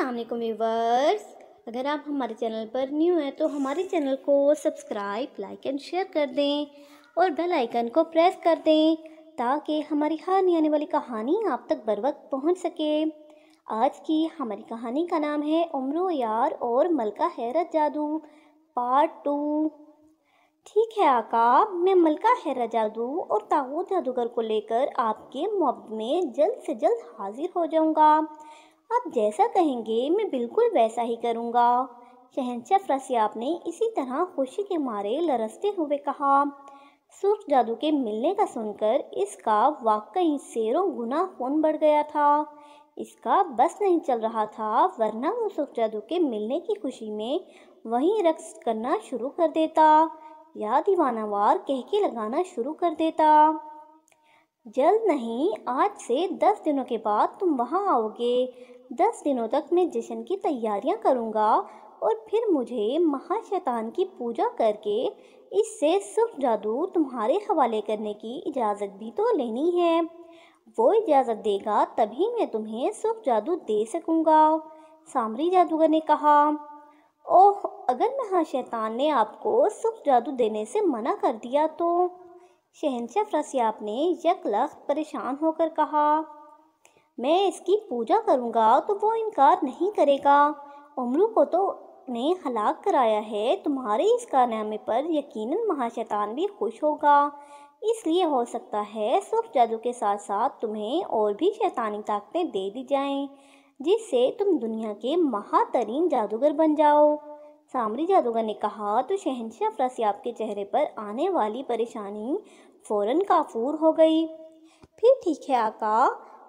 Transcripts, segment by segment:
Aslam viewers अगर आप हमारे चैनल पर न्यू हैं तो हमारे चैनल को सब्सक्राइब लाइक एंड शेयर कर दें और बेल आइकन को प्रेस कर दें ताकि हमारी हर नहीं आने वाली कहानी आप तक बर वक्त पहुँच सके आज की हमारी कहानी का नाम है उम्र यार और मलका हैरत जादू पार्ट टू ठीक है आका मैं मलका हैरत जादू और ताऊद जादूगर को लेकर आपके मुफ्त में जल्द से जल्द हाजिर हो जाऊँगा आप जैसा कहेंगे मैं बिल्कुल वैसा ही करूँगा शहनशाह फ्रसियाब ने इसी तरह खुशी के मारे लरसते हुए कहा सूर्ख जादू के मिलने का सुनकर इसका वाकई सेरों गुना खून बढ़ गया था इसका बस नहीं चल रहा था वरना वो सूर्ख जादू के मिलने की खुशी में वहीं रक्स करना शुरू कर देता या दीवानावार कहके लगाना शुरू कर देता जल्द नहीं आज से दस दिनों के बाद तुम वहाँ आओगे दस दिनों तक मैं जश्न की तैयारियां करूंगा और फिर मुझे महाशैतान की पूजा करके इससे सुख जादू तुम्हारे हवाले करने की इजाज़त भी तो लेनी है वो इजाज़त देगा तभी मैं तुम्हें सुख जादू दे सकूंगा सामरी जादूगर ने कहा ओह अगर महाशैतान ने आपको सुख जादू देने से मना कर दिया तो शहनशाह फ्रसियाब ने यकलख परेशान होकर कहा मैं इसकी पूजा करूँगा तो वो इनकार नहीं करेगा उमरू को तो ने हलाक कराया है तुम्हारे इस कारनामे पर यकीनन महाशैतान भी खुश होगा इसलिए हो सकता है सुख जादू के साथ साथ तुम्हें और भी शैतानी ताकतें दे दी जाएं जिससे तुम दुनिया के महातरीन जादूगर बन जाओ सामरी जादूगर ने कहा तो शहनशाह फ्रसियाब के चेहरे पर आने वाली परेशानी फौरन काफूर हो गई फिर ठीक है आका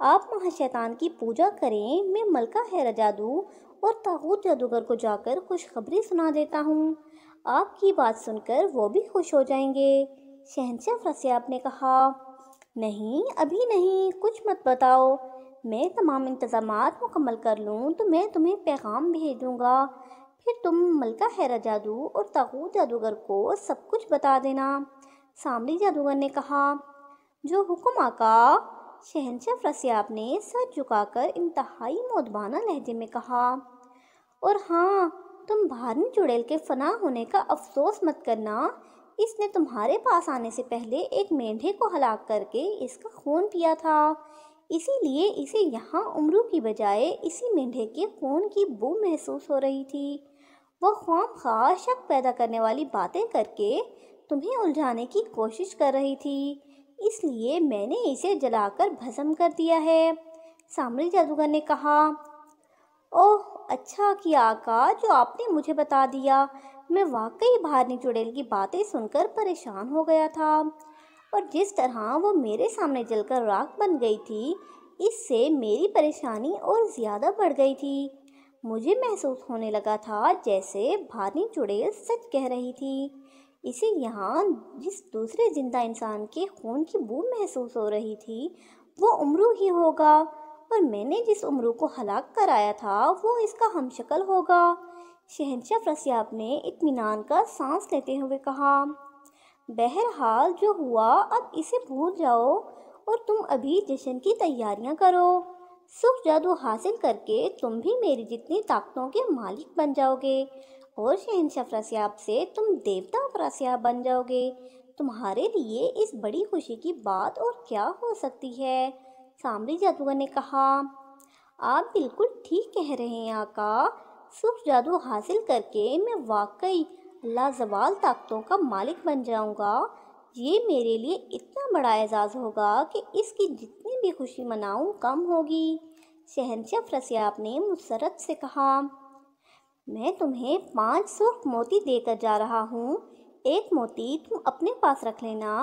आप महाशैतान की पूजा करें मैं मलका है जादू और ताबूत जादूगर को जाकर खुशखबरी सुना देता हूँ आपकी बात सुनकर वो भी खुश हो जाएंगे शहनशाह फरसयाब ने कहा नहीं अभी नहीं कुछ मत बताओ मैं तमाम इंतज़ाम मुकम्मल कर लूँ तो मैं तुम्हें पैगाम भेज दूँगा फिर तुम मलका हैरा जादू और ताबूत जादूगर को सब कुछ बता देना सामरी जादूगर ने कहा जो हुक्म आका शहनशाह फ्रसियाब ने सर झुकाकर इंतहाई मोदबाना लहजे में कहा और हाँ तुम भारन चुड़ैल के फना होने का अफसोस मत करना इसने तुम्हारे पास आने से पहले एक मेंढे को हलाक करके इसका खून पिया था इसीलिए इसे यहाँ उमरू की बजाय इसी मेंढे के खून की बू महसूस हो रही थी वह ख्वाम ख़ास शक पैदा करने वाली बातें करके तुम्हें उलझाने की कोशिश कर रही थी इसलिए मैंने इसे जलाकर भस्म कर दिया है सामरी जादूगर ने कहा ओह अच्छा किया आका जो आपने मुझे बता दिया मैं वाकई भारनी चुड़ैल की बातें सुनकर परेशान हो गया था और जिस तरह वो मेरे सामने जलकर राख बन गई थी इससे मेरी परेशानी और ज़्यादा बढ़ गई थी मुझे महसूस होने लगा था जैसे भारनी चुड़ैल सच कह रही थी इसे यहाँ जिस दूसरे जिंदा इंसान के खून की बू महसूस हो रही थी वो उम्रू ही होगा और मैंने जिस उम्रू को हलाक कराया था वो इसका हम शक्ल होगा शहनशाह फ्रसियाब ने इतमान का सांस लेते हुए कहा बहरहाल जो हुआ अब इसे भूल जाओ और तुम अभी जश्न की तैयारियां करो सुख जादू हासिल करके तुम भी मेरी जितनी ताकतों के मालिक बन जाओगे और शहनशाह फ्रसियाब से तुम देवता फ्रसियाब बन जाओगे तुम्हारे लिए इस बड़ी खुशी की बात और क्या हो सकती है सामरी जादूगर ने कहा आप बिल्कुल ठीक कह रहे हैं आका सुख जादू हासिल करके मैं वाकई लाजवाल ताकतों का मालिक बन जाऊंगा ये मेरे लिए इतना बड़ा एजाज़ होगा कि इसकी जितनी भी खुशी मनाऊं कम होगी शहनशाह फ्रसियाब ने मुसरत से कहा मैं तुम्हें पाँच सौ मोती देकर जा रहा हूँ एक मोती तुम अपने पास रख लेना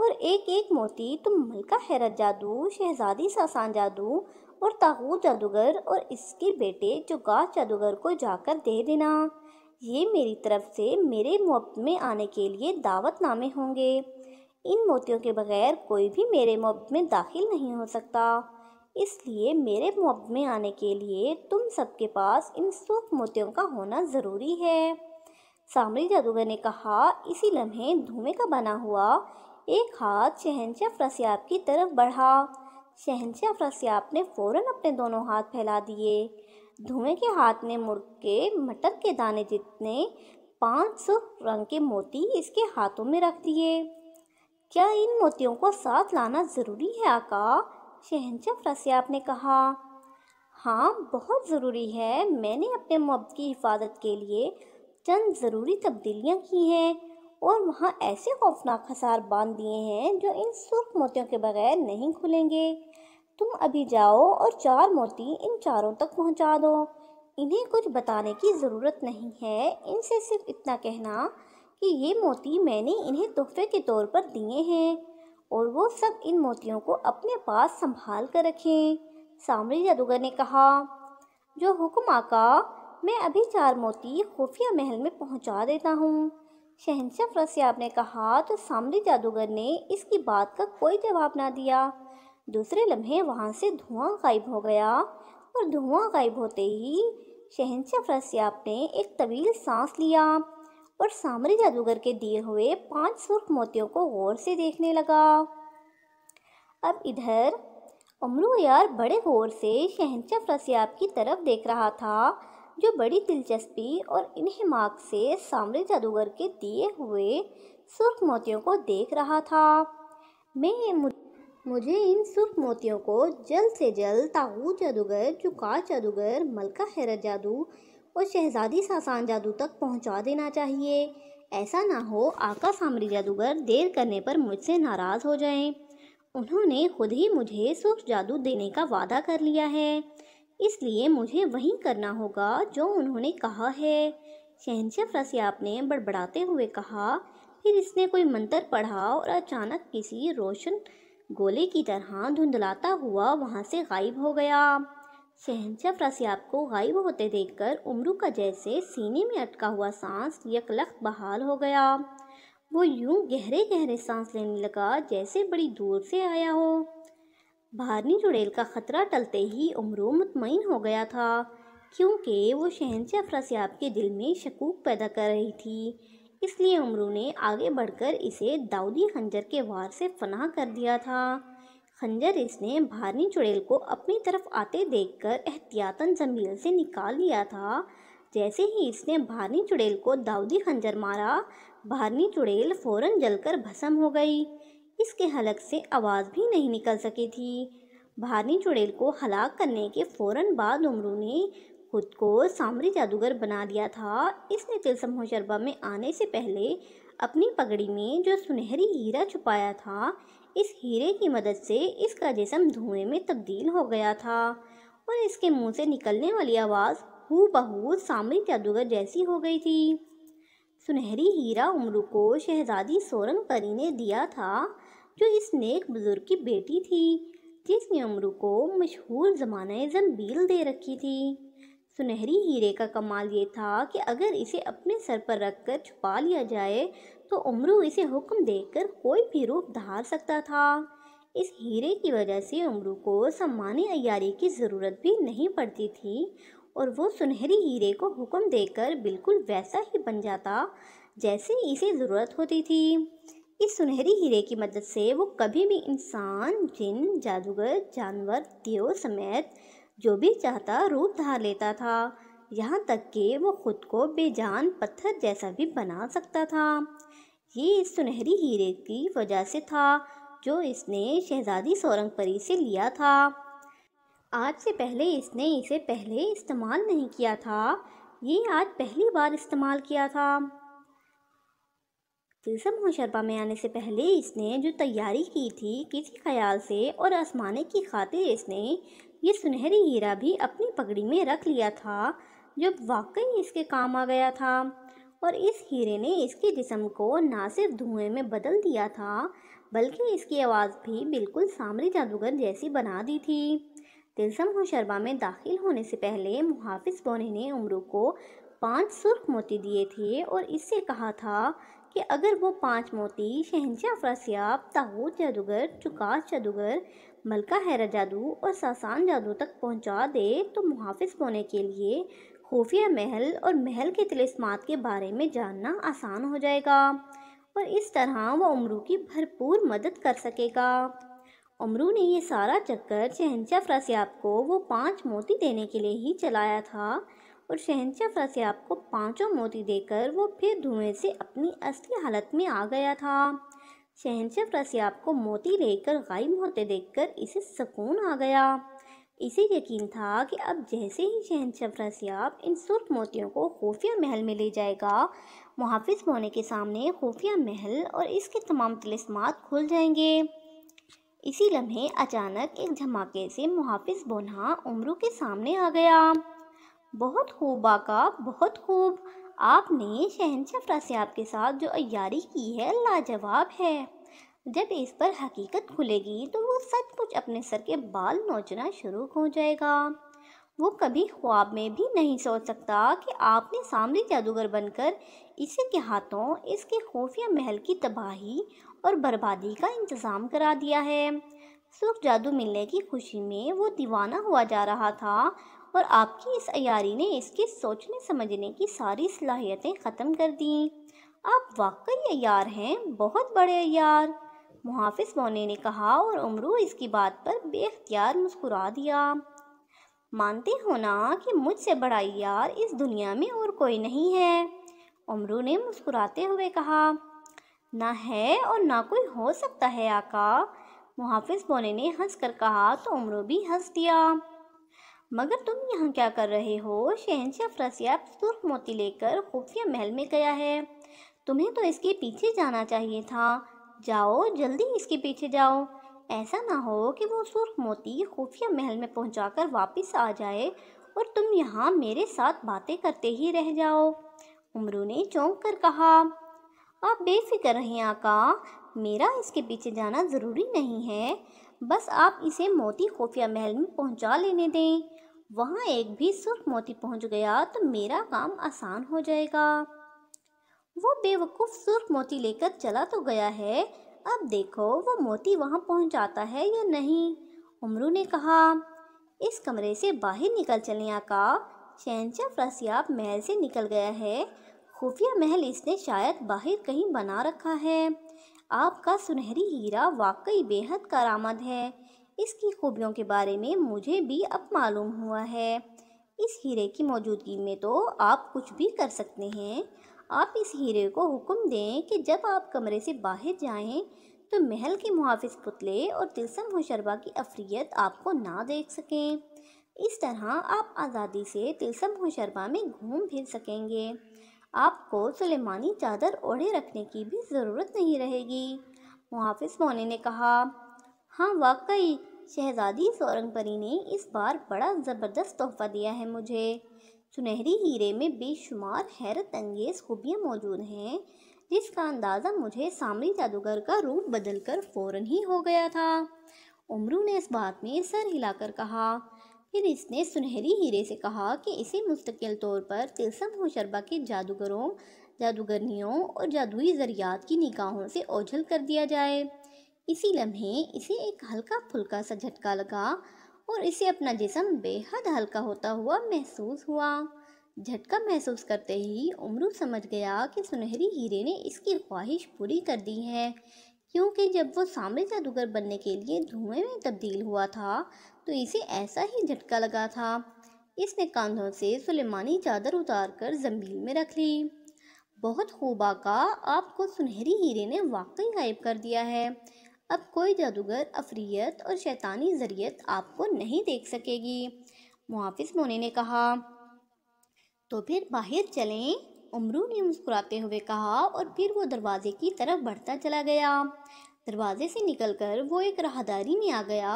और एक एक मोती तुम मलका हैरत जादू शहजादी सासान जादू और ताहूत जादूगर और इसके बेटे जो गाज जादूगर को जाकर दे देना ये मेरी तरफ से मेरे मुफ्त में आने के लिए दावतनामे होंगे इन मोतियों के बगैर कोई भी मेरे मुफ्त में दाखिल नहीं हो सकता इसलिए मेरे मुब में आने के लिए तुम सबके पास इन सूख मोतियों का होना ज़रूरी है सामरी जादूगर ने कहा इसी लम्हे धुएं का बना हुआ एक हाथ शहनशाह फ्रसियाब की तरफ बढ़ा शहनशाह फ्रसियाब ने फौरन अपने दोनों हाथ फैला दिए धुएं के हाथ ने मुड़ के मटर के दाने जितने पाँच सुख रंग के मोती इसके हाथों में रख दिए क्या इन मोतियों को साथ लाना ज़रूरी है आका शहनशाह फ्रसियाब ने कहा हाँ बहुत ज़रूरी है मैंने अपने मब की हिफाजत के लिए चंद ज़रूरी तब्दीलियाँ की हैं और वहाँ ऐसे खौफनाक हसार बांध दिए हैं जो इन सुर्ख मोतियों के बगैर नहीं खुलेंगे तुम अभी जाओ और चार मोती इन चारों तक पहुँचा दो इन्हें कुछ बताने की ज़रूरत नहीं है इनसे सिर्फ इतना कहना कि ये मोती मैंने इन्हें तोहफे के तौर पर दिए हैं और वो सब इन मोतियों को अपने पास संभाल कर रखें सामरी जादूगर ने कहा जो हुक्म आका मैं अभी चार मोती खुफिया महल में पहुंचा देता हूँ शहनशाह फरसियाब ने कहा तो सामरी जादूगर ने इसकी बात का कोई जवाब ना दिया दूसरे लम्हे वहाँ से धुआं गायब हो गया और धुआं गायब होते ही शहनशाह फरसियाब ने एक तवील सांस लिया और सामरी जादूगर के दिए हुए पांच सुर्ख मोतियों को गौर से देखने लगा अब इधर अमरू यार बड़े गौर से शहनशाह फ्रसियाब की तरफ देख रहा था जो बड़ी दिलचस्पी और इन्हमाक से सामरी जादूगर के दिए हुए सुर्ख मोतियों को देख रहा था मैं मुझे इन सुर्ख मोतियों को जल्द से जल्द ताबूत जादूगर चुका जादूगर मलका हैरत जादू उस शहजादी सासान जादू तक पहुंचा देना चाहिए ऐसा ना हो आका सामरी जादूगर देर करने पर मुझसे नाराज़ हो जाएं। उन्होंने खुद ही मुझे सूक्ष्म जादू देने का वादा कर लिया है इसलिए मुझे वही करना होगा जो उन्होंने कहा है शहनशाह रसियाप ने बड़बड़ाते हुए कहा फिर इसने कोई मंत्र पढ़ा और अचानक किसी रोशन गोले की तरह धुंधलाता हुआ वहाँ से गायब हो गया शहनशाह प्रसियाब को गायब होते देखकर उमरू का जैसे सीने में अटका हुआ सांस यकलक बहाल हो गया वो यूं गहरे गहरे सांस लेने लगा जैसे बड़ी दूर से आया हो भारनी जुड़ेल का ख़तरा टलते ही उमरू मुतमिन हो गया था क्योंकि वो शहनशाह प्रसियाब के दिल में शकूक पैदा कर रही थी इसलिए उमरू ने आगे बढ़कर इसे दाऊदी खंजर के वार से फना कर दिया था खंजर इसने भारी चुड़ैल को अपनी तरफ आते देखकर एहतियातन जमील से निकाल लिया था जैसे ही इसने भारी चुड़ैल को दाऊदी खंजर मारा भारी चुड़ैल फौरन जलकर भस्म हो गई इसके हलक से आवाज़ भी नहीं निकल सकी थी भारी चुड़ैल को हलाक करने के फौरन बाद उमरू ने खुद को सामरी जादूगर बना दिया था इसने तिलसम होशरबा में आने से पहले अपनी पगड़ी में जो सुनहरी हीरा छुपाया था इस हीरे की मदद से इसका जिसम धुएं में तब्दील हो गया था और इसके मुंह से निकलने वाली आवाज़ हु बहू सामरी जादूगर जैसी हो गई थी सुनहरी हीरा उम्र को शहजादी सोरन परी ने दिया था जो इस नेक बुज़ुर्ग की बेटी थी जिसने उम्र को मशहूर ज़माना जम्बील दे रखी थी सुनहरी हीरे का कमाल ये था कि अगर इसे अपने सर पर रख कर छुपा लिया जाए तो उमरू इसे हुक्म देकर कोई भी रूप धार सकता था इस हीरे की वजह से उमरू को सम्मानी अयारी की ज़रूरत भी नहीं पड़ती थी और वो सुनहरी हीरे को हुक्म देकर बिल्कुल वैसा ही बन जाता जैसे इसे ज़रूरत होती थी इस सुनहरी हीरे की मदद से वो कभी भी इंसान जिन जादूगर जानवर देव समेत जो भी चाहता रूप धार लेता था यहाँ तक कि वो खुद को बेजान पत्थर जैसा भी बना सकता था ये इस सुनहरी हीरे की वजह से था जो इसने शहजादी सोरंग परी से लिया था आज से पहले इसने इसे पहले इस्तेमाल नहीं किया था ये आज पहली बार इस्तेमाल किया था तिलसम होशरबा में आने से पहले इसने जो तैयारी की थी किसी ख्याल से और आसमाने की खातिर इसने ये सुनहरी हीरा भी अपनी पगड़ी में रख लिया था जो वाकई इसके काम आ गया था और इस हीरे ने इसके जिसम को ना सिर्फ धुएं में बदल दिया था बल्कि इसकी आवाज़ भी बिल्कुल सामरी जादूगर जैसी बना दी थी तिलसम होशरबा में दाखिल होने से पहले मुहाफिज बोने ने उमरू को पांच सुर्ख मोती दिए थे और इससे कहा था कि अगर वो पांच मोती शहनशाह फ्रासियाब ताहूत जादूगर चुकाश जादूगर मलका हैरा जादू और सासान जादू तक पहुंचा दे तो मुहाफिज बोने के लिए खुफिया महल और महल के तिलस्मात के बारे में जानना आसान हो जाएगा और इस तरह वह उमरू की भरपूर मदद कर सकेगा उमरू ने यह सारा चक्कर शहनशाह फ्रासियाब को वो पांच मोती देने के लिए ही चलाया था और शहनशाह फ्रासियाब को पांचों मोती देकर वो फिर धुएं से अपनी असली हालत में आ गया था शहनशाह फ्रासियाब को मोती लेकर गायब होते देखकर इसे सुकून आ गया इसे यकीन था कि अब जैसे ही शहनशाह फरसियाब इन सुर्ख मोतियों को खुफिया महल में ले जाएगा मुहाफिज मोने के सामने खुफिया महल और इसके तमाम तिलस्मात खुल जाएंगे इसी लम्हे अचानक एक धमाके से मुहाफिज बोना उमरू के सामने आ गया बहुत खूब बाका बहुत खूब आपने शहनशाह फरसियाब के साथ जो अयारी की है लाजवाब है जब इस पर हकीकत खुलेगी तो वो सचमुच अपने सर के बाल नोचना शुरू हो जाएगा वो कभी ख्वाब में भी नहीं सोच सकता कि आपने सामरी जादूगर बनकर इसी के हाथों इसके खुफिया महल की तबाही और बर्बादी का इंतज़ाम करा दिया है सुख जादू मिलने की खुशी में वो दीवाना हुआ जा रहा था और आपकी इस अयारी ने इसके सोचने समझने की सारी सलाहियतें ख़त्म कर दी आप वाकई अयार हैं बहुत बड़े अयार मुहाफ मोने ने कहा और उमरू इसकी बात पर बेख्तियार मुस्कुरा दिया मानते हो ना कि मुझसे बड़ा यार इस दुनिया में और कोई नहीं है उमरू ने मुस्कुराते हुए कहा ना है और ना कोई हो सकता है आका मुहाफिज बोने ने हंस कर कहा तो उमरू भी हंस दिया मगर तुम यहाँ क्या कर रहे हो शहनशाह फ्रसियाब सुर्ख मोती लेकर खुफिया महल में गया है तुम्हें तो इसके पीछे जाना चाहिए था जाओ जल्दी इसके पीछे जाओ ऐसा ना हो कि वो सुर्ख मोती खुफिया महल में पहुंचाकर वापस आ जाए और तुम यहाँ मेरे साथ बातें करते ही रह जाओ उमरू ने चौंक कर कहा आप बेफिक्र रहें आका मेरा इसके पीछे जाना ज़रूरी नहीं है बस आप इसे मोती खुफिया महल में पहुंचा लेने दें वहाँ एक भी सुर्ख मोती पहुँच गया तो मेरा काम आसान हो जाएगा वो बेवकूफ़ सुर्ख मोती लेकर चला तो गया है अब देखो वो मोती वहाँ पहुँच जाता है या नहीं उमरू ने कहा इस कमरे से बाहर निकल चलें आका शहनशाह फ्रसियाब महल से निकल गया है खुफिया महल इसने शायद बाहर कहीं बना रखा है आपका सुनहरी हीरा वाकई बेहद कारामद है इसकी खूबियों के बारे में मुझे भी अब मालूम हुआ है इस हीरे की मौजूदगी में तो आप कुछ भी कर सकते हैं आप इस हीरे को हुक्म दें कि जब आप कमरे से बाहर जाएं तो महल के मुहाफ़ पुतले और तिलसम होशरबा की अफरीत आपको ना देख सकें इस तरह आप आज़ादी से तिलसम होशरबा में घूम फिर सकेंगे आपको सुलेमानी चादर ओढ़े रखने की भी ज़रूरत नहीं रहेगी मुहाफिज मोने ने कहा हाँ वाकई शहजादी सोरंग परी ने इस बार बड़ा ज़बरदस्त तोहफा दिया है मुझे सुनहरी हीरे में बेशुमार हैरत अंगेज खूबियाँ मौजूद हैं जिसका अंदाज़ा मुझे सामरी जादूगर का रूप बदलकर फौरन ही हो गया था उमरू ने इस बात में सर हिलाकर कहा फिर इसने सुनहरी हीरे से कहा कि इसे मुस्तकिल तौर पर तिलसम होशरबा के जादूगरों जादूगरनियों और जादुई जरियात की निगाहों से ओझल कर दिया जाए इसी लम्हे इसे एक हल्का फुल्का सा झटका लगा और इसे अपना जिसम बेहद हल्का होता हुआ महसूस हुआ झटका महसूस करते ही उमरू समझ गया कि सुनहरी हीरे ने इसकी ख्वाहिश पूरी कर दी है क्योंकि जब वो सामने जादूगर बनने के लिए धुएं में तब्दील हुआ था तो इसे ऐसा ही झटका लगा था इसने कांधों से सुलेमानी चादर उतार कर जमील में रख ली बहुत खूब आका आपको सुनहरी हीरे ने वाकई गायब कर दिया है अब कोई जादूगर अफरीत और शैतानी जरियत आपको नहीं देख सकेगी मुहाफिज मोने ने कहा तो फिर बाहर चलें उमरू ने मुस्कुराते हुए कहा और फिर वो दरवाजे की तरफ बढ़ता चला गया दरवाजे से निकलकर वो एक राहदारी में आ गया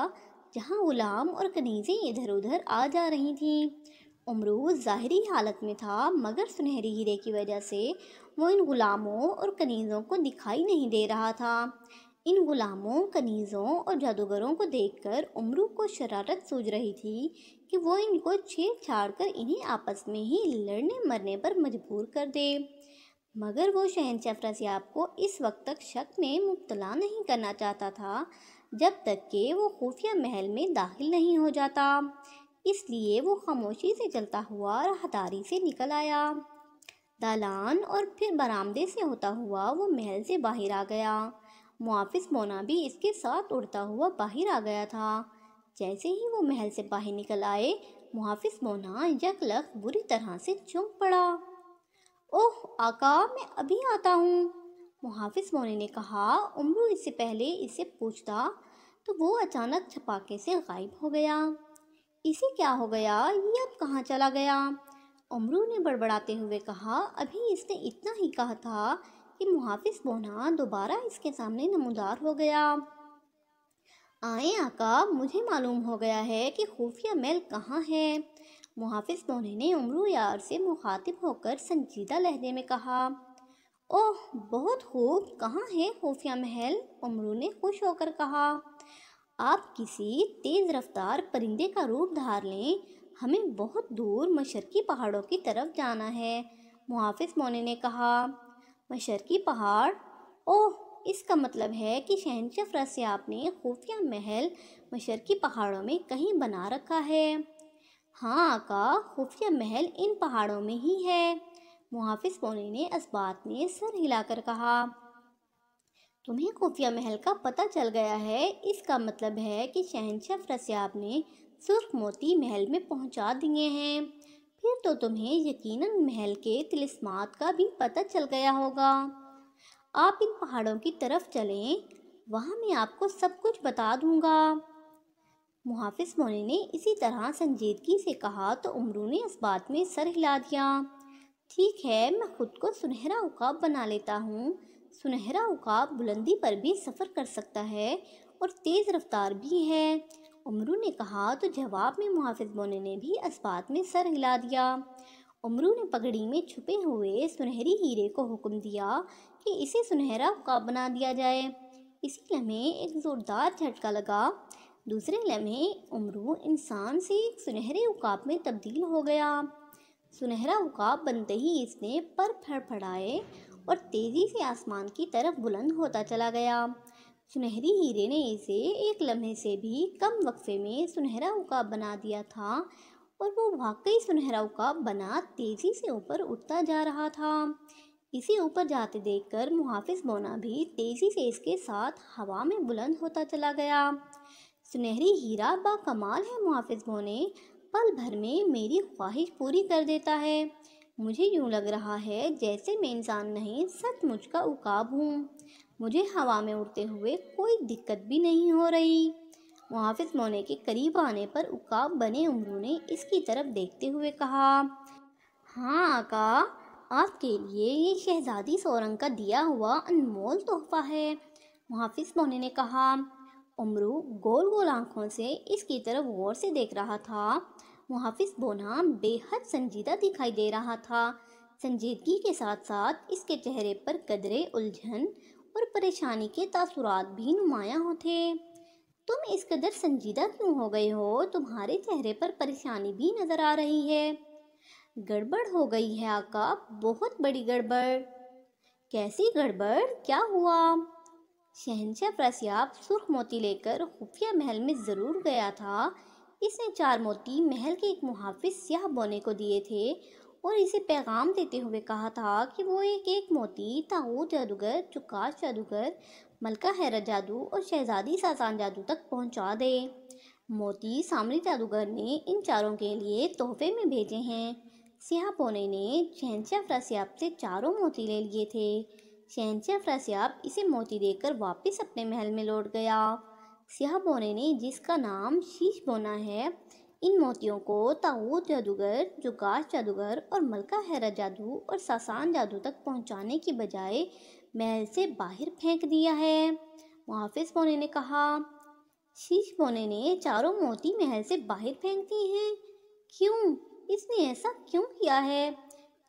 जहाँ गुलाम और कनीज़ें इधर उधर आ जा रही थीं उमरू ज़ाहरी हालत में था मगर सुनहरी हीरे की वजह से वो इन गुलामों और कनीज़ों को दिखाई नहीं दे रहा था इन गुलामों कनीज़ों और जादूगरों को देखकर उमरू को शरारत सूझ रही थी कि वो इनको छेड़छाड़ कर इन्हें आपस में ही लड़ने मरने पर मजबूर कर दे मगर वो शहनशाह फ्रसियाब को इस वक्त तक शक में मुबतला नहीं करना चाहता था जब तक कि वो खुफिया महल में दाखिल नहीं हो जाता इसलिए वो खामोशी से चलता हुआ राहदारी से निकल आया दालान और फिर बरामदे से होता हुआ वो महल से बाहर आ गया मुआफिस मोना भी इसके साथ उड़ता हुआ बाहर आ गया था जैसे ही वो महल से बाहर निकल आए मुहाफिज मोना यकलख बुरी तरह से चुंक पड़ा ओह आका मैं अभी आता हूँ मुहाफिज मोने ने कहा उम्र इससे पहले इसे पूछता तो वो अचानक छपाके से गायब हो गया इसे क्या हो गया ये अब कहाँ चला गया उमरू ने बड़बड़ाते हुए कहा अभी इसने इतना ही कहा था कि मुहाफिज बोना दोबारा इसके सामने नमोदार हो गया आए आका मुझे मालूम हो गया है कि खुफिया मेल कहाँ है मुहाफिज बोने ने उमरू यार से मुखातिब होकर संजीदा लहजे में कहा ओह बहुत खूब कहाँ है खुफिया महल उमरू ने खुश होकर कहा आप किसी तेज़ रफ्तार परिंदे का रूप धार लें हमें बहुत दूर मशरकी पहाड़ों की तरफ जाना है मुहाफिज मोने ने कहा मशरकी पहाड़ ओह इसका मतलब है कि शहनशाह फ्रसयाब ने खुफिया महल मशरकी पहाड़ों में कहीं बना रखा है हाँ आका खुफिया महल इन पहाड़ों में ही है मुहाफिज पोनी ने इस बात ने सर हिलाकर कहा तुम्हें खुफिया महल का पता चल गया है इसका मतलब है कि शहनशाह फ्रसयाब ने सुर्ख मोती महल में पहुंचा दिए हैं फिर तो तुम्हें यकीनन महल के तिलस्मात का भी पता चल गया होगा आप इन पहाड़ों की तरफ चलें वहाँ मैं आपको सब कुछ बता दूँगा मुहाफिज मोने ने इसी तरह संजीदगी से कहा तो उमरू ने इस बात में सर हिला दिया ठीक है मैं खुद को सुनहरा उकाब बना लेता हूँ सुनहरा उकाब बुलंदी पर भी सफ़र कर सकता है और तेज़ रफ्तार भी है उमरू ने कहा तो जवाब में मुहाफ बोने ने भी इस्बात में सर हिला दिया उमरू ने पगड़ी में छुपे हुए सुनहरी हीरे को हुक्म दिया कि इसे सुनहरा हुक्का बना दिया जाए इसी लम्हे एक ज़ोरदार झटका लगा दूसरे लम्हे उमरू इंसान से एक सुनहरे उकाब में तब्दील हो गया सुनहरा उकाब बनते ही इसने पर फड़फड़ाए और तेज़ी से आसमान की तरफ बुलंद होता चला गया सुनहरी हीरे ने इसे एक लम्हे से भी कम वक्फे में सुनहरा उकाब बना दिया था और वो वाकई सुनहरा उकाब बना तेज़ी से ऊपर उठता जा रहा था इसे ऊपर जाते देखकर मुहाफिज बोना भी तेज़ी से इसके साथ हवा में बुलंद होता चला गया सुनहरी हीरा बा कमाल है मुहाफिज बोने पल भर में मेरी ख्वाहिश पूरी कर देता है मुझे यूँ लग रहा है जैसे मैं इंसान नहीं सच का उकाब हूँ मुझे हवा में उड़ते हुए कोई दिक्कत भी नहीं हो रही मुहाफिज मोने के करीब आने पर उकाब बने उमरू ने इसकी तरफ देखते हुए कहा हाँ आका आपके लिए ये शहजादी सोरंग का दिया हुआ अनमोल तोहफा है मुहाफिज मोने ने कहा उमरू गोल गोल आंखों से इसकी तरफ गौर से देख रहा था मुहाफिज बोना बेहद संजीदा दिखाई दे रहा था संजीदगी के साथ साथ इसके चेहरे पर कदरे उलझन और परेशानी के तासुरात भी नुमाया होते तुम इस कदर संजीदा क्यों हो गए हो तुम्हारे चेहरे पर परेशानी भी नज़र आ रही है गड़बड़ हो गई है आका बहुत बड़ी गड़बड़ कैसी गड़बड़ क्या हुआ शहनशाह प्रसियाब सुर्ख मोती लेकर खुफिया महल में ज़रूर गया था इसने चार मोती महल के एक मुहाफिज स्याह बोने को दिए थे और इसे पैगाम देते हुए कहा था कि वो एक एक मोती ताऊत जादूगर चुकाश जादूगर मलका हैरत जादू और शहजादी सासान जादू तक पहुंचा दे मोती सामरी जादूगर ने इन चारों के लिए तोहफे में भेजे हैं सिया पोने ने शहनशाह फ्रासियाब से चारों मोती ले लिए थे शहनशाह फ्रासियाब इसे मोती देकर वापस अपने महल में लौट गया सिया बोने ने जिसका नाम शीश बोना है इन मोतियों को ताऊत जादूगर जुगाश जादूगर और मलका हैरा जादू और सासान जादू तक पहुंचाने की बजाय महल से बाहर फेंक दिया है मुहाफिज बोने ने कहा शीश बोने ने चारों मोती महल से बाहर फेंक दिए हैं क्यों इसने ऐसा क्यों किया है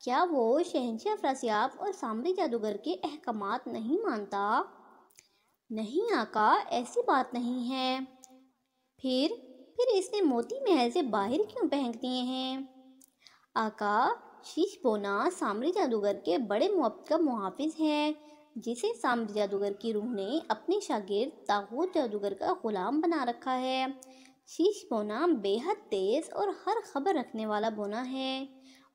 क्या वो शहनशाह फ्रासियाब और सामरी जादूगर के अहकाम नहीं मानता नहीं आका ऐसी बात नहीं है फिर फिर इसने मोती महल से बाहर क्यों फेंक दिए हैं आका शीश बोना सामरी जादूगर के बड़े का मुहाफिज है जिसे सामरी जादूगर की रूह ने अपने शागिर्द ताहूत जादूगर का ग़ुलाम बना रखा है शीश बोना बेहद तेज़ और हर खबर रखने वाला बोना है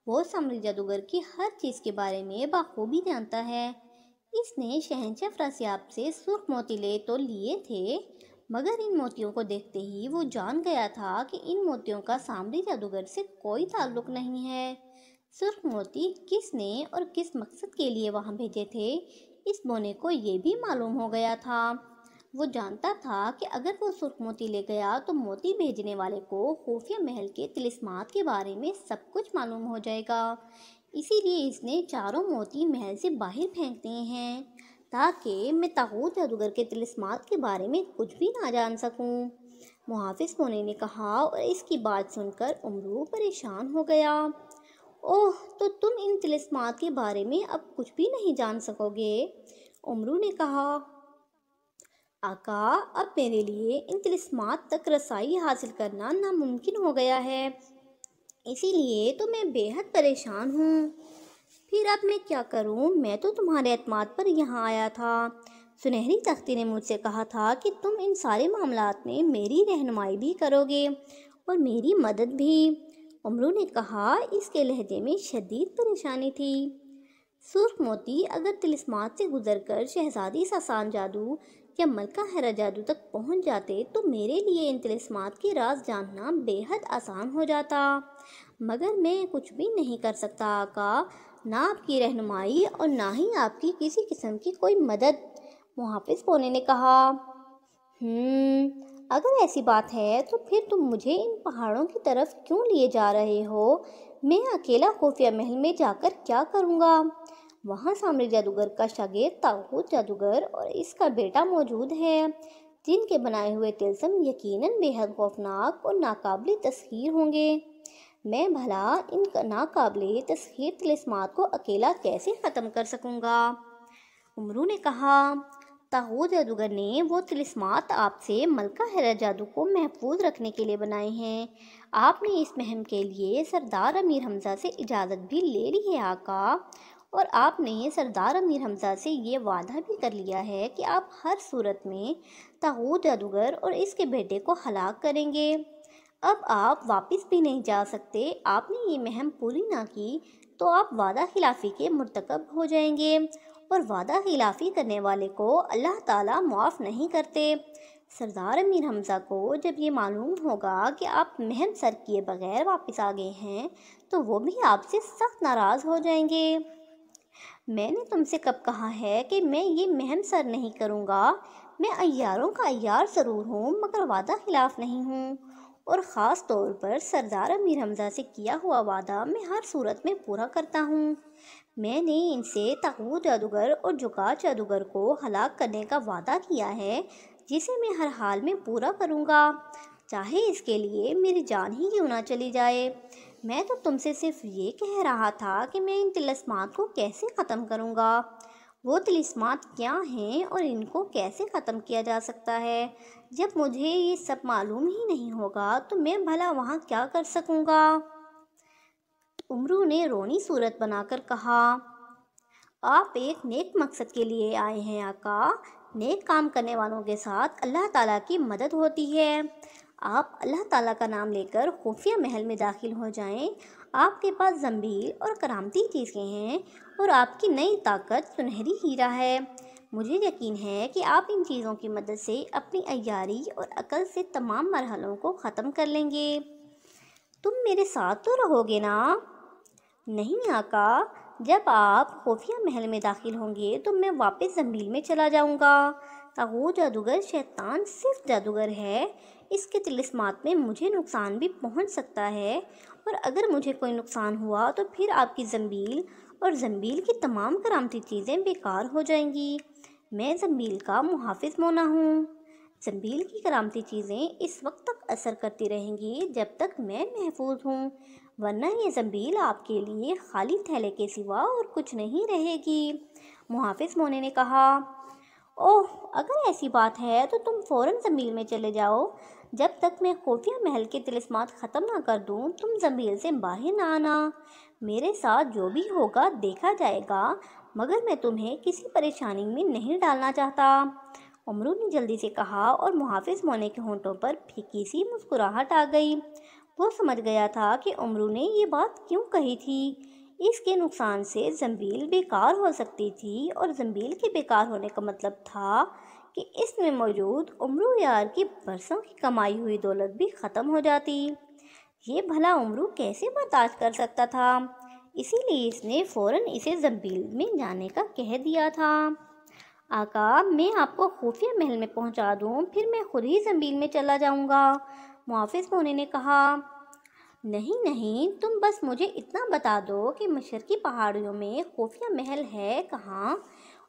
वो सामरी जादूगर की हर चीज़ के बारे में बखूबी जानता है इसने शहनशाह फ्रासियाब से सुर्ख मोती ले तो लिए थे मगर इन मोतियों को देखते ही वो जान गया था कि इन मोतियों का सामरी जादूगर से कोई ताल्लुक नहीं है सुर्ख मोती किसने और किस मकसद के लिए वहाँ भेजे थे इस बोने को ये भी मालूम हो गया था वो जानता था कि अगर वो सुर्ख मोती ले गया तो मोती भेजने वाले को खुफिया महल के तिलस्मात के बारे में सब कुछ मालूम हो जाएगा इसीलिए इसने चारों मोती महल से बाहर फेंक दिए हैं ताकि मैं ताहूत जादूगर के तिलस्मात के बारे में कुछ भी ना जान सकूं मुहाफिज मोने ने कहा और इसकी बात सुनकर उमरू परेशान हो गया ओह तो तुम इन तिलस्मात के बारे में अब कुछ भी नहीं जान सकोगे उमरू ने कहा आका अब मेरे लिए इन तिलस्मात तक रसाई हासिल करना नामुमकिन हो गया है इसीलिए तो मैं बेहद परेशान हूँ फिर अब मैं क्या करूँ मैं तो तुम्हारे अतमाद पर यहाँ आया था सुनहरी तख्ती ने मुझसे कहा था कि तुम इन सारे मामला में मेरी रहनुमाई भी करोगे और मेरी मदद भी उमरू ने कहा इसके लहजे में शदीद परेशानी थी सुर्ख मोती अगर तिलस्मात से गुजरकर शहजादी सासान जादू या मलका हरा जादू तक पहुंच जाते तो मेरे लिए इन तिलस्मात के राज जानना बेहद आसान हो जाता मगर मैं कुछ भी नहीं कर सकता आका ना आपकी रहनुमाई और ना ही आपकी किसी किस्म की कोई मदद मुहाफ़ पोने ने कहा हम्म, अगर ऐसी बात है तो फिर तुम मुझे इन पहाड़ों की तरफ क्यों लिए जा रहे हो मैं अकेला खुफिया महल में जाकर क्या करूँगा वहाँ सामरी जादूगर का शगे ताकूत जादूगर और इसका बेटा मौजूद है जिनके बनाए हुए तिलसम यकीनन बेहद खौफनाक और नाकाबिल तस्वीर होंगे मैं भला इन नाकाबले तस्खीर तिलस्मात को अकेला कैसे ख़त्म कर सकूँगा उमरू ने कहा ताहू जादूगर ने वो तिलस्मात आपसे मलका हैरा जादू को महफूज रखने के लिए बनाए हैं आपने इस महम के लिए सरदार अमीर हमजा से इजाज़त भी ले ली है आका और आपने सरदार अमीर हमजा से ये वादा भी कर लिया है कि आप हर सूरत में ताहू जादूगर और इसके बेटे को हलाक करेंगे अब आप वापस भी नहीं जा सकते आपने ये महम पूरी ना की तो आप वादा खिलाफ़ी के मरतकब हो जाएंगे और वादा खिलाफ़ी करने वाले को अल्लाह ताला माफ़ नहीं करते सरदार अमीर हमज़ा को जब ये मालूम होगा कि आप महम सर किए बगैर वापस आ गए हैं तो वो भी आपसे सख्त नाराज़ हो जाएंगे मैंने तुमसे कब कहा है कि मैं ये महम सर नहीं करूँगा मैं अयारों का अयार ज़रूर हूँ मगर वादा खिलाफ नहीं हूँ और ख़ास तौर पर सरदार अमीर हमजा से किया हुआ वादा मैं हर सूरत में पूरा करता हूँ मैंने इनसे तकबू जादूगर और जुगार जादूगर को हलाक करने का वादा किया है जिसे मैं हर हाल में पूरा करूँगा चाहे इसके लिए मेरी जान ही क्यों ना चली जाए मैं तो तुमसे सिर्फ ये कह रहा था कि मैं इन तिलस्मात को कैसे ख़त्म करूँगा वो तलिस्मात क्या हैं और इनको कैसे ख़त्म किया जा सकता है जब मुझे ये सब मालूम ही नहीं होगा तो मैं भला वहाँ क्या कर सकूँगा उमरू ने रोनी सूरत बनाकर कहा आप एक नेक मकसद के लिए आए हैं आका नेक काम करने वालों के साथ अल्लाह ताला की मदद होती है आप अल्लाह ताला का नाम लेकर खुफिया महल में दाखिल हो जाएं आपके पास जम्बील और करामती चीज़ें हैं और आपकी नई ताकत सुनहरी हीरा है मुझे यकीन है कि आप इन चीज़ों की मदद से अपनी अयारी और अकल से तमाम मरहलों को ख़त्म कर लेंगे तुम मेरे साथ तो रहोगे ना नहीं आका जब आप खुफिया महल में दाखिल होंगे तो मैं वापस जमील में चला जाऊंगा ताहो जादूगर शैतान सिर्फ जादूगर है इसके तिलस्मात में मुझे नुकसान भी पहुंच सकता है और अगर मुझे कोई नुकसान हुआ तो फिर आपकी जमील और जम्बील की तमाम करामती चीज़ें बेकार हो जाएंगी मैं जम्बील का मुहाफ मोना हूँ जम्बील की करामती चीज़ें इस वक्त तक असर करती रहेंगी जब तक मैं महफूज हूँ वरना ये जम्बील आपके लिए खाली थैले के सिवा और कुछ नहीं रहेगी मुहाफिज मोने ने कहा ओह अगर ऐसी बात है तो तुम फ़ौर जमील में चले जाओ जब तक मैं खुफिया महल के तिलस्मात ख़त्म ना कर दूँ तुम जमील से बाहर ना आना मेरे साथ जो भी होगा देखा जाएगा मगर मैं तुम्हें किसी परेशानी में नहीं डालना चाहता उमरू ने जल्दी से कहा और मुहाफिज मोने के होंठों पर फीकी सी मुस्कुराहट आ गई वो समझ गया था कि उमरू ने ये बात क्यों कही थी इसके नुकसान से जम्बील बेकार हो सकती थी और जम्बील के बेकार होने का मतलब था कि इसमें मौजूद उमरू यार की बरसों की कमाई हुई दौलत भी ख़त्म हो जाती ये भला उमरू कैसे बर्दाश्त कर सकता था इसीलिए इसने फौरन इसे जम्बील में जाने का कह दिया था आका मैं आपको खुफिया महल में पहुंचा दूं फिर मैं खुद ही जम्बील में चला जाऊंगा मुहाफ़ मोने ने कहा नहीं नहीं तुम बस मुझे इतना बता दो कि मशरकी पहाड़ियों में खुफिया महल है कहाँ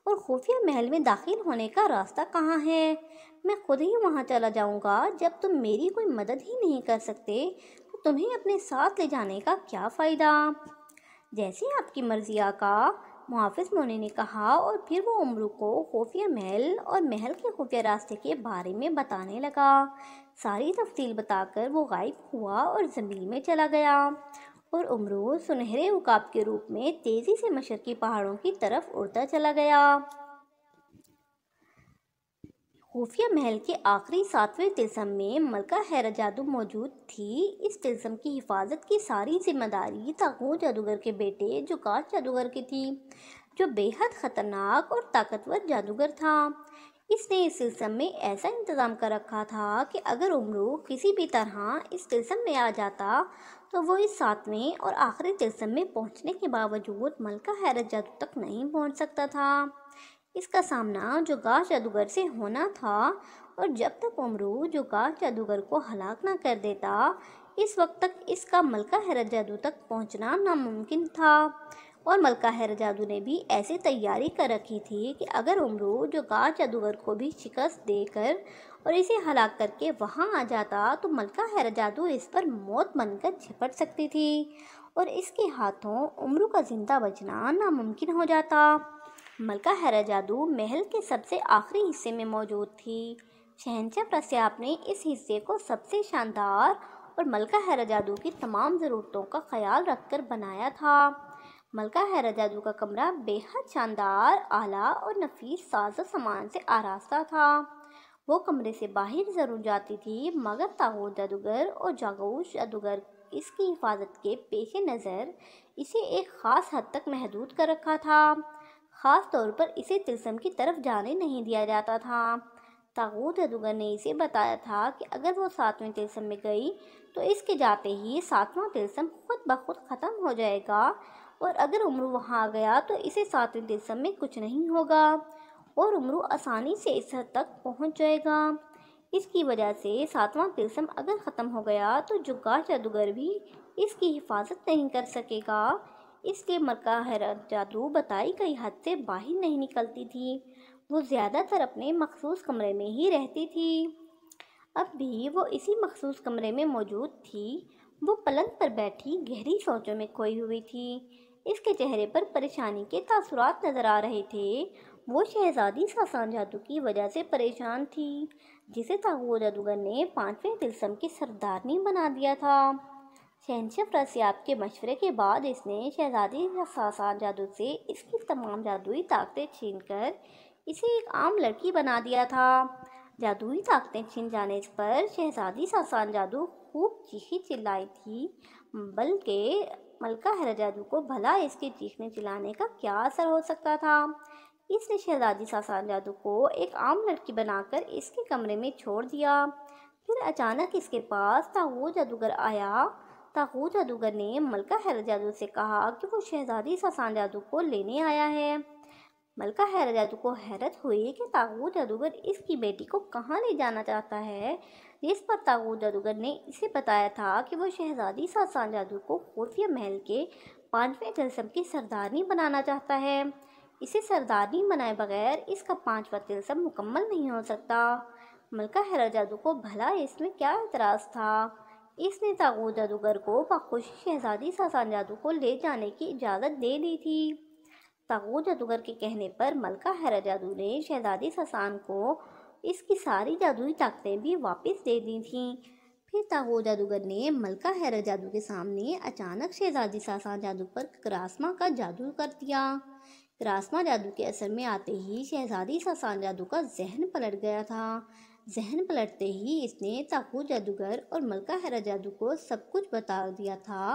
और खुफिया महल में दाखिल होने का रास्ता कहाँ है मैं खुद ही वहाँ चला जाऊँगा जब तुम मेरी कोई मदद ही नहीं कर सकते तुम्हें अपने साथ ले जाने का क्या फ़ायदा जैसे आपकी मर्जी आका मुहाफ़ मोने ने कहा और फिर वो उमरू को खुफिया महल और महल के खुफिया रास्ते के बारे में बताने लगा सारी तफसील बताकर वो गायब हुआ और ज़मीन में चला गया और उमरू सुनहरे उकाब के रूप में तेज़ी से मशरकी पहाड़ों की तरफ उड़ता चला गया खुफिया महल के आखिरी सातवें तिलसम में मलका हैरा जादू मौजूद थी इस तिलसम की हिफाजत की सारी जिम्मेदारी ताकू जादूगर के बेटे जो कांच जादूगर की थी जो बेहद ख़तरनाक और ताकतवर जादूगर था इसने इस तिलसम में ऐसा इंतज़ाम कर रखा था कि अगर उमरू किसी भी तरह इस तिलसम में आ जाता तो वो इस सातवें और आखिरी तिलसम में पहुंचने के बावजूद मलका हैरत जादू तक नहीं पहुंच सकता था इसका सामना जुगाह जादूगर से होना था और जब तक उमरू जो जुगाह जादूगर को हलाक ना कर देता इस वक्त तक इसका मलका हैरत जादू तक पहुंचना नामुमकिन था और मलका हैरत जादू ने भी ऐसी तैयारी कर रखी थी कि अगर उमरू जुगाह जादूगर को भी शिकस्त देकर और इसे हलाक करके वहाँ आ जाता तो मलका हैरत जादू इस पर मौत बनकर झिपट सकती थी और इसके हाथों उमरू का ज़िंदा बचना नामुमकिन हो जाता मलका हैरा जादू महल के सबसे आखिरी हिस्से में मौजूद थी शहनशाह प्रस्याप ने इस हिस्से को सबसे शानदार और मलका हैरा जादू की तमाम ज़रूरतों का ख्याल रखकर बनाया था मलका हैरा जादू का कमरा बेहद शानदार आला और नफीस साजो सामान से आरास्ता था वो कमरे से बाहर ज़रूर जाती थी मगर ताहो जादूगर और जागोश जादूगर इसकी हिफाजत के पेश नज़र इसे एक ख़ास हद तक महदूद कर रखा था ख़ास तौर पर इसे तिलसम की तरफ जाने नहीं दिया जाता था तागूत जदूगर ने इसे बताया था कि अगर वो सातवें तिलसम में गई तो इसके जाते ही सातवां तिलसम खुद ब खुद ख़त्म हो जाएगा और अगर उम्र वहाँ गया तो इसे सातवें तिलसम में कुछ नहीं होगा और उम्र आसानी से इस हद तक पहुँच जाएगा इसकी वजह से सातवां तिलसम अगर ख़त्म हो गया तो जुगा जादूगर भी इसकी हिफाजत नहीं कर सकेगा इसलिए मरका हैरत जादू बताई गई हद से बाहर नहीं निकलती थी वो ज़्यादातर अपने मखसूस कमरे में ही रहती थी अब भी वो इसी मखसूस कमरे में मौजूद थी वो पलंग पर बैठी गहरी सोचों में खोई हुई थी इसके चेहरे पर परेशानी के तसरत नज़र आ रहे थे वो शहजादी सासान जादू की वजह से परेशान थी जिसे तागो जादूगर ने पाँचवें तिलसम की सरदारनी बना दिया था शहनशाह फ्रसियाब के मशवरे के बाद इसने शहजादी सासान जादू से इसकी तमाम जादुई ताकतें छीन कर इसे एक आम लड़की बना दिया था जादुई ताकतें छीन जाने पर शहजादी सासान जादू खूब चीखी चिल्लाई थी बल्कि मलका जादू को भला इसके चीखने चिल्लाने का क्या असर हो सकता था इसने शहजादी सासान जादू को एक आम लड़की बनाकर इसके कमरे में छोड़ दिया फिर अचानक इसके पास ताऊ जादूगर आया ताकू जादूगर ने मलका हैर जादू से कहा कि वो शहजादी सासान जादू को लेने आया है मलका हैर जादू को हैरत हुई कि ताकू जादूगर इसकी बेटी को कहाँ ले जाना चाहता है जिस पर ताकू जादूगर ने इसे बताया था कि वो शहजादी सासान जादू को खुफिया महल के पाँचवें तिलसम की सरदारनी बनाना चाहता है इसे सरदारनी बनाए बगैर इसका पाँचवा तिलसम मुकम्मल नहीं हो सकता मलका हैर जादू को भला इसमें क्या एतराज़ था इसने तागो जादूगर को बाखुशी शहजादी सासान जादू को ले जाने की इजाज़त दे दी थी तागो जादूगर के कहने पर मलका हैरा जादू ने शहजादी सासान को इसकी सारी जादुई ताकतें भी वापस दे दी थीं फिर तागो जादूगर ने मलका हैरा जादू के सामने अचानक शहजादी सासान जादू पर क्रासमा का जादू कर दिया क्रासमा जादू के असर में आते ही शहजादी सासान जादू का जहन पलट गया था जहन पलटते ही इसने ताकू जादूगर और मलका हरा जादू को सब कुछ बता दिया था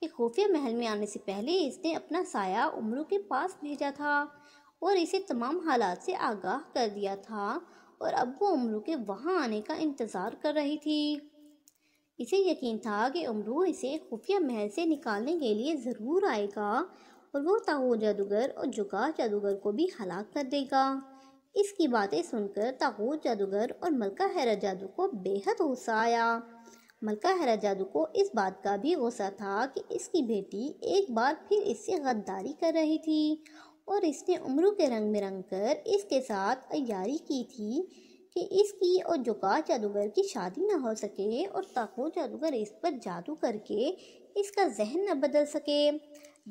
कि खुफिया महल में आने से पहले इसने अपना साया उमरू के पास भेजा था और इसे तमाम हालात से आगाह कर दिया था और अब वो उमरू के वहाँ आने का इंतज़ार कर रही थी इसे यकीन था कि उमरू इसे खुफिया महल से निकालने के लिए ज़रूर आएगा और वो ताहो जादूगर और जुगा जादूगर को भी हलाक कर देगा इसकी बातें सुनकर ताकूत जादूगर और मलका हैरा जादू को बेहद गुस्सा आया मलका हैरा जादू को इस बात का भी गुस्सा था कि इसकी बेटी एक बार फिर इससे गद्दारी कर रही थी और इसने उमरू के रंग में रंग कर इसके साथ अयारी की थी कि इसकी और जुका जादूगर की शादी ना हो सके और ताको जादूगर इस पर जादू करके इसका जहन न बदल सके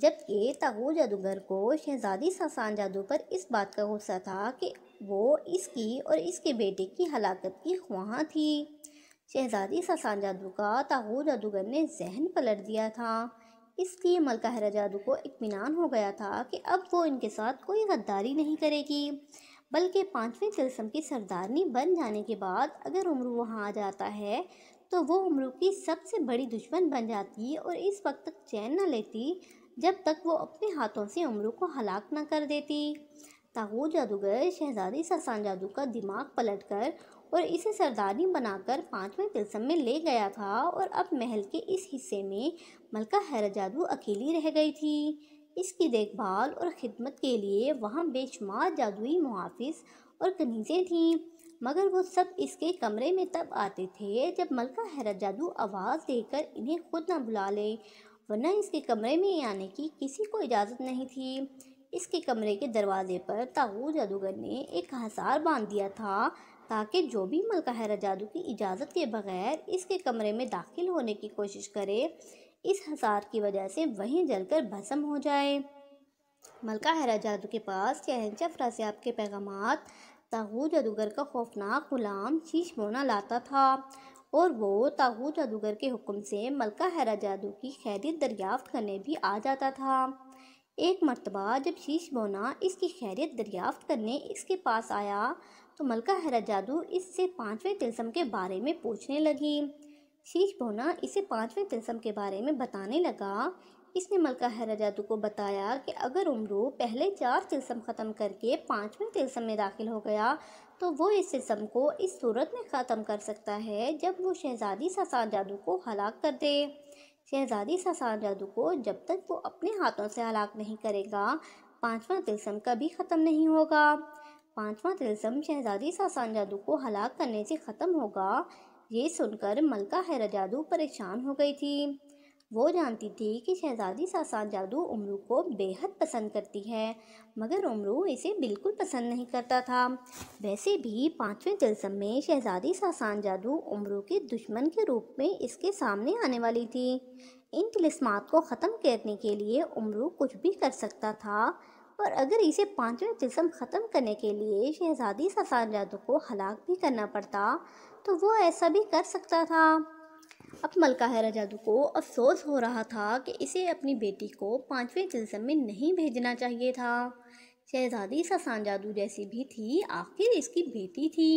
जबकि ताको जादूगर को शहजादी सासान जादू पर इस बात का गुस्सा था कि वो इसकी और इसके बेटे की हलाकत की ख्वाह थी शहजादी ससान जादू का ताहूर जादूगर ने जहन पलट दिया था इसलिए मलकाहरा जादू को इतमान हो गया था कि अब वो इनके साथ कोई गद्दारी नहीं करेगी बल्कि पाँचवें तिलसम की सरदारनी बन जाने के बाद अगर उम्रू वहाँ आ जाता है तो वो उमरू की सबसे बड़ी दुश्मन बन जाती और इस वक्त तक चैन न लेती जब तक वो अपने हाथों से उमरू को हलाक न कर देती ताहूर जादूगर शहजादी ससान जादू का दिमाग पलटकर और इसे सरदारी बनाकर पाँचवें तिलसम में ले गया था और अब महल के इस हिस्से में मलका हैर जादू अकेली रह गई थी इसकी देखभाल और ख़िदमत के लिए वहाँ बेशुमार जादुई मुहाफ़ और कनीज़ें थीं मगर वो सब इसके कमरे में तब आते थे जब मलका हैरत जादू आवाज़ देकर इन्हें खुद ना बुला ले वरना इसके कमरे में आने की किसी को इजाज़त नहीं थी इसके कमरे के दरवाजे पर ताऊ जादूगर ने एक हसार बांध दिया था ताकि जो भी हैरा जादू की इजाज़त के बगैर इसके कमरे में दाखिल होने की कोशिश करे इस हसार की वजह से वहीं जलकर भस्म हो जाए मलका हैरा जादू के पास शहनशाह फ्रासियाब के पैगाम ताहू जादूगर का खौफनाक गुलाम शीश मोना लाता था और वो ताहू जादूगर के हुक्म से मलका हैरा जादू की खैरियत दरियाफ्त करने भी आ जाता था एक मरतबा जब शीश बोना इसकी खैरियत दरियाफ्त करने इसके पास आया तो मलका हैरा जादू इससे पाँचवें तिलसम के बारे में पूछने लगी शीश बोना इसे पाँचवें तिलसम के बारे में बताने लगा इसने मलका हैरा जादू को बताया कि अगर उमरू पहले चार तिलसम ख़त्म करके पाँचवें तिलसम में दाखिल हो गया तो वो इस तिलसम को इस सूरत में ख़त्म कर सकता है जब वो शहजादी सासा जादू को हलाक कर दे शहजादी सासान जादू को जब तक वो अपने हाथों से हलाक नहीं करेगा पांचवा तिलसम कभी ख़त्म नहीं होगा पांचवा तिलसम शहजादी सासान जादू को हलाक करने से ख़त्म होगा ये सुनकर मलका जादू परेशान हो गई थी वो जानती थी कि शहजादी सासान जादू उमरू को बेहद पसंद करती है मगर उमरू इसे बिल्कुल पसंद नहीं करता था वैसे भी पाँचवें जलसम में शहजादी सासान जादू उमरू के दुश्मन के रूप में इसके सामने आने वाली थी इन तिलस्मात को ख़त्म करने के लिए उमरू कुछ भी कर सकता था पर अगर इसे पाँचवें तिलस्म ख़त्म करने के लिए शहजादी सासान जादू को हलाक भी करना पड़ता तो वो ऐसा भी कर सकता था अब मलका जादू को अफसोस हो रहा था कि इसे अपनी बेटी को पाँचवें जिल्सम में नहीं भेजना चाहिए था शहजादी ससान जादू जैसी भी थी आखिर इसकी बेटी थी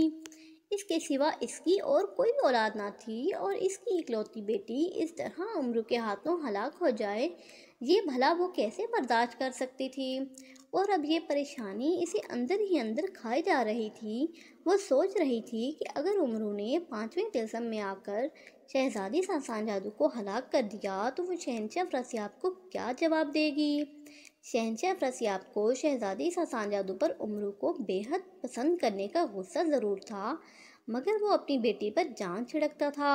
इसके सिवा इसकी और कोई औलाद ना थी और इसकी इकलौती बेटी इस तरह उम्र के हाथों हलाक हो जाए ये भला वो कैसे बर्दाश्त कर सकती थी और अब ये परेशानी इसे अंदर ही अंदर खाई जा रही थी वो सोच रही थी कि अगर उम्रों ने पाँचवें तिलसम में आकर शहजादी सासान जादू को हलाक कर दिया तो वो शहनशाह फ्रसियाब को क्या जवाब देगी शहनशाह फ्रसियाब को शहजादी सासान जादू पर उमरू को बेहद पसंद करने का गुस्सा ज़रूर था मगर वो अपनी बेटी पर जान छिड़कता था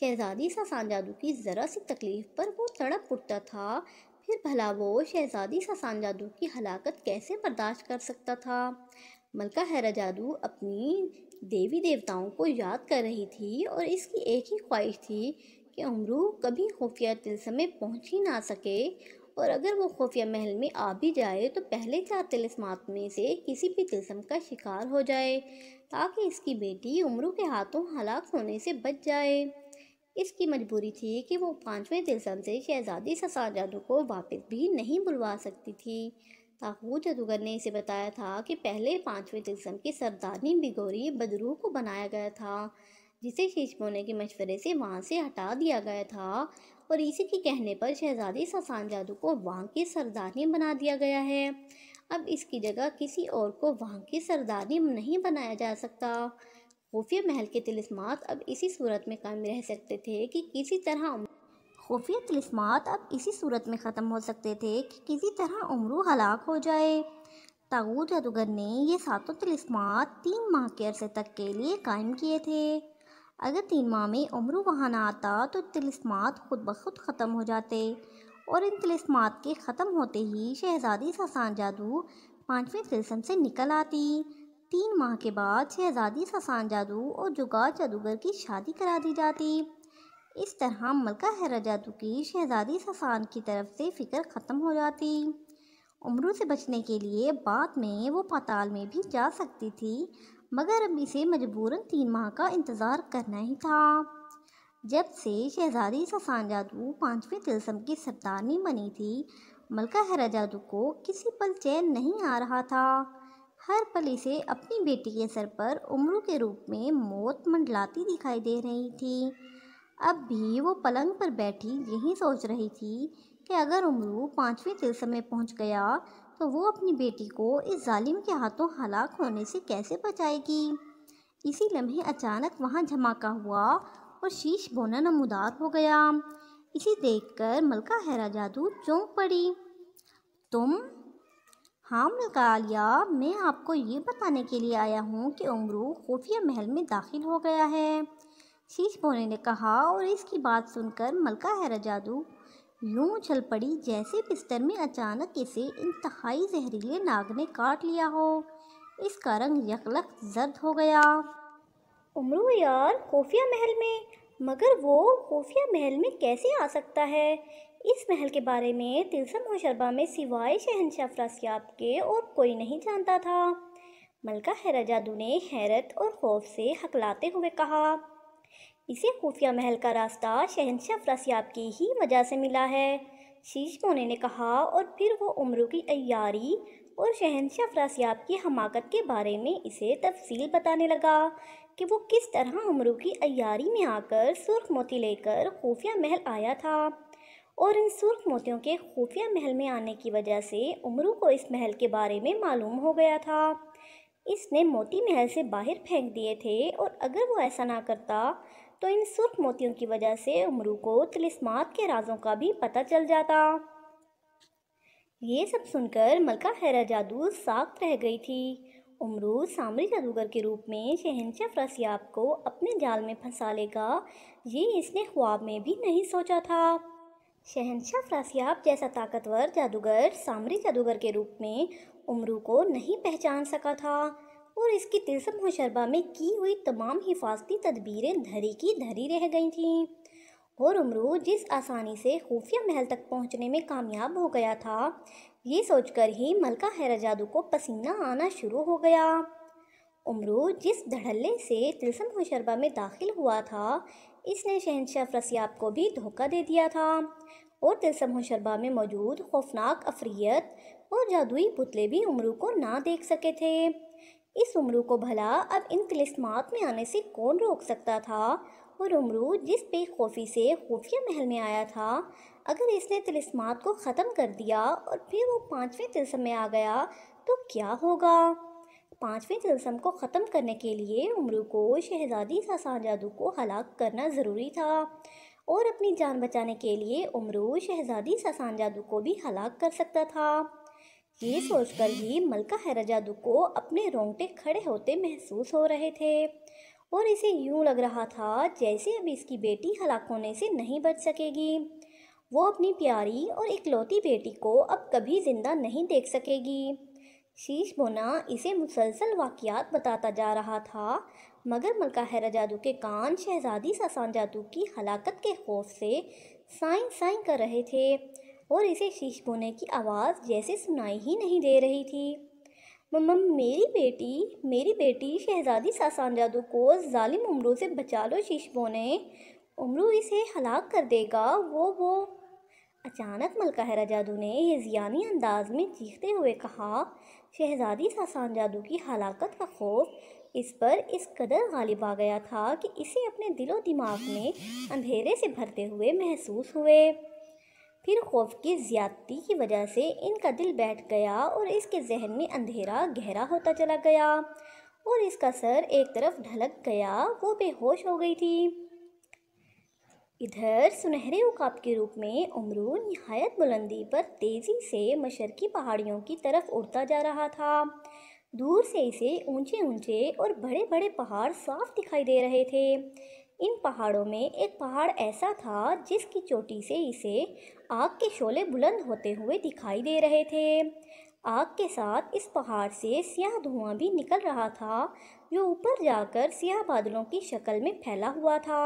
शहजादी सासान जादू की ज़रा सी तकलीफ़ पर वो तड़प उठता था फिर भला वो शहजादी सासान जादू की हलाकत कैसे बर्दाश्त कर सकता था मलका हैरा जादू अपनी देवी देवताओं को याद कर रही थी और इसकी एक ही ख्वाहिश थी कि उमरू कभी खुफिया तिलसम में पहुँच ही ना सके और अगर वो खुफिया महल में आ भी जाए तो पहले चार तिलस्मात में से किसी भी तिलसम का शिकार हो जाए ताकि इसकी बेटी उमरू के हाथों हलाक होने से बच जाए इसकी मजबूरी थी कि वो पांचवें तिलसम से शहजादी जादू को वापस भी नहीं बुलवा सकती थी ताकूत जादूगर ने इसे बताया था कि पहले पाँचवें तिलसम की सरदारनी बिगोरी बदरू को बनाया गया था जिसे शिशमोने के मशवरे से वहाँ से हटा दिया गया था और इसी के कहने पर शहजादी ससान जादू को वहाँ की सरदारनी बना दिया गया है अब इसकी जगह किसी और को वहाँ की सरदारनी नहीं बनाया जा सकता खुफिया महल के तिलस्मात अब इसी सूरत में कायम रह सकते थे कि किसी तरह खुफिया तलिस्मात अब इसी सूरत में ख़त्म हो सकते थे कि किसी तरह उमरू हलाक हो जाए तागूत जादूगर ने ये सातों तलिस्मात तीन माह के अरसे तक के लिए कायम किए थे अगर तीन माह में उमरू वहाँ ना आता तो तलिस्मात खुद ब खुद ख़त्म हो जाते और इन तलस्मात के ख़त्म होते ही शहज़ादी ससान जादू पाँचवें तिलसम से निकल आती तीन माह के बाद शहज़ादी ससान जादू और जुगा जादूगर की शादी करा दी जाती इस तरह मलका हैरा जादू की शहजादी ससान की तरफ से फ़िक्र ख़त्म हो जाती उम्रू से बचने के लिए बाद में वो पाताल में भी जा सकती थी मगर अब इसे मजबूरन तीन माह का इंतज़ार करना ही था जब से शहजादी ससान जादू पाँचवें तिलसम की सरदारनी बनी थी मलका हैरा जादू को किसी पल चैन नहीं आ रहा था हर पल इसे अपनी बेटी के सर पर उम्र के रूप में मौत मंडलाती दिखाई दे रही थी अब भी वो पलंग पर बैठी यही सोच रही थी कि अगर उमरू पाँचवें तिल समय पहुँच गया तो वो अपनी बेटी को इस जालिम के हाथों हलाक होने से कैसे बचाएगी इसी लम्हे अचानक वहाँ धमाका हुआ और शीश बोना नमदार हो गया इसी देखकर मलका हैरा जादू चौंक पड़ी तुम हाँ मलका आलिया मैं आपको ये बताने के लिए आया हूँ कि उमरू खुफिया महल में दाखिल हो गया है शीश बोने ने कहा और इसकी बात सुनकर मलका हैरा जादू यूं उछल पड़ी जैसे बिस्तर में अचानक इसे इंतहाई जहरीले नाग ने काट लिया हो इसका रंग यकलक जर्द हो गया उमरू यार खुफिया महल में मगर वो खुफिया महल में कैसे आ सकता है इस महल के बारे में तिलसम शरबा में सिवाय शहनशाह फ्रासियाब के और कोई नहीं जानता था मलका हैरा जादू ने हैरत और खौफ से हकलाते हुए कहा इसे खुफिया महल का रास्ता शहनशाह फ्रसियाब की ही वजह से मिला है शीश मोने ने कहा और फिर वो उम्र की अयारी और शहनशाह फ्रासियाब की हमाकत के बारे में इसे तफसील बताने लगा कि वो किस तरह उम्र की अयारी में आकर सुर्ख मोती लेकर खुफिया महल आया था और इन सुर्ख मोतियों के खुफिया महल में आने की वजह से उम्र को इस महल के बारे में मालूम हो गया था इसने मोती महल से बाहर फेंक दिए थे और अगर वो ऐसा ना करता तो इन सुर्ख मोतियों की वजह से उमरू को तिलिस्मात के राजों का भी पता चल जाता ये सब सुनकर मलका हैरा जादू साख रह गई थी उमरू सामरी जादूगर के रूप में शहनशाह फ्रसियाब को अपने जाल में फंसा लेगा ये इसने ख्वाब में भी नहीं सोचा था शहनशाह फ्रासियाब जैसा ताकतवर जादूगर सामरी जादूगर के रूप में उमरू को नहीं पहचान सका था और इसकी तिलसम मुशरबा में की हुई तमाम हिफाजती तदबीरें धरी की धरी रह गई थीं और उमरू जिस आसानी से खुफिया महल तक पहुंचने में कामयाब हो गया था ये सोचकर ही मलका हैरा जादू को पसीना आना शुरू हो गया उमरू जिस धड़ल्ले से तिलसम होशरबा में दाखिल हुआ था इसने शहनशाह फ्रसियाब को भी धोखा दे दिया था और तिलसम मुशरबा में मौजूद खौफनाक अफरीत और जादुई पुतले भी उमरू को ना देख सके थे इस उमरू को भला अब इन तिलिस्मात में आने से कौन रोक सकता था और उमरू जिस बेखौफी से खुफिया महल में आया था अगर इसने तिलिस्मात को ख़त्म कर दिया और फिर वो पाँचवें तिलसम में आ गया तो क्या होगा पाँचवें तिलसम को ख़त्म करने के लिए उमरू को शहजादी सासान जादू को हलाक करना ज़रूरी था और अपनी जान बचाने के लिए उमरू शहजादी सासान जादू को भी हलाक कर सकता था ये सोचकर ही मलका जादू को अपने रोंगटे खड़े होते महसूस हो रहे थे और इसे यूं लग रहा था जैसे अब इसकी बेटी हलाक होने से नहीं बच सकेगी वो अपनी प्यारी और इकलौती बेटी को अब कभी ज़िंदा नहीं देख सकेगी शीश बोना इसे मुसलसल वाक़ात बताता जा रहा था मगर मलका हैरा जादू के कान शहजादी सासान जादू की हलाकत के खौफ से साइन साइन कर रहे थे और इसे शीश बोने की आवाज़ जैसे सुनाई ही नहीं दे रही थी मम्म मेरी बेटी मेरी बेटी शहजादी सासान जादू को जालिम उमरू से बचा लो शीश बोने उमरू इसे हलाक कर देगा वो वो अचानक मलकाहरा जादू ने हजियानी अंदाज में चीखते हुए कहा शहजादी सासान जादू की हलाकत का खौफ इस पर इस कदर गालिब आ गया था कि इसे अपने दिलो दिमाग में अंधेरे से भरते हुए महसूस हुए फिर खौफ की ज़्यादती की वजह से इनका दिल बैठ गया और इसके जहन में अंधेरा गहरा होता चला गया और इसका सर एक तरफ ढलक गया वो बेहोश हो गई थी इधर सुनहरे उकाब के रूप में उमरू नहायत बुलंदी पर तेज़ी से मशरकी पहाड़ियों की तरफ उड़ता जा रहा था दूर से इसे ऊंचे ऊंचे और बड़े बड़े पहाड़ साफ दिखाई दे रहे थे इन पहाड़ों में एक पहाड़ ऐसा था जिसकी चोटी से इसे आग के शोले बुलंद होते हुए दिखाई दे रहे थे आग के साथ इस पहाड़ से सियाह धुआं भी निकल रहा था जो ऊपर जाकर सियाह बादलों की शक्ल में फैला हुआ था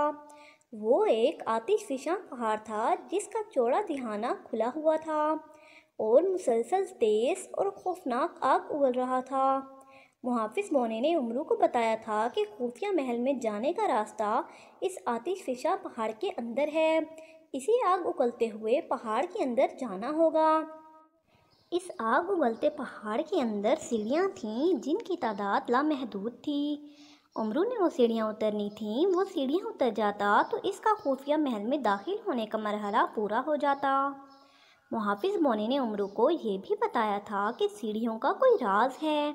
वो एक आतिश फिशां पहाड़ था जिसका चौड़ा दिहाना खुला हुआ था और मुसलसल तेज और खौफनाक आग उगल रहा था मुहाफिज बोने ने उमरू को बताया था कि खुफिया महल में जाने का रास्ता इस आतिशफिशा पहाड़ के अंदर है इसी आग उगलते हुए पहाड़ के अंदर जाना होगा इस आग उगलते पहाड़ के अंदर सीढ़ियाँ थीं जिनकी तादाद लामहदूद थी उमरू ने वो सीढ़ियाँ उतरनी थीं वो सीढ़ियाँ उतर जाता तो इसका खुफिया महल में दाखिल होने का मरहला पूरा हो जाता मुहाफिज बोने ने उमरू को यह भी बताया था कि सीढ़ियों का कोई राज है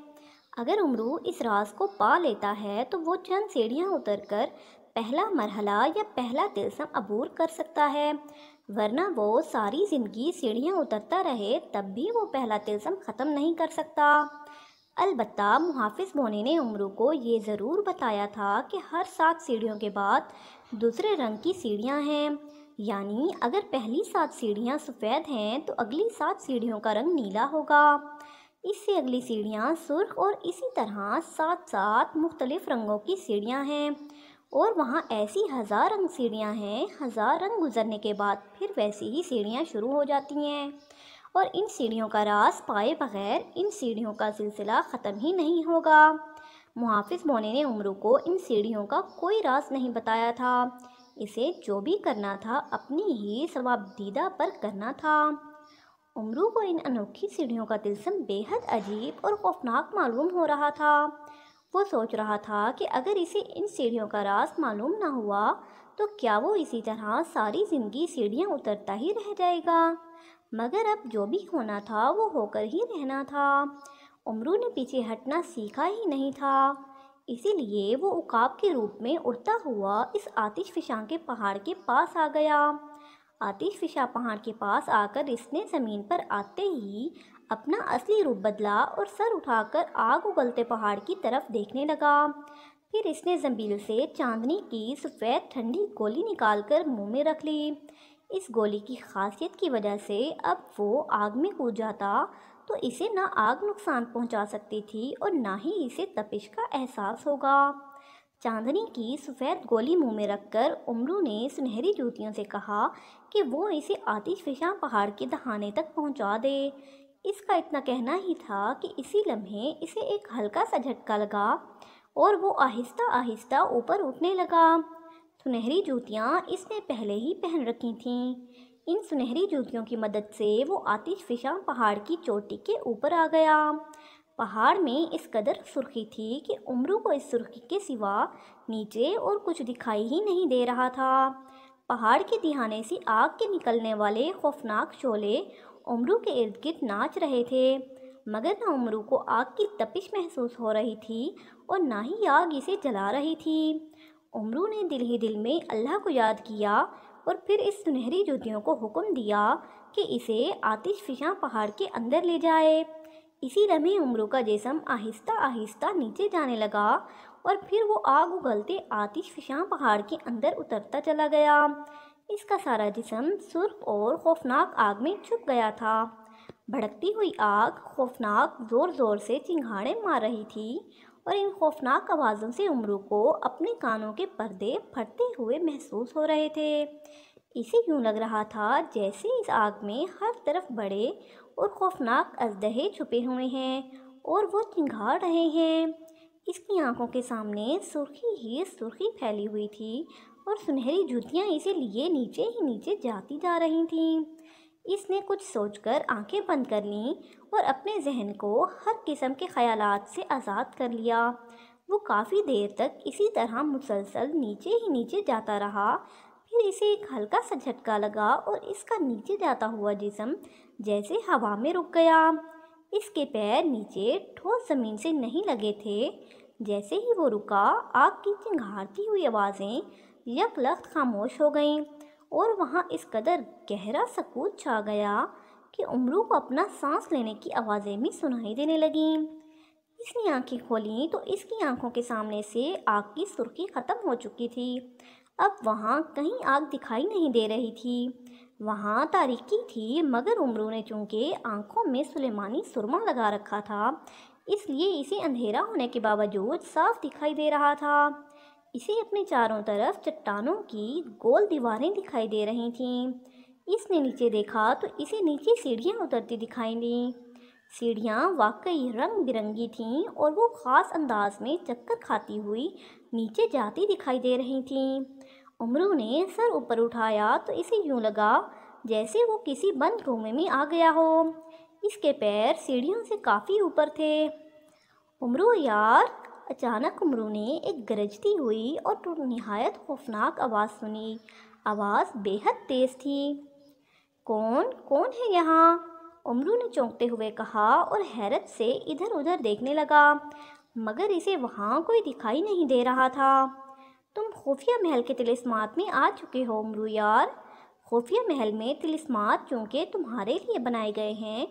अगर उमरू इस राज को पा लेता है तो वो चंद सीढ़ियाँ उतर कर पहला मरहला या पहला तिलसम अबूर कर सकता है वरना वो सारी ज़िंदगी सीढ़ियाँ उतरता रहे तब भी वो पहला तिलसम ख़त्म नहीं कर सकता अलबत् मुहाफ़ बोने ने उमरू को ये ज़रूर बताया था कि हर सात सीढ़ियों के बाद दूसरे रंग की सीढ़ियाँ हैं यानी अगर पहली सात सीढ़ियाँ सफ़ेद हैं तो अगली सात सीढ़ियों का रंग नीला होगा इससे अगली सीढ़ियाँ सुर्ख और इसी तरह साथ साथ मुख्तलिफ़ रंगों की सीढ़ियाँ हैं और वहाँ ऐसी हज़ार रंग सीढ़ियाँ हैं हज़ार रंग गुजरने के बाद फिर वैसी ही सीढ़ियाँ शुरू हो जाती हैं और इन सीढ़ियों का रास पाए बगैर इन सीढ़ियों का सिलसिला ख़त्म ही नहीं होगा मुहाफ मोने ने उम्र को इन सीढ़ियों का कोई रास नहीं बताया था इसे जो भी करना था अपनी ही सवाब दीदा पर करना था उमरू को इन अनोखी सीढ़ियों का तिलसम बेहद अजीब और खौफनाक मालूम हो रहा था वो सोच रहा था कि अगर इसे इन सीढ़ियों का रास मालूम ना हुआ तो क्या वो इसी तरह सारी ज़िंदगी सीढ़ियाँ उतरता ही रह जाएगा मगर अब जो भी होना था वो होकर ही रहना था उमरू ने पीछे हटना सीखा ही नहीं था इसीलिए वो उकाब के रूप में उड़ता हुआ इस आतिश फिशां के पहाड़ के पास आ गया आतिशफिशा पहाड़ के पास आकर इसने ज़मीन पर आते ही अपना असली रूप बदला और सर उठाकर आग उगलते पहाड़ की तरफ देखने लगा फिर इसने जम्बील से चांदनी की सफ़ेद ठंडी गोली निकालकर मुंह में रख ली इस गोली की खासियत की वजह से अब वो आग में कूद जाता तो इसे ना आग नुकसान पहुंचा सकती थी और ना ही इसे तपिश का एहसास होगा चांदनी की सफ़ेद गोली मुंह में रखकर उमरू ने सुनहरी जूतियों से कहा कि वो इसे आतिशफिशा पहाड़ के दहाने तक पहुंचा दे इसका इतना कहना ही था कि इसी लम्हे इसे एक हल्का सा झटका लगा और वो आहिस्ता आहिस्ता ऊपर उठने लगा सुनहरी जूतियाँ इसने पहले ही पहन रखी थीं इन सुनहरी जूतियों की मदद से वो आतिशफिशा पहाड़ की चोटी के ऊपर आ गया पहाड़ में इस कदर सुर्खी थी कि उमरू को इस सुर्खी के सिवा नीचे और कुछ दिखाई ही नहीं दे रहा था पहाड़ के दिहाने से आग के निकलने वाले खौफनाक शोले उमरू के इर्द गिर्द नाच रहे थे मगर ना उमरू को आग की तपिश महसूस हो रही थी और ना ही आग इसे जला रही थी उमरू ने दिल ही दिल में अल्लाह को याद किया और फिर इस सुनहरी जोतियों को हुक्म दिया कि इसे आतिश फिशा पहाड़ के अंदर ले जाए इसी रमे उमरू का जिसम आहिस्ता आहिस्ता नीचे जाने लगा और फिर वो आग उगलते आतिश फिशां पहाड़ के अंदर उतरता चला गया इसका सारा जिसम सुर्ख और खौफनाक आग में छुप गया था भड़कती हुई आग खौफनाक ज़ोर ज़ोर से चिंगाड़े मार रही थी और इन खौफनाक आवाज़ों से उमरू को अपने कानों के पर्दे फटते हुए महसूस हो रहे थे इसे यूँ लग रहा था जैसे इस आग में हर तरफ बड़े और खौफनाक अजदहे छुपे हुए हैं और वो चिंगाड़ रहे हैं इसकी आंखों के सामने सुर्खी ही सुर्खी फैली हुई थी और सुनहरी जूतियाँ इसे लिए नीचे ही नीचे जाती जा रही थीं इसने कुछ सोचकर आंखें बंद कर लीं और अपने जहन को हर किस्म के ख्यालात से आज़ाद कर लिया वो काफ़ी देर तक इसी तरह मुसलसल नीचे ही नीचे जाता रहा फिर इसे एक हल्का सा झटका लगा और इसका नीचे जाता हुआ जिसम जैसे हवा में रुक गया इसके पैर नीचे ठोस ज़मीन से नहीं लगे थे जैसे ही वो रुका आग की चिंघारती हुई आवाज़ें यकलख्त खामोश हो गईं और वहाँ इस कदर गहरा सकूत छा गया कि उमरू को अपना सांस लेने की आवाज़ें भी सुनाई देने लगीं इसने आंखें खोली तो इसकी आंखों के सामने से आग की सुर्खी ख़त्म हो चुकी थी अब वहाँ कहीं आग दिखाई नहीं दे रही थी वहाँ तारीख़ी थी मगर उमरू ने चूँकि आँखों में सुलेमानी सुरमा लगा रखा था इसलिए इसे अंधेरा होने के बावजूद साफ दिखाई दे रहा था इसे अपने चारों तरफ चट्टानों की गोल दीवारें दिखाई दे रही थीं इसने नीचे देखा तो इसे नीचे सीढ़ियाँ उतरती दिखाई दी सीढ़ियाँ वाकई रंग बिरंगी थीं और वो ख़ास अंदाज में चक्कर खाती हुई नीचे जाती दिखाई दे रही थीं उमरू ने सर ऊपर उठाया तो इसे यूं लगा जैसे वो किसी बंद रूम में आ गया हो इसके पैर सीढ़ियों से काफ़ी ऊपर थे उमरू यार अचानक उमरू ने एक गरजती हुई और नहायत खौफनाक आवाज़ सुनी आवाज़ बेहद तेज़ थी कौन कौन है यहाँ उमरू ने चौंकते हुए कहा और हैरत से इधर उधर देखने लगा मगर इसे वहाँ कोई दिखाई नहीं दे रहा था तुम खुफिया महल के तिलस्मात में आ चुके हो मरू यार खुफिया महल में तिलस्मात चूँकि तुम्हारे लिए बनाए गए हैं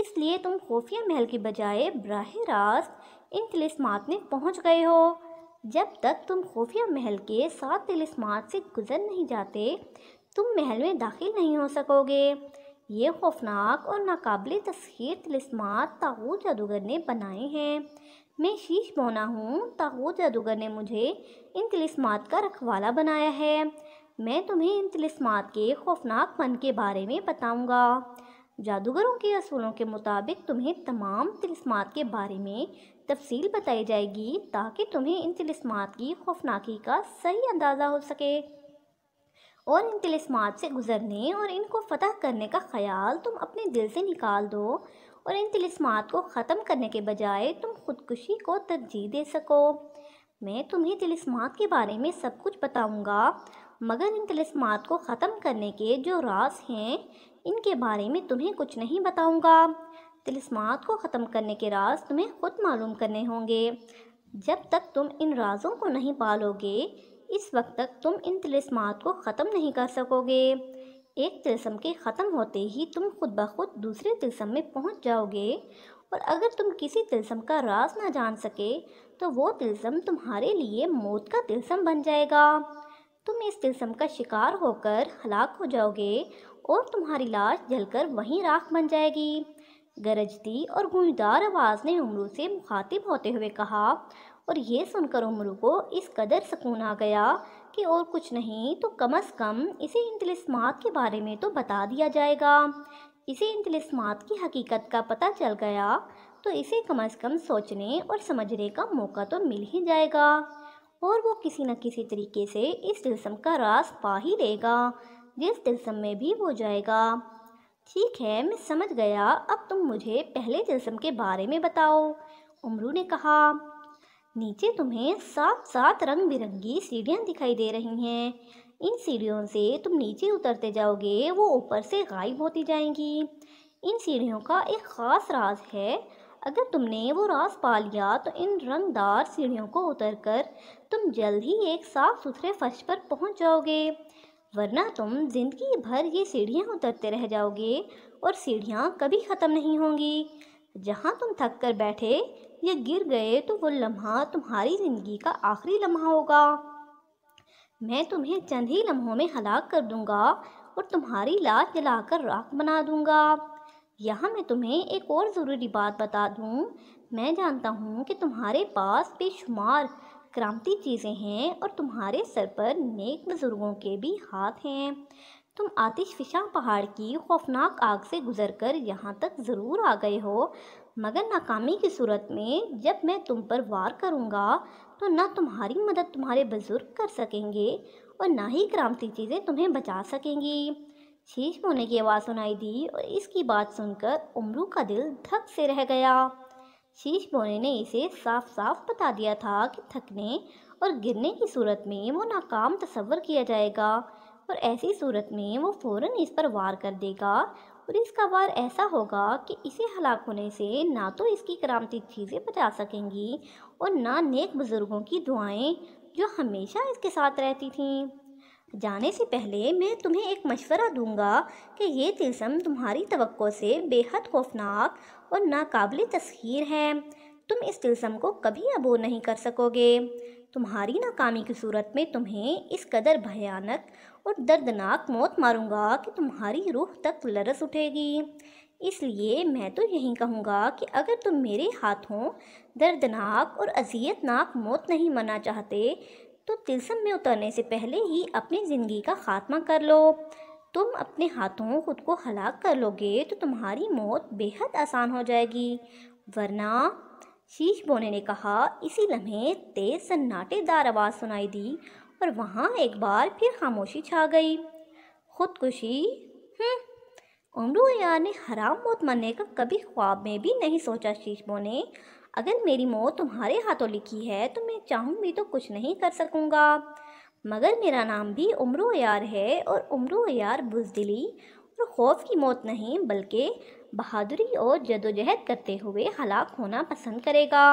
इसलिए तुम खुफिया महल के बजाय बरह रास्त इन तिलस्मात में पहुँच गए हो जब तक तुम खुफिया महल के सात तिलस्मात से गुजर नहीं जाते तुम महल में दाखिल नहीं हो सकोगे ये खौफनाक और नाकबिल तस्खीर तिलस्मात ताऊ जादूगर ने बनाए हैं मैं शीश बोना हूँ ताको जादूगर ने मुझे इन तिलस्मात का रखवाला बनाया है मैं तुम्हें इन तिलस्मात के खौफनाक मन के बारे में बताऊँगा जादूगरों के असूलों के मुताबिक तुम्हें तमाम तिलस्मात के बारे में तफसील बताई जाएगी ताकि तुम्हें इन तिलस्मात की खौफनाकी का सही अंदाज़ा हो सके और इन तिलस्मात से गुज़रने और इनको फ़तह करने का ख्याल तुम अपने दिल से निकाल दो और इन तिलस्मात को ख़त्म करने के बजाय तुम खुदकुशी को तरजीह दे सको मैं तुम्हें तिलस्मात के बारे में सब कुछ बताऊंगा मगर इन तिलस्मात को ख़त्म करने के जो राज हैं इनके बारे में तुम्हें कुछ नहीं बताऊंगा तिलस्मात को ख़त्म करने के राज तुम्हें खुद मालूम करने होंगे जब तक तुम इन राजों को नहीं पालोगे इस वक्त तक तुम इन तिलस्मात को ख़त्म नहीं कर सकोगे एक तिलसम के ख़त्म होते ही तुम खुद ब खुद दूसरे तिलसम में पहुंच जाओगे और अगर तुम किसी तिलसम का राज ना जान सके तो वो तिलसम तुम्हारे लिए मौत का तिलसम बन जाएगा तुम इस तिलसम का शिकार होकर हलाक हो जाओगे और तुम्हारी लाश जलकर वहीं राख बन जाएगी गरजती और गूंजदार आवाज़ ने उमरू से मुखातिब होते हुए कहा और यह सुनकर उमरू को इस कदर सुकून आ गया कि और कुछ नहीं तो कम अज़ कम इसे इन के बारे में तो बता दिया जाएगा इसे इन की हकीकत का पता चल गया तो इसे कम अज़ कम सोचने और समझने का मौका तो मिल ही जाएगा और वो किसी न किसी तरीके से इस तिलसम का रास पा ही लेगा जिस तिलसम में भी वो जाएगा ठीक है मैं समझ गया अब तुम मुझे पहले तिलसम के बारे में बताओ उमरू ने कहा नीचे तुम्हें सात सात रंग बिरंगी सीढ़ियाँ दिखाई दे रही हैं इन सीढ़ियों से तुम नीचे उतरते जाओगे वो ऊपर से गायब होती जाएंगी इन सीढ़ियों का एक ख़ास राज है अगर तुमने वो राज पा लिया तो इन रंगदार सीढ़ियों को उतरकर तुम जल्द ही एक साफ़ सुथरे फर्श पर पहुंच जाओगे वरना तुम ज़िंदगी भर ये सीढ़ियाँ उतरते रह जाओगे और सीढ़ियाँ कभी ख़त्म नहीं होंगी जहाँ तुम थक कर बैठे या गिर गए तो वो लम्हा तुम्हारी ज़िंदगी का आखिरी लम्हा होगा मैं तुम्हें चंद ही लम्हों में हलाक कर दूंगा और तुम्हारी लाश जलाकर राख बना दूंगा यहाँ मैं तुम्हें एक और ज़रूरी बात बता दूँ मैं जानता हूँ कि तुम्हारे पास बेशुमार क्रांति चीज़ें हैं और तुम्हारे सर पर नेक बुज़ुर्गों के भी हाथ हैं तुम आतिश फिशा पहाड़ की खौफनाक आग से गुजरकर यहाँ तक ज़रूर आ गए हो मगर नाकामी की सूरत में जब मैं तुम पर वार करूँगा तो ना तुम्हारी मदद तुम्हारे बुज़ुर्ग कर सकेंगे और ना ही क्रांति चीज़ें तुम्हें बचा सकेंगी शीश मोने की आवाज़ सुनाई दी और इसकी बात सुनकर उमरू का दिल धक से रह गया शीश बोने ने इसे साफ साफ बता दिया था कि थकने और गिरने की सूरत में वो नाकाम तस्वर किया जाएगा और ऐसी सूरत में वो फ़ौर इस पर वार कर देगा और इसका वार ऐसा होगा कि इसे हलाक होने से ना तो इसकी करामती चीज़ें बचा सकेंगी और ना नेक बुज़ुर्गों की दुआएं जो हमेशा इसके साथ रहती थीं जाने से पहले मैं तुम्हें एक मशवरा दूंगा कि ये तिलसम तुम्हारी तो से बेहद खौफनाक और नाकबिल तस्खीर है तुम इस तिलसम को कभी अबूर नहीं कर सकोगे तुम्हारी नाकामी की सूरत में तुम्हें इस कदर भयानक और दर्दनाक मौत मारूंगा कि तुम्हारी रूह तक लरस उठेगी इसलिए मैं तो यही कहूँगा कि अगर तुम मेरे हाथों दर्दनाक और अजियतनाक मौत नहीं मना चाहते तो तिलसम में उतरने से पहले ही अपनी ज़िंदगी का खात्मा कर लो तुम अपने हाथों खुद को हलाक कर लोगे तो तुम्हारी मौत बेहद आसान हो जाएगी वरना शीश बोने ने कहा इसी लम्हे तेज़ सन्नाटेदार आवाज़ सुनाई दी पर वहाँ एक बार फिर खामोशी छा गई खुदकुशी हम्म, उमरू यार ने हराम मौत मरने का कभी ख्वाब में भी नहीं सोचा शीशमो ने अगर मेरी मौत तुम्हारे हाथों लिखी है तो मैं चाहूँ भी तो कुछ नहीं कर सकूँगा मगर मेरा नाम भी उम्र यार है और उम्र यार बुजदिली और खौफ की मौत नहीं बल्कि बहादुरी और जदोजहद करते हुए हलाक होना पसंद करेगा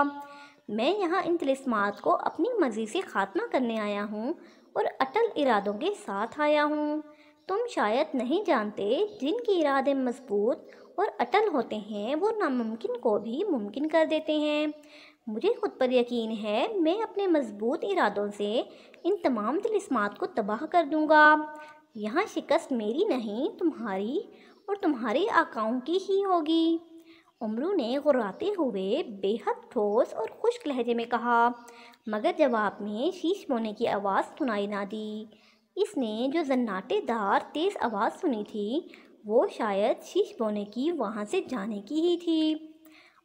मैं यहाँ इन तिलस्मात को अपनी मर्ज़ी से ख़ात्मा करने आया हूँ और अटल इरादों के साथ आया हूँ तुम शायद नहीं जानते जिनके इरादे मजबूत और अटल होते हैं वो नामुमकिन को भी मुमकिन कर देते हैं मुझे खुद पर यकीन है मैं अपने मजबूत इरादों से इन तमाम तिलस्मात को तबाह कर दूँगा यहाँ शिकस्त मेरी नहीं तुम्हारी और तुम्हारे आकाओं की ही होगी उमरू ने गुराते हुए बेहद ठोस और खुश्क लहजे में कहा मगर जवाब में शीश बोने की आवाज़ सुनाई ना दी इसने जो जन्नाटेदार तेज़ आवाज़ सुनी थी वो शायद शीश बोने की वहाँ से जाने की ही थी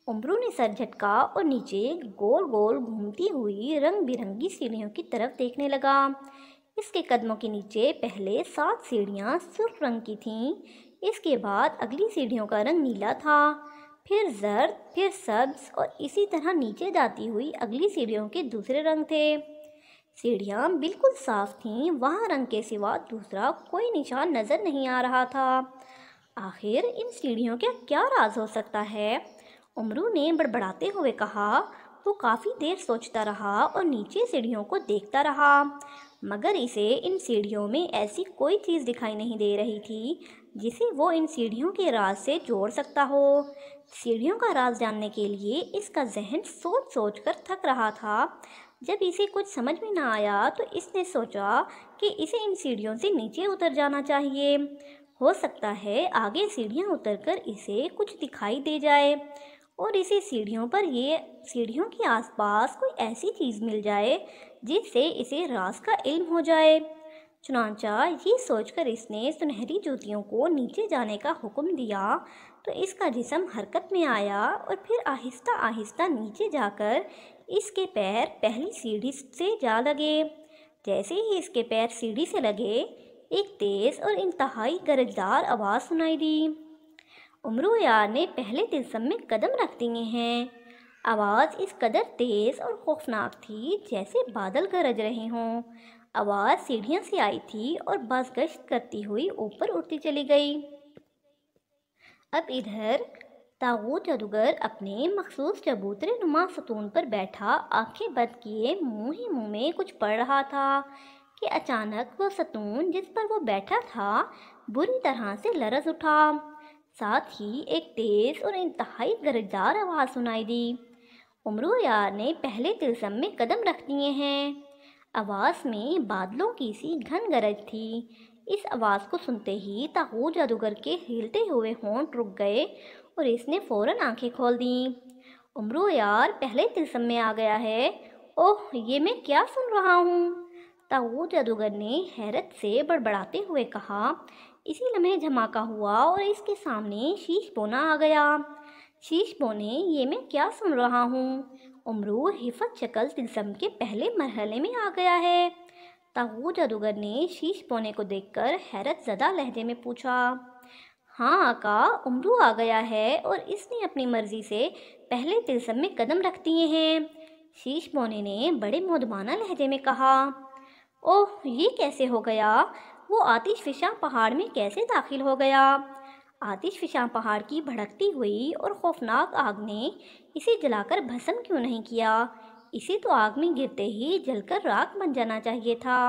उमरू ने सर झटका और नीचे गोल गोल घूमती हुई रंग बिरंगी सीढ़ियों की तरफ देखने लगा इसके कदमों के नीचे पहले सात सीढ़ियाँ सुर्ख रंग की थीं इसके बाद अगली सीढ़ियों का रंग नीला था फिर जर्द फिर सब्ज और इसी तरह नीचे जाती हुई अगली सीढ़ियों के दूसरे रंग थे सीढ़ियाँ बिल्कुल साफ थीं वहाँ रंग के सिवा दूसरा कोई निशान नज़र नहीं आ रहा था आखिर इन सीढ़ियों का क्या राज हो सकता है उमरू ने बड़बड़ाते हुए कहा वो काफ़ी देर सोचता रहा और नीचे सीढ़ियों को देखता रहा मगर इसे इन सीढ़ियों में ऐसी कोई चीज़ दिखाई नहीं दे रही थी जिसे वो इन सीढ़ियों के राज से जोड़ सकता हो सीढ़ियों का राज जानने के लिए इसका जहन सोच सोच कर थक रहा था जब इसे कुछ समझ में ना आया तो इसने सोचा कि इसे इन सीढ़ियों से नीचे उतर जाना चाहिए हो सकता है आगे सीढ़ियाँ उतर कर इसे कुछ दिखाई दे जाए और इसे सीढ़ियों पर ये सीढ़ियों के आसपास कोई ऐसी चीज़ मिल जाए जिससे इसे रास का इल्म हो जाए चुनाचा ये सोचकर इसने सुनहरी जूतियों को नीचे जाने का हुक्म दिया तो इसका जिसम हरकत में आया और फिर आहिस्ता आहिस्ता नीचे जाकर इसके पैर पहली सीढ़ी से जा लगे जैसे ही इसके पैर सीढ़ी से लगे एक तेज़ और इंतहाई गरजदार आवाज़ सुनाई दी उमरू यार ने पहले तिलसम में कदम रख दिए हैं आवाज़ इस कदर तेज़ और खौफनाक थी जैसे बादल गरज रहे हों आवाज़ सीढ़ियों से आई थी और बस गश्त करती हुई ऊपर उड़ती चली गई अब इधर ताऊ जादूगर अपने मखसूस चबूतरे नुमा सतून पर बैठा आंखें बंद किए मुंह ही मुंह में कुछ पढ़ रहा था कि अचानक वो सतून जिस पर वो बैठा था बुरी तरह से लरस उठा साथ ही एक तेज़ और इंतहाई गरजदार आवाज़ सुनाई दी उमरू यार ने पहले तिलसम में कदम रख दिए हैं आवाज़ में बादलों की सी घन गरज थी इस आवाज़ को सुनते ही ताहू जादूगर के हिलते हुए होंठ रुक गए और इसने फौरन आंखें खोल दी उम्रो यार पहले तिलसम में आ गया है ओह ये मैं क्या सुन रहा हूँ ताहू जादूगर ने हैरत से बड़बड़ाते हुए कहा इसी लम्हे धमाका हुआ और इसके सामने शीश बोना आ गया शीश बोने ये मैं क्या सुन रहा हूँ उमरूर हिफत शक्ल तिलसम के पहले मरहले में आ गया है ताऊ जादूगर ने शीश पोने को देखकर हैरत ज़दा लहजे में पूछा हाँ आका उमरू आ गया है और इसने अपनी मर्ज़ी से पहले तिलसम में कदम रख दिए हैं शीश बोने ने बड़े मोदबाना लहजे में कहा ओह ये कैसे हो गया वो आतिश फिशा पहाड़ में कैसे दाखिल हो गया आतिश फिशा पहाड़ की भड़कती हुई और खौफनाक आग ने इसे जलाकर भस्म क्यों नहीं किया इसे तो आग में गिरते ही जलकर राख बन जाना चाहिए था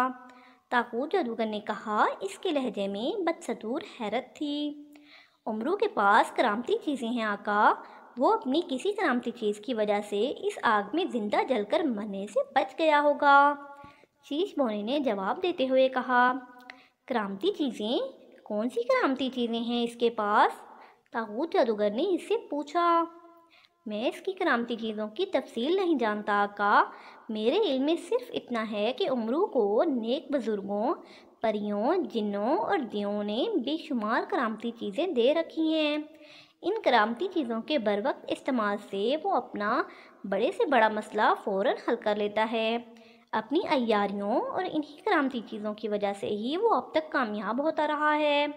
ताकूत जादूगर ने कहा इसके लहजे में बदसतूर हैरत थी उमरू के पास करामती चीज़ें हैं आका वो अपनी किसी करामती चीज़ की वजह से इस आग में ज़िंदा जलकर मरने से बच गया होगा शीश बोने ने जवाब देते हुए कहा क्रामती चीज़ें कौन सी क्रामती चीज़ें हैं इसके पास ताकूत जादूगर ने इससे पूछा मैं इसकी करामती चीज़ों की तफसील नहीं जानता का मेरे इल में सिर्फ इतना है कि उमरू को नेक बुज़ुर्गों परियों जिन्हों और दियों ने बेशुमार करामती चीज़ें दे रखी हैं इन करामती चीज़ों के बर वक्त इस्तेमाल से वो अपना बड़े से बड़ा मसला फ़ौर हल कर लेता है अपनी अयारियों और इन्हीं करामती चीज़ों की वजह से ही वो अब तक कामयाब होता रहा है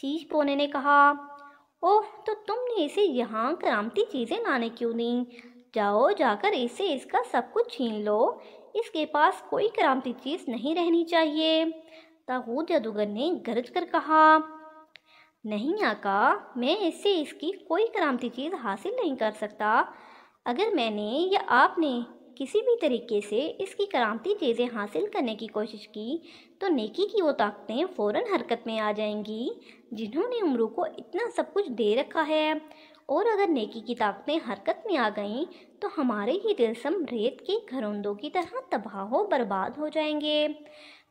शीश पोने ने कहा ओह तो तुमने इसे यहाँ करामती चीज़ें लाने क्यों दी जाओ जाकर इसे इसका सब कुछ छीन लो इसके पास कोई करामती चीज़ नहीं रहनी चाहिए ताहूत जादूगर ने गरज कर कहा नहीं आका मैं इससे इसकी कोई करामती चीज़ हासिल नहीं कर सकता अगर मैंने या आपने किसी भी तरीके से इसकी करामती चीज़ें हासिल करने की कोशिश की तो नेकी की वो ताकतें फ़ौर हरकत में आ जाएंगी जिन्होंने उम्रों को इतना सब कुछ दे रखा है और अगर नेकी की ताकतें हरकत में आ गईं तो हमारे ही दिलसम रेत के घरौंदों की तरह तबाह हो बर्बाद हो जाएंगे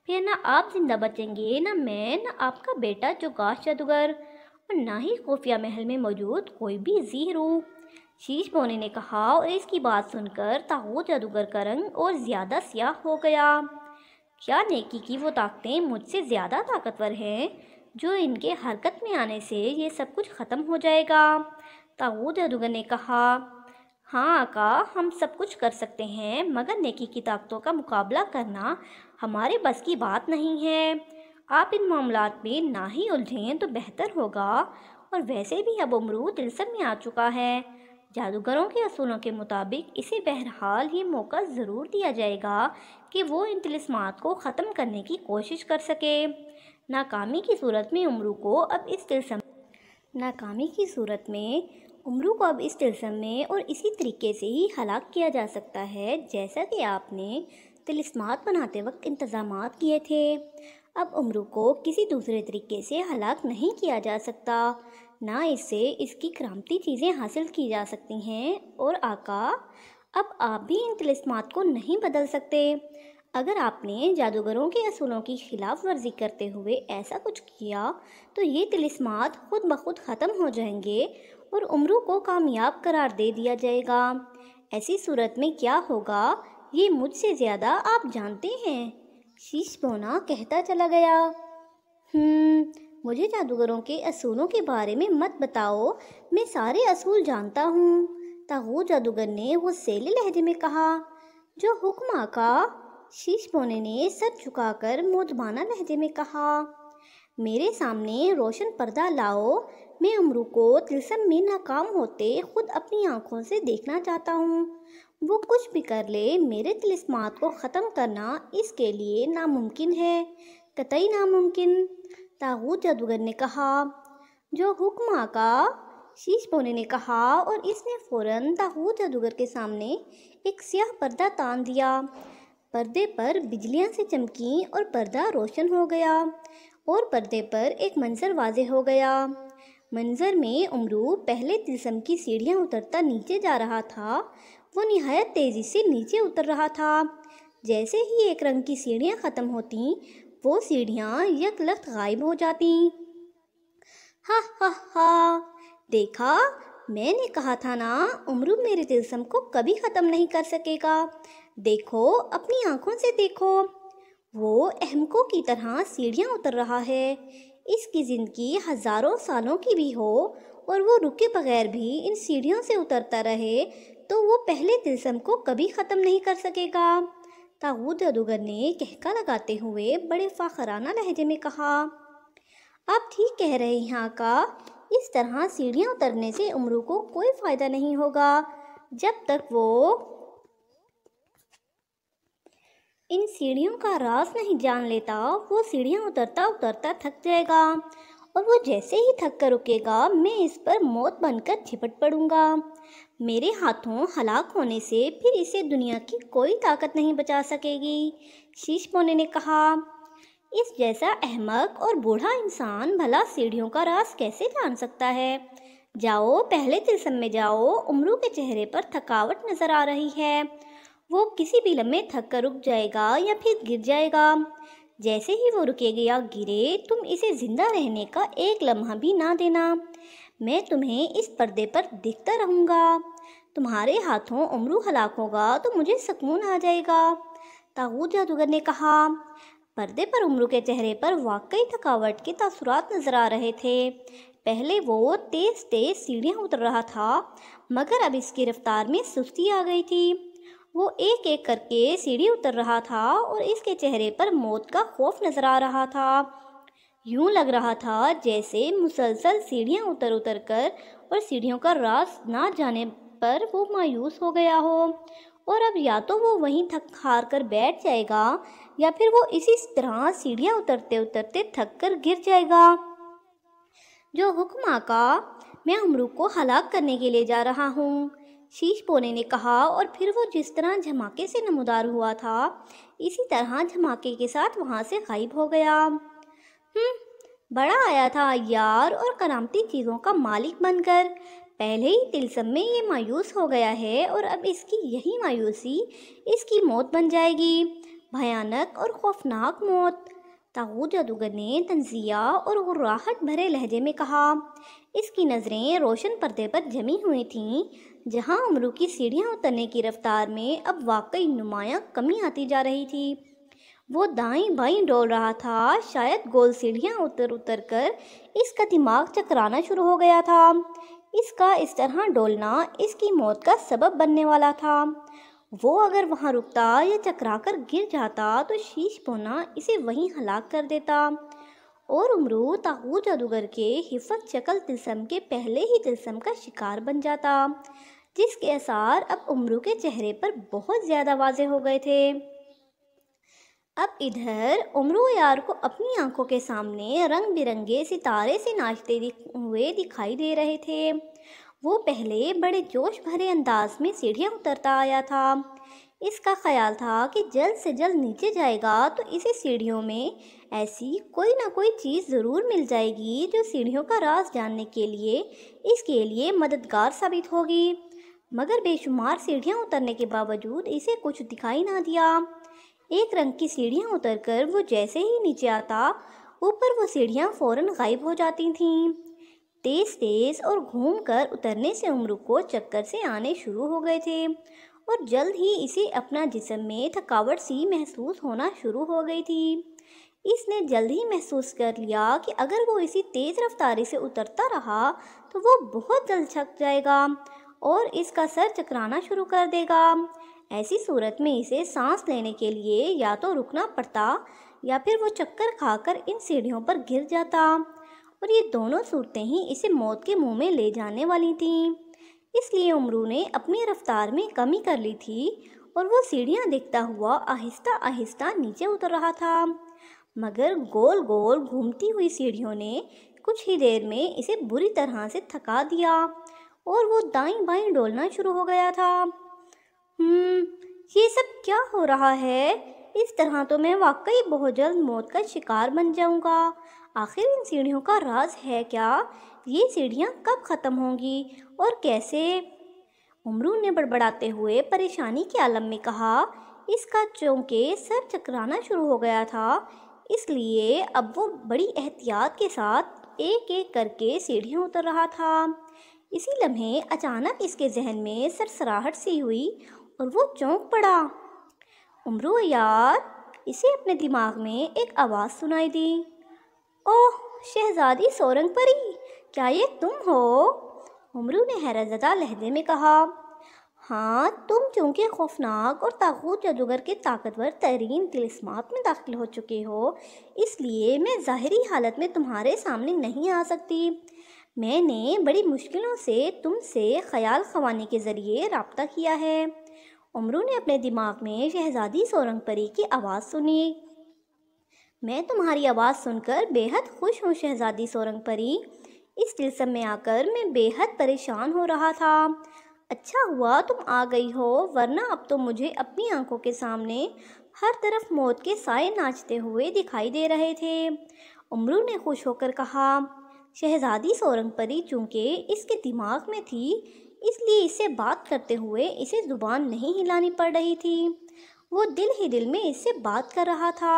फिर ना आप जिंदा बचेंगे ना मैं ना आपका बेटा जो गाश जादूगर और ना ही खुफिया महल में मौजूद कोई भी जी रूह शीश बोने ने कहा और इसकी बात सुनकर ताहो जादूगर का रंग और ज़्यादा स्याह हो गया क्या नेकी की वो ताकतें मुझसे ज़्यादा ताकतवर हैं जो इनके हरकत में आने से ये सब कुछ ख़त्म हो जाएगा ताऊ जादूगर ने कहा हाँ आका हम सब कुछ कर सकते हैं मगर नेकी की ताकतों का मुकाबला करना हमारे बस की बात नहीं है आप इन मामला में ना ही उलझें तो बेहतर होगा और वैसे भी अब उमरू तिलसम में आ चुका है जादूगरों के असूलों के मुताबिक इसे बहरहाल ये मौका ज़रूर दिया जाएगा कि वो इन तिलस्मात को ख़त्म करने की कोशिश कर सके नाकामी की सूरत में उमरू को अब इस तिलसम नाकामी की सूरत में उमरू को अब इस तिलसम में और इसी तरीके से ही हलाक किया जा सकता है जैसा कि आपने तिलस्मात बनाते वक्त इंतज़ाम किए थे अब उमरू को किसी दूसरे तरीके से हलाक नहीं किया जा सकता ना इससे इसकी क्रामती चीज़ें हासिल की जा सकती हैं और आका अब आप भी इन तिलस्मात को नहीं बदल सकते अगर आपने जादूगरों के असूलों की खिलाफ वर्जी करते हुए ऐसा कुछ किया तो ये तिलस्मात खुद ब खुद ख़त्म हो जाएंगे और उम्र को कामयाब करार दे दिया जाएगा ऐसी सूरत में क्या होगा ये मुझसे ज़्यादा आप जानते हैं शीश बोना कहता चला गया हम्म, मुझे जादूगरों के असूलों के बारे में मत बताओ मैं सारे असूल जानता हूँ ताहू जादूगर ने वो सेले लहजे में कहा जो हुक्म आका शीश बोने ने सर झुकाकर मोदबाना लहजे में कहा मेरे सामने रोशन पर्दा लाओ मैं अमरू को तिलसम में नाकाम होते खुद अपनी आंखों से देखना चाहता हूँ वो कुछ भी कर ले मेरे तिलस्मात को ख़त्म करना इसके लिए नामुमकिन है कतई नामुमकिन तागूत जादूगर ने कहा जो हुक्म आका शीश बोने ने कहा और इसने फौरन ताहूत जादूगर के सामने एक स्याह पर्दा तान दिया पर्दे पर बिजलियां से चमकीं और पर्दा रोशन हो गया और पर्दे पर एक मंजर वाजे हो गया मंजर में उमरू पहले तिलसम की सीढ़ियां उतरता नीचे जा रहा था वो नहायत तेज़ी से नीचे उतर रहा था जैसे ही एक रंग की सीढ़ियां ख़त्म होती वो सीढ़ियां लख्त गायब हो जाती हा हा हा देखा मैंने कहा था ना उमरू मेरे तिलसम को कभी ख़त्म नहीं कर सकेगा देखो अपनी आंखों से देखो वो अहमको की तरह सीढ़ियाँ उतर रहा है इसकी ज़िंदगी हज़ारों सालों की भी हो और वो रुके बगैर भी इन सीढ़ियों से उतरता रहे तो वो पहले तिलसम को कभी ख़त्म नहीं कर सकेगा ताऊद जादूगर ने कहका लगाते हुए बड़े फ़ाखराना लहजे में कहा आप ठीक कह रहे हैं आका इस तरह सीढ़ियाँ उतरने से उम्रों को कोई फ़ायदा नहीं होगा जब तक वो इन सीढ़ियों का रास नहीं जान लेता वो सीढ़ियाँ उतरता उतरता थक जाएगा और वो जैसे ही थक कर रुकेगा मैं इस पर मौत बनकर झिपट पड़ूंगा मेरे हाथों हलाक होने से फिर इसे दुनिया की कोई ताकत नहीं बचा सकेगी शीश पोने ने कहा इस जैसा अहमक और बूढ़ा इंसान भला सीढ़ियों का रास कैसे जान सकता है जाओ पहले तिलसम में जाओ उमरू के चेहरे पर थकावट नजर आ रही है वो किसी भी लम्हे थक कर रुक जाएगा या फिर गिर जाएगा जैसे ही वो रुकेगा या गिरे तुम इसे ज़िंदा रहने का एक लम्हा भी ना देना मैं तुम्हें इस पर्दे पर देखता रहूँगा तुम्हारे हाथों उमरू हलाक होगा तो मुझे सुकून आ जाएगा ताऊद जादूगर ने कहा पर्दे पर उम्र के चेहरे पर वाकई थकावट के तसरात नज़र आ रहे थे पहले वो तेज़ तेज़ सीढ़ियाँ उतर रहा था मगर अब इसकी रफ्तार में सुस्ती आ गई थी वो एक एक करके सीढ़ी उतर रहा था और इसके चेहरे पर मौत का खौफ नजर आ रहा था यूं लग रहा था जैसे मुसलसल सीढ़ियां उतर उतर कर और सीढ़ियों का रास ना जाने पर वो मायूस हो गया हो और अब या तो वो वहीं थक हार कर बैठ जाएगा या फिर वो इसी तरह सीढ़ियाँ उतरते उतरते थक कर गिर जाएगा जो हुक्म आका मैं अमरू को हलाक करने के लिए जा रहा हूँ शीश बोने ने कहा और फिर वो जिस तरह झमाके से नमोदार हुआ था इसी तरह झमाके के साथ वहाँ से गायब हो गया हम्म, बड़ा आया था यार और करामती चीज़ों का मालिक बनकर पहले ही तिलसम में ये मायूस हो गया है और अब इसकी यही मायूसी इसकी मौत बन जाएगी भयानक और खौफनाक मौत ताऊ जादूगर ने तंजिया और गुर्राहट भरे लहजे में कहा इसकी नज़रें रोशन पर्दे पर जमी हुई थीं जहां उम्र की सीढ़ियां उतरने की रफ्तार में अब वाकई नुमाया कमी आती जा रही थी वो दाई बाई डोल रहा था शायद गोल सीढ़ियां उतर उतर कर इसका दिमाग चकराना शुरू हो गया था इसका इस तरह डोलना इसकी मौत का सबब बनने वाला था वो अगर वहाँ रुकता या चकरा कर गिर जाता तो शीश पोना इसे वहीं हलाक कर देता और उमरू ताहू जादूगर के हिफत शक्ल तिलसम के पहले ही तिलसम का शिकार बन जाता जिसके आसार अब उमरू के चेहरे पर बहुत ज़्यादा वाजे हो गए थे अब इधर उमरू यार को अपनी आंखों के सामने रंग बिरंगे सितारे से नाचते हुए दिखाई दे रहे थे वो पहले बड़े जोश भरे अंदाज में सीढ़ियाँ उतरता आया था इसका ख्याल था कि जल्द से जल्द नीचे जाएगा तो इसे सीढ़ियों में ऐसी कोई ना कोई चीज़ ज़रूर मिल जाएगी जो सीढ़ियों का राज जानने के लिए इसके लिए मददगार साबित होगी मगर बेशुमार सीढ़ियाँ उतरने के बावजूद इसे कुछ दिखाई ना दिया एक रंग की सीढ़ियाँ उतरकर वो जैसे ही नीचे आता ऊपर वो सीढ़ियाँ फौरन गायब हो जाती थीं तेज तेज और घूमकर उतरने से उम्र को चक्कर से आने शुरू हो गए थे और जल्द ही इसे अपना जिसम में थकावट सी महसूस होना शुरू हो गई थी इसने जल्द ही महसूस कर लिया कि अगर वो इसी तेज़ रफ्तारी से उतरता रहा तो वो बहुत जल्द छक जाएगा और इसका सर चकराना शुरू कर देगा ऐसी सूरत में इसे सांस लेने के लिए या तो रुकना पड़ता या फिर वो चक्कर खाकर इन सीढ़ियों पर गिर जाता और ये दोनों सूरतें ही इसे मौत के मुंह में ले जाने वाली थीं इसलिए उमरू ने अपनी रफ्तार में कमी कर ली थी और वो सीढ़ियाँ देखता हुआ आहिस्ता आहिस्ता नीचे उतर रहा था मगर गोल गोल घूमती हुई सीढ़ियों ने कुछ ही देर में इसे बुरी तरह से थका दिया और वो दाई बाई डोलना शुरू हो गया था हम्म, ये सब क्या हो रहा है इस तरह तो मैं वाकई बहुत जल्द मौत का शिकार बन जाऊंगा आखिर इन सीढ़ियों का राज है क्या ये सीढ़ियाँ कब ख़त्म होंगी और कैसे उमरू ने बड़बड़ाते हुए परेशानी के आलम में कहा इसका चौंके सर चकराना शुरू हो गया था इसलिए अब वो बड़ी एहतियात के साथ एक एक करके सीढ़ियाँ उतर रहा था इसी लम्हे अचानक इसके जहन में सरसराहट सी हुई और वो चौंक पड़ा उमरू यार इसे अपने दिमाग में एक आवाज़ सुनाई दी ओह शहजादी सोरंग परी क्या ये तुम हो उमरू ने हैरतदा लहजे में कहा हाँ तुम चूँकि खौफनाक और ताकूत जादूगर के ताकतवर तरीन तिलस्मात में दाखिल हो चुके हो इसलिए मैं ज़ाहरी हालत में तुम्हारे सामने नहीं आ सकती मैंने बड़ी मुश्किलों से तुमसे ख्याल खवाने के ज़रिए रबता किया है उमरू ने अपने दिमाग में शहजादी सोरंग परी की आवाज़ सुनी मैं तुम्हारी आवाज़ सुनकर बेहद खुश हूँ शहजादी सोरंग परी इस तिलसम में आकर मैं बेहद परेशान हो रहा था अच्छा हुआ तुम आ गई हो वरना अब तो मुझे अपनी आंखों के सामने हर तरफ मौत के साए नाचते हुए दिखाई दे रहे थे उमरू ने खुश होकर कहा शहजादी सोरंग परी चूँकि इसके दिमाग में थी इसलिए इससे बात करते हुए इसे ज़ुबान नहीं हिलानी पड़ रही थी वो दिल ही दिल में इससे बात कर रहा था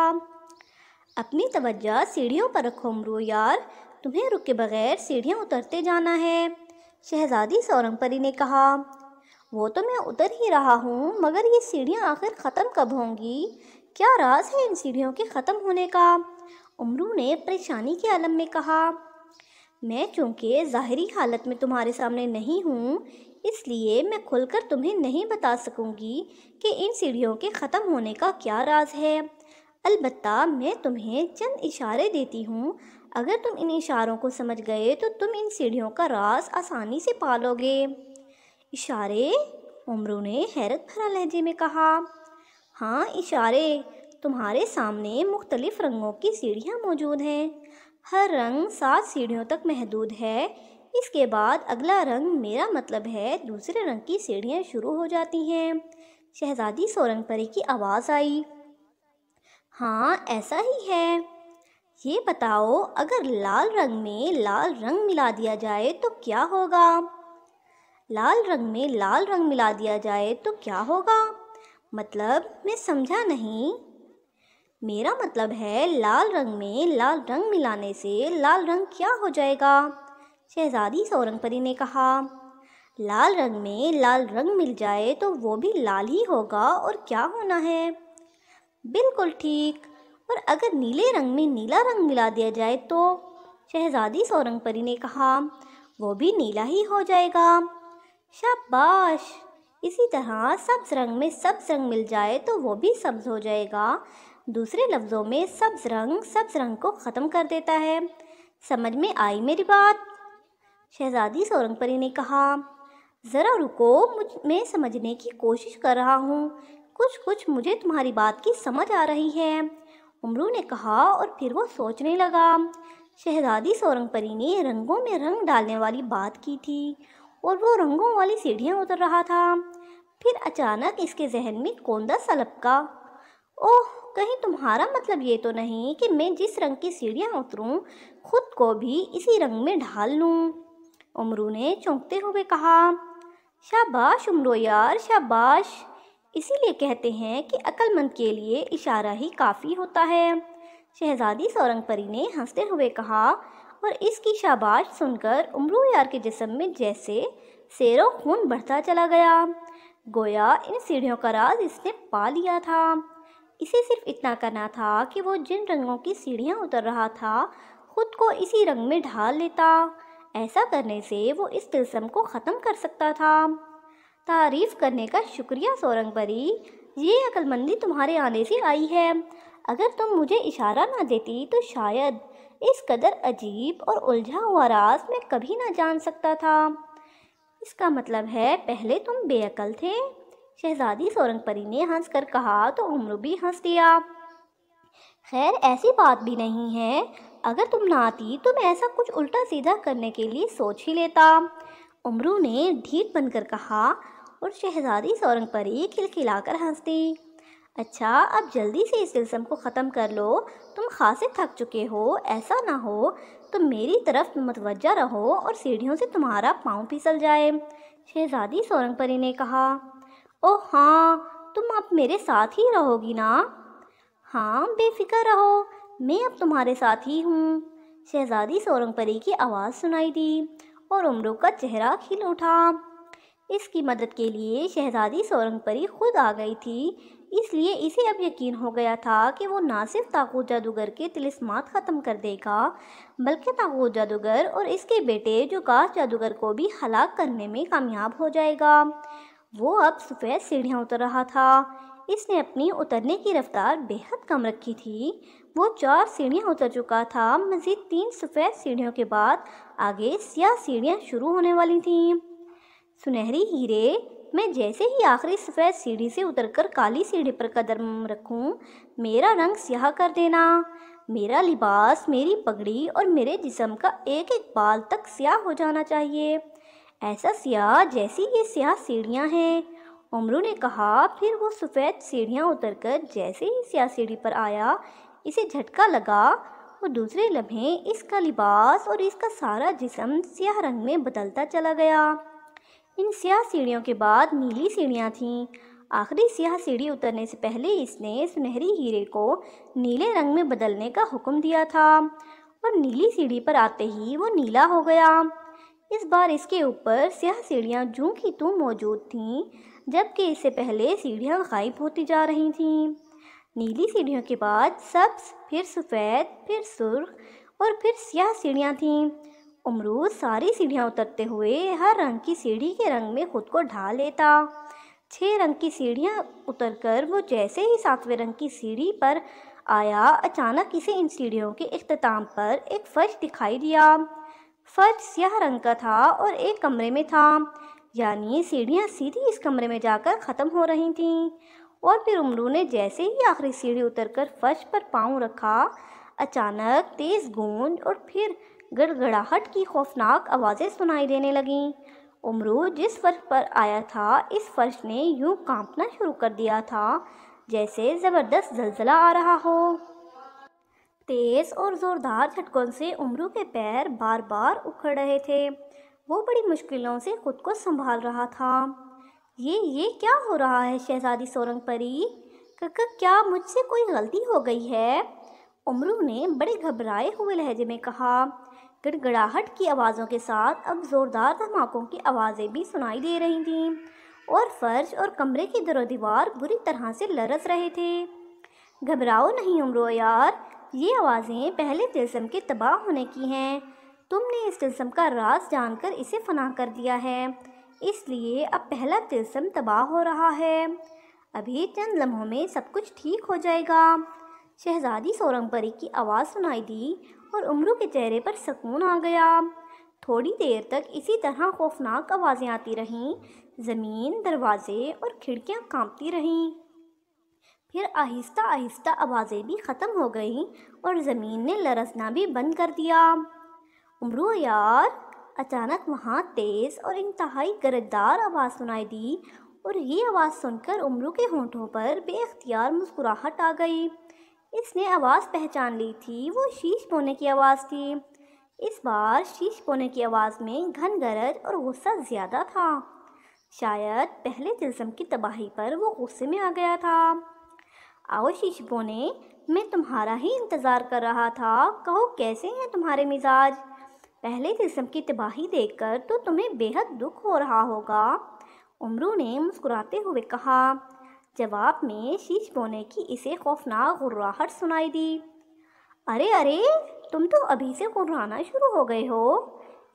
अपनी तवज्जा सीढ़ियों पर रखो अमरू यार तुम्हें रुके बगैर सीढ़ियाँ उतरते जाना है शहजादी सोरंग परी ने कहा वो तो मैं उतर ही रहा हूँ मगर ये सीढ़ियाँ आखिर ख़त्म कब होंगी क्या राज है इन सीढ़ियों के ख़त्म होने का उमरू ने परेशानी के आलम में कहा मैं चूँकि ज़ाहरी हालत में तुम्हारे सामने नहीं हूँ इसलिए मैं खुलकर तुम्हें नहीं बता सकूँगी कि इन सीढ़ियों के ख़त्म होने का क्या राज है अलबत् मैं तुम्हें चंद इशारे देती हूँ अगर तुम इन इशारों को समझ गए तो तुम इन सीढ़ियों का राज आसानी से पालोगे इशारे उमरू ने हैरत भरा लहजे में कहा हाँ इशारे तुम्हारे सामने मुख्तलिफ़ रंगों की सीढ़ियाँ मौजूद हैं हर रंग सात सीढ़ियों तक महदूद है इसके बाद अगला रंग मेरा मतलब है दूसरे रंग की सीढ़ियाँ शुरू हो जाती हैं शहजादी सोरंग परी की आवाज़ आई हाँ ऐसा ही है ये बताओ अगर लाल रंग में लाल रंग मिला दिया जाए तो क्या होगा लाल रंग में लाल रंग मिला दिया जाए तो क्या होगा मतलब मैं समझा नहीं मेरा मतलब है लाल रंग में लाल रंग मिलाने से लाल रंग क्या हो जाएगा शहजादी सौरंग परी ने कहा लाल रंग में लाल रंग मिल जाए तो वो भी लाल ही होगा और क्या होना है बिल्कुल ठीक और अगर नीले रंग में नीला रंग मिला दिया जाए तो शहजादी सौरंग परी ने कहा वो भी नीला ही हो जाएगा शाबाश इसी तरह सब्ज रंग में सब्ज रंग मिल जाए तो वो भी सब्ज हो जाएगा दूसरे लफ्ज़ों में सब्ज़ रंग सब्ज़ रंग को ख़त्म कर देता है समझ में आई मेरी बात शहज़ादी सोरंगपरी ने कहा ज़रा रुको मुझ मैं समझने की कोशिश कर रहा हूँ कुछ कुछ मुझे तुम्हारी बात की समझ आ रही है उमरू ने कहा और फिर वो सोचने लगा शहजादी सोरंगपरी ने रंगों में रंग डालने वाली बात की थी और वो रंगों वाली सीढ़ियाँ उतर रहा था फिर अचानक इसके जहन में कोंदा सलपका ओह कहीं तुम्हारा मतलब ये तो नहीं कि मैं जिस रंग की सीढ़ियाँ उतरूँ खुद को भी इसी रंग में ढाल लूँ उमरू ने चौंकते हुए कहा शाबाश उमरो यार शाबाश इसीलिए कहते हैं कि अक्लमंद के लिए इशारा ही काफ़ी होता है शहजादी सौरंग परी ने हंसते हुए कहा और इसकी शाबाश सुनकर उमरू यार के जिसम में जैसे शेरों खून बढ़ता चला गया गोया इन सीढ़ियों का राज इसने पा लिया था इसे सिर्फ इतना करना था कि वो जिन रंगों की सीढ़ियाँ उतर रहा था खुद को इसी रंग में ढाल लेता ऐसा करने से वो इस तिलसम को ख़त्म कर सकता था तारीफ़ करने का शुक्रिया सोरंग परी ये अक्लमंदी तुम्हारे आने से आई है अगर तुम मुझे इशारा ना देती तो शायद इस कदर अजीब और उलझा हुआ राज मैं कभी ना जान सकता था इसका मतलब है पहले तुम बेअकल थे शहजादी सोरंग परी ने हंस कर कहा तो उम्र भी हंस दिया खैर ऐसी बात भी नहीं है अगर तुम ना आती तो मैं ऐसा कुछ उल्टा सीधा करने के लिए सोच ही लेता उम्रू ने ढीठ बनकर कहा और शहजादी सोरंग परी खिलखिलाकर हंस दी अच्छा अब जल्दी से इस इल्ज़म को ख़त्म कर लो तुम खासे थक चुके हो ऐसा ना हो तुम मेरी तरफ मतवजा रहो और सीढ़ियों से तुम्हारा पाँव फिसल जाए शहजादी सोरंग परी ने कहा ओ हाँ तुम अब मेरे साथ ही रहोगी ना हाँ बेफिक्र रहो मैं अब तुम्हारे साथ ही हूँ शहजादी सोरंग परी की आवाज़ सुनाई दी और उम्रों का चेहरा खिल उठा इसकी मदद के लिए शहजादी सोरंग परी खुद आ गई थी इसलिए इसे अब यकीन हो गया था कि वो ना सिर्फ ताकूत जादूगर के तिलस्मात ख़त्म कर देगा बल्कि ताकूत जादूगर और इसके बेटे जो काश जादूगर को भी हलाक करने में कामयाब हो जाएगा वो अब सफ़ेद सीढ़ियाँ उतर रहा था इसने अपनी उतरने की रफ्तार बेहद कम रखी थी वो चार सीढ़ियाँ उतर चुका था मज़ीद तीन सफ़ेद सीढ़ियों के बाद आगे सियाह सीढ़ियाँ शुरू होने वाली थीं सुनहरी हीरे मैं जैसे ही आखिरी सफ़ेद सीढ़ी से उतरकर काली सीढ़ी पर कदम रखूं, मेरा रंग स्याह कर देना मेरा लिबास मेरी पगड़ी और मेरे जिसम का एक एक बाल तक स्याह हो जाना चाहिए ऐसा सियाह जैसी ये सियाह सीढ़ियाँ हैं उमरू ने कहा फिर वो सफ़ेद सीढ़ियाँ उतरकर जैसे ही सियाह सीढ़ी पर आया इसे झटका लगा और दूसरे लम्हे इसका लिबास और इसका सारा जिसम सियाह रंग में बदलता चला गया इन सियाह सीढ़ियों के बाद नीली सीढ़ियाँ थीं आखिरी सियाह सीढ़ी उतरने से पहले इसने सुनहरी हीरे को नीले रंग में बदलने का हुक्म दिया था और नीली सीढ़ी पर आते ही वो नीला हो गया इस बार इसके ऊपर सियाह सीढ़ियाँ जू की तू मौजूद थीं जबकि इससे पहले सीढ़ियाँ गायब होती जा रही थीं नीली सीढ़ियों के बाद सब्स फिर सफ़ेद फिर सुर्ख और फिर सियाह सीढ़ियाँ थीं अमरूद सारी सीढ़ियाँ उतरते हुए हर रंग की सीढ़ी के रंग में खुद को ढा लेता छः रंग की सीढ़ियाँ उतरकर वो जैसे ही सातवें रंग की सीढ़ी पर आया अचानक इसे इन सीढ़ियों के अख्ताम पर एक फर्श दिखाई दिया फर्श स्याह रंग का था और एक कमरे में था यानी सीढ़ियाँ सीधी इस कमरे में जाकर ख़त्म हो रही थीं और फिर उमरू ने जैसे ही आखिरी सीढ़ी उतरकर फर्श पर पाँव रखा अचानक तेज़ गूंज और फिर गड़गड़ाहट की खौफनाक आवाज़ें सुनाई देने लगीं उमरू जिस फर्श पर आया था इस फर्श ने यूँ कांपना शुरू कर दिया था जैसे ज़बरदस्त जलजला आ रहा हो तेज और ज़ोरदार झटकों से उमरू के पैर बार बार उखड़ रहे थे वो बड़ी मुश्किलों से खुद को संभाल रहा था ये ये क्या हो रहा है शहजादी सोरंग परी कक्का क्या मुझसे कोई गलती हो गई है उमरू ने बड़े घबराए हुए लहजे में कहा गड़गड़ाहट की आवाज़ों के साथ अब ज़ोरदार धमाकों की आवाज़ें भी सुनाई दे रही थीं और फर्श और कमरे की दरो दीवार बुरी तरह से लरस रहे थे घबराओ नहीं उमरो यार ये आवाज़ें पहले तिलसम के तबाह होने की हैं तुमने इस तिलसम का राज जानकर इसे फना कर दिया है इसलिए अब पहला तिलसम तबाह हो रहा है अभी चंद लम्हों में सब कुछ ठीक हो जाएगा शहजादी सोरंग परी की आवाज़ सुनाई दी और उमरू के चेहरे पर सुकून आ गया थोड़ी देर तक इसी तरह खौफनाक आवाज़ें आती रहीं ज़मीन दरवाजे और खिड़कियां कांपती रहीं फिर आहिस्ता आहिस्ता आवाज़ें भी ख़त्म हो गई और ज़मीन ने लरसना भी बंद कर दिया उमरू यार अचानक वहाँ तेज़ और इंतहाई गरजदार आवाज़ सुनाई दी और ये आवाज़ सुनकर उमरू के होंठों पर बेख्तियार मुस्कुराहट आ गई इसने आवाज़ पहचान ली थी वो शीश बोने की आवाज़ थी इस बार शीश बोने की आवाज़ में घन गरज और गुस्सा ज़्यादा था शायद पहले जिसम की तबाही पर वो गुस्से में आ गया था आओ शीश बोने मैं तुम्हारा ही इंतज़ार कर रहा था कहो कैसे हैं तुम्हारे मिजाज पहले जिसम तो की तबाही देखकर तो तुम्हें बेहद दुख हो रहा होगा उमरू ने मुस्कुराते हुए कहा जवाब में शीश बोने की इसे खौफनाक गुर्राहट सुनाई दी अरे अरे तुम तो अभी से गुर्राना शुरू हो गए हो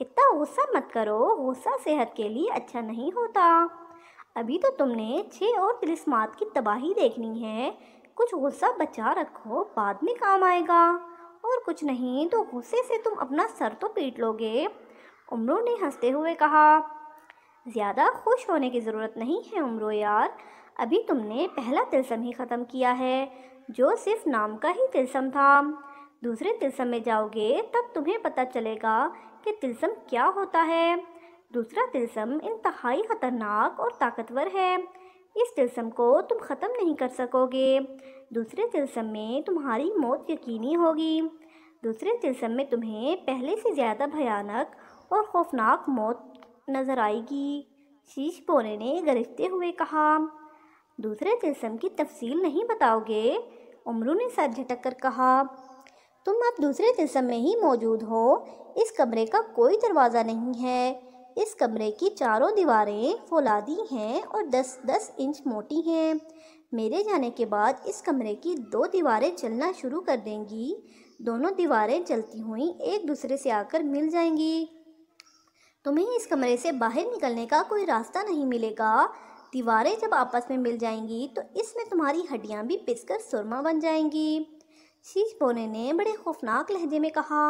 इतना गुस्सा मत करो गुस्सा सेहत के लिए अच्छा नहीं होता अभी तो तुमने छः और तिलस्मात की तबाही देखनी है कुछ गुस्सा बचा रखो बाद में काम आएगा और कुछ नहीं तो गुस्से से तुम अपना सर तो पीट लोगे उम्रों ने हंसते हुए कहा ज़्यादा खुश होने की ज़रूरत नहीं है उम्रो यार अभी तुमने पहला तिलसम ही ख़त्म किया है जो सिर्फ नाम का ही तिलसम था दूसरे तिलसम में जाओगे तब तुम्हें पता चलेगा कि तिलसम क्या होता है दूसरा तिलसम इंतहाई ख़तरनाक और ताकतवर है इस तिलसम को तुम ख़त्म नहीं कर सकोगे दूसरे तिलसम में तुम्हारी मौत यकीनी होगी दूसरे तिलसम में तुम्हें पहले से ज़्यादा भयानक और खौफनाक मौत नज़र आएगी शीश बोने ने गरजते हुए कहा दूसरे तिलसम की तफसील नहीं बताओगे उमरू ने सर झटक कर कहा तुम अब दूसरे तिलसम में ही मौजूद हो इस कमरे का कोई दरवाज़ा नहीं है इस कमरे की चारों दीवारें फौलादी हैं और 10-10 इंच मोटी हैं मेरे जाने के बाद इस कमरे की दो दीवारें चलना शुरू कर देंगी दोनों दीवारें चलती हुई एक दूसरे से आकर मिल जाएंगी तुम्हें इस कमरे से बाहर निकलने का कोई रास्ता नहीं मिलेगा दीवारें जब आपस में मिल जाएंगी तो इसमें तुम्हारी हड्डियाँ भी पिसकर सुरमा बन जाएंगी शीश बोने ने बड़े खौफनाक लहजे में कहा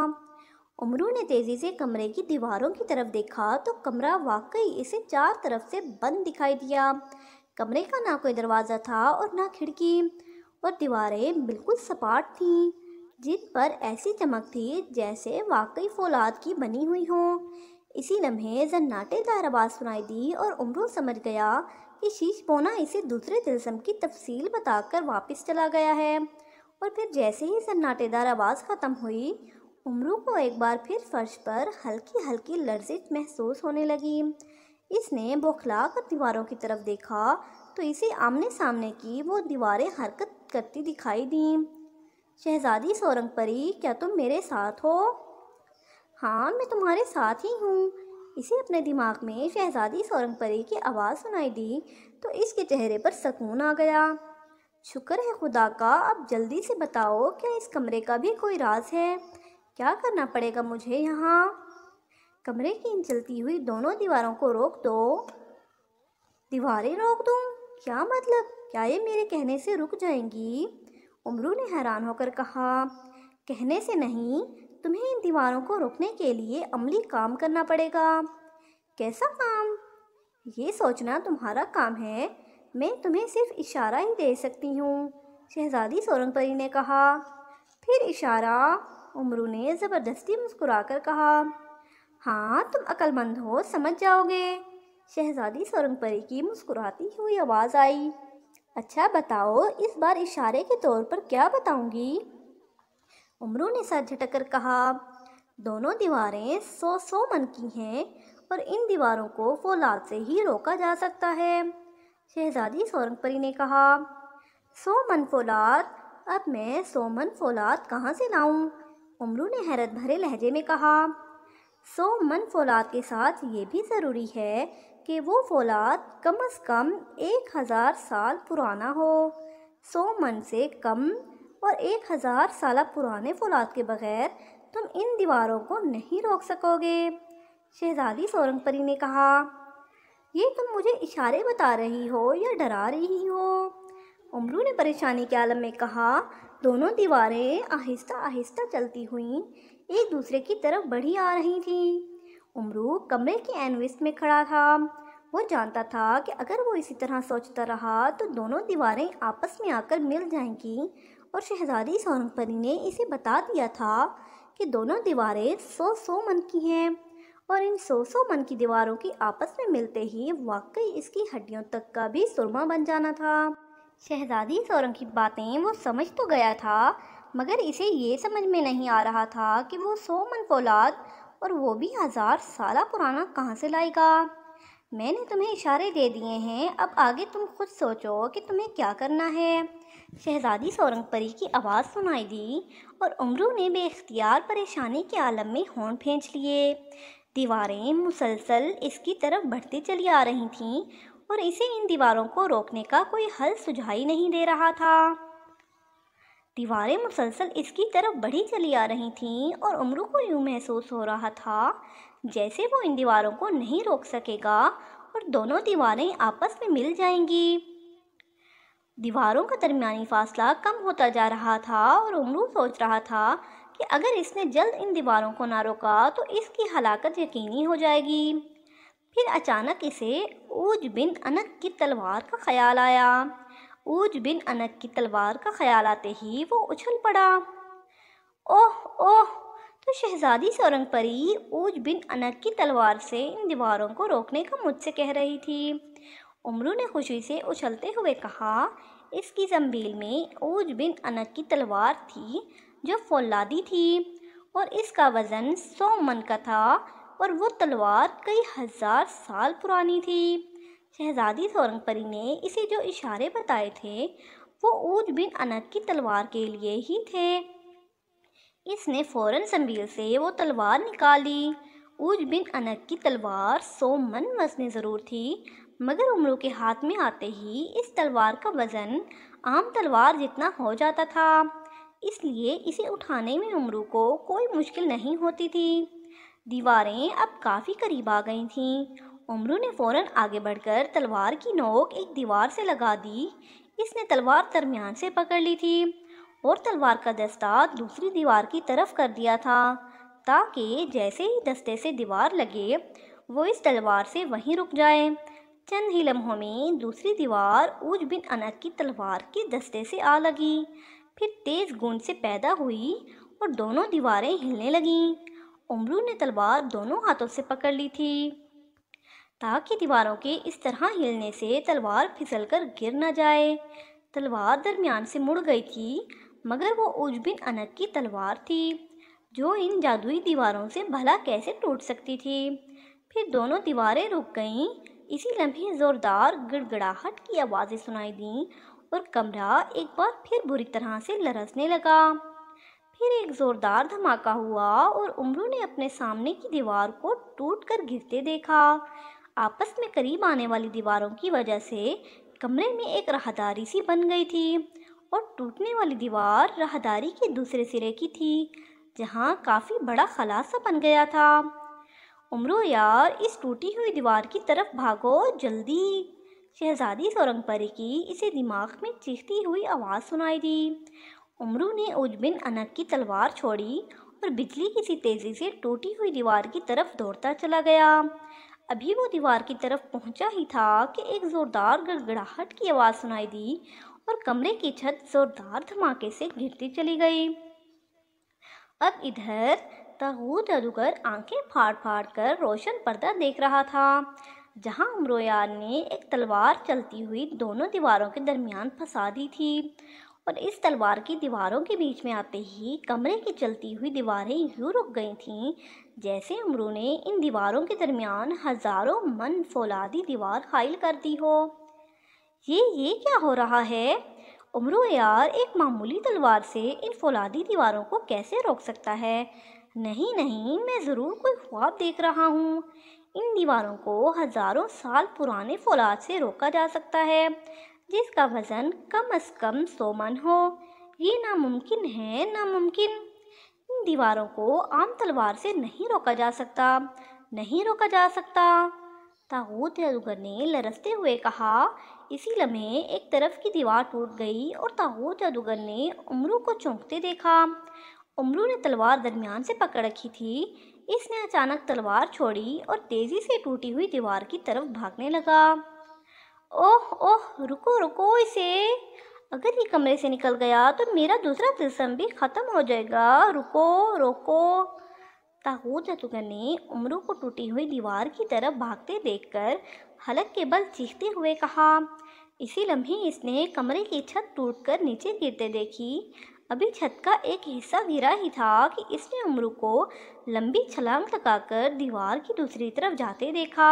उमरू ने तेजी से कमरे की दीवारों की तरफ देखा तो कमरा वाकई इसे चार तरफ से बंद दिखाई दिया कमरे का ना कोई दरवाज़ा था और ना खिड़की और दीवारें बिल्कुल सपाट थीं जिन पर ऐसी चमक थी जैसे वाकई फौलाद की बनी हुई हो इसी लम्हे जन्नाटेदार आवाज़ सुनाई दी और उमरू समझ गया कि शीश बोना इसे दूसरे तिलसम की तफसील बताकर वापस चला गया है और फिर जैसे ही सन्नाटेदार आवाज़ ख़त्म हुई उमरू को एक बार फिर फर्श पर हल्की हल्की लर्जिश महसूस होने लगी इसने बौखला कर दीवारों की तरफ देखा तो इसे आमने सामने की वो दीवारें हरकत करती दिखाई दी शहजादी सोरंग परी क्या तुम मेरे साथ हो हाँ मैं तुम्हारे साथ ही हूँ इसे अपने दिमाग में शहजादी सोरंग परी की आवाज़ सुनाई दी तो इसके चेहरे पर सुकून आ गया शुक्र है खुदा का अब जल्दी से बताओ क्या इस कमरे का भी कोई राज है क्या करना पड़ेगा मुझे यहाँ कमरे की इन चलती हुई दोनों दीवारों को रोक दो दीवारें रोक दूँ क्या मतलब क्या ये मेरे कहने से रुक जाएंगी उमरू ने हैरान होकर कहा कहने से नहीं तुम्हें इन दीवारों को रोकने के लिए अमली काम करना पड़ेगा कैसा काम ये सोचना तुम्हारा काम है मैं तुम्हें सिर्फ इशारा ही दे सकती हूँ शहजादी सोरंग परी ने कहा फिर इशारा उमरू ने ज़बरदस्ती मुस्कुराकर कहा हाँ तुम अक्लमंद हो समझ जाओगे शहजादी परी की मुस्कुराती हुई आवाज़ आई अच्छा बताओ इस बार इशारे के तौर पर क्या बताऊंगी उमरू ने सर झटक कर कहा दोनों दीवारें सौ सौ मन की हैं और इन दीवारों को फौलाद से ही रोका जा सकता है शहजादी परी ने कहा सौ मन फौलाद अब मैं सौ मन फौलाद कहाँ से लाऊं? उमरू ने हैरत भरे लहजे में कहा सो मन फौलाद के साथ ये भी ज़रूरी है कि वो फौलाद कम अज़ कम एक हज़ार साल पुराना हो सौ मन से कम और एक हज़ार साल पुराने फौलाद के बगैर तुम इन दीवारों को नहीं रोक सकोगे शहजादी सोरंग परी ने कहा ये तुम मुझे इशारे बता रही हो या डरा रही हो उमरू ने परेशानी के आलम में कहा दोनों दीवारें आहिस्ता आहिस्ता चलती हुई एक दूसरे की तरफ बढ़ी आ रही थीं उमरू कमरे के एनविस में खड़ा था वो जानता था कि अगर वो इसी तरह सोचता रहा तो दोनों दीवारें आपस में आकर मिल जाएंगी और शहजादी सोनम परी ने इसे बता दिया था कि दोनों दीवारें सौ सौ मन की हैं और इन सौ सौ मन की दीवारों की आपस में मिलते ही वाकई इसकी हड्डियों तक का भी सुरमा बन जाना था शहजादी सोरंग की बातें वो समझ तो गया था मगर इसे ये समझ में नहीं आ रहा था कि वो सौ मन फौलाद और वो भी हज़ार साल पुराना कहाँ से लाएगा मैंने तुम्हें इशारे दे दिए हैं अब आगे तुम खुद सोचो कि तुम्हें क्या करना है शहजादी सोरंग परी की आवाज़ सुनाई दी और उमरू ने बेख्तियार परेशानी के आलम में हॉर्न फेंच लिए दीवारें मुसलसल इसकी तरफ बढ़ती चली आ रही थीं और इसे इन दीवारों को रोकने का कोई हल सुझाई नहीं दे रहा था दीवारें मुसलसल इसकी तरफ बढ़ी चली आ रही थीं और उमरू को यूँ महसूस हो रहा था जैसे वो इन दीवारों को नहीं रोक सकेगा और दोनों दीवारें आपस में मिल जाएंगी दीवारों का दरमियानी फासला कम होता जा रहा था और उमरू सोच रहा था कि अगर इसने जल्द इन दीवारों को ना रोका तो इसकी हलाकत यकीनी हो जाएगी फिर अचानक इसे ऊज बिन अनक की तलवार का ख्याल आया ऊज बिन अनक की तलवार का ख्याल आते ही वो उछल पड़ा ओह ओह तो शहजादी सोरंग परी ऊज बिन अनक की तलवार से इन दीवारों को रोकने का मुझसे कह रही थी उमरू ने खुशी से उछलते हुए कहा इसकी जम्बील में ऊज बिन अनक की तलवार थी जो फौलादी थी और इसका वज़न सौ मन का था और वो तलवार कई हज़ार साल पुरानी थी शहजादी परी ने इसे जो इशारे बताए थे वो ऊज बिन अनक की तलवार के लिए ही थे इसने फौरन संबील से वो तलवार निकाली ऊज बिन अनक की तलवार सो मन वजन ज़रूर थी मगर उम्रों के हाथ में आते ही इस तलवार का वज़न आम तलवार जितना हो जाता था इसलिए इसे उठाने में उमरू को कोई मुश्किल नहीं होती थी दीवारें अब काफ़ी करीब आ गई थीं उमरू ने फौरन आगे बढ़कर तलवार की नोक एक दीवार से लगा दी इसने तलवार दरमियान से पकड़ ली थी और तलवार का दस्ता दूसरी दीवार की तरफ कर दिया था ताकि जैसे ही दस्ते से दीवार लगे वो इस तलवार से वहीं रुक जाए चंद ही लम्हों में दूसरी दीवार ऊज बिन अनक की तलवार के दस्ते से आ लगी फिर तेज़ गूंज से पैदा हुई और दोनों दीवारें हिलने लगीं उमरू ने तलवार दोनों हाथों से पकड़ ली थी ताकि दीवारों के इस तरह हिलने से तलवार फिसल कर गिर ना जाए तलवार दरमियान से मुड़ गई थी मगर वो उजबिन अनक की तलवार थी जो इन जादुई दीवारों से भला कैसे टूट सकती थी फिर दोनों दीवारें रुक गईं इसी लम्हे ज़ोरदार गड़गड़ाहट की आवाज़ें सुनाई दीं और कमरा एक बार फिर बुरी तरह से लरसने लगा फिर एक ज़ोरदार धमाका हुआ और उमरू ने अपने सामने की दीवार को टूट कर गिरते देखा आपस में करीब आने वाली दीवारों की वजह से कमरे में एक राहदारी सी बन गई थी और टूटने वाली दीवार राहदारी के दूसरे सिरे की थी जहाँ काफ़ी बड़ा खलासा बन गया था उम्र यार इस टूटी हुई दीवार की तरफ भागो जल्दी शहजादी सोरंग परी की इसे दिमाग में चीखती हुई आवाज़ सुनाई दी उमरू ने उजबिन अनक की तलवार छोड़ी और बिजली किसी तेज़ी से टूटी हुई दीवार की तरफ दौड़ता चला गया अभी वो दीवार की तरफ पहुंचा ही था कि एक ज़ोरदार गड़गड़ाहट की आवाज़ सुनाई दी और कमरे की छत ज़ोरदार धमाके से गिरती चली गई अब इधर ताहू जादूगर आंखें फाड़ फाड़ कर रोशन पर्दा देख रहा था जहां उमरोयान ने एक तलवार चलती हुई दोनों दीवारों के दरमियान फंसा दी थी और इस तलवार की दीवारों के बीच में आते ही कमरे की चलती हुई दीवारें यूँ रुक गई थीं जैसे अमरू ने इन दीवारों के दरमियान हज़ारों मन फौलादी दीवार हाइल कर दी हो ये ये क्या हो रहा है उमरू यार एक मामूली तलवार से इन फौलादी दीवारों को कैसे रोक सकता है नहीं नहीं मैं ज़रूर कोई ख्वाब देख रहा हूँ इन दीवारों को हज़ारों साल पुराने फौलाद से रोका जा सकता है जिसका वज़न कम अज़ कम सौ मन हो ये नामुमकिन है नामुमकिन इन दीवारों को आम तलवार से नहीं रोका जा सकता नहीं रोका जा सकता ताहूत जादूगर ने लरसते हुए कहा इसी लम्हे एक तरफ की दीवार टूट गई और ताहूत जादूगर ने उमरू को चौंकते देखा उमरू ने तलवार दरमियान से पकड़ रखी थी इसने अचानक तलवार छोड़ी और तेज़ी से टूटी हुई दीवार की तरफ भागने लगा ओह ओह रुको रुको इसे अगर ये कमरे से निकल गया तो मेरा दूसरा तिलसम भी ख़त्म हो जाएगा रुको रोको ताकूत जतुगर ने उमरू को टूटी हुई दीवार की तरफ भागते देखकर हलक के बल चीखते हुए कहा इसी लम्हे इसने कमरे की छत टूटकर नीचे गिरते देखी अभी छत का एक हिस्सा गिरा ही था कि इसने उमरू को लंबी छलांग लगाकर दीवार की दूसरी तरफ जाते देखा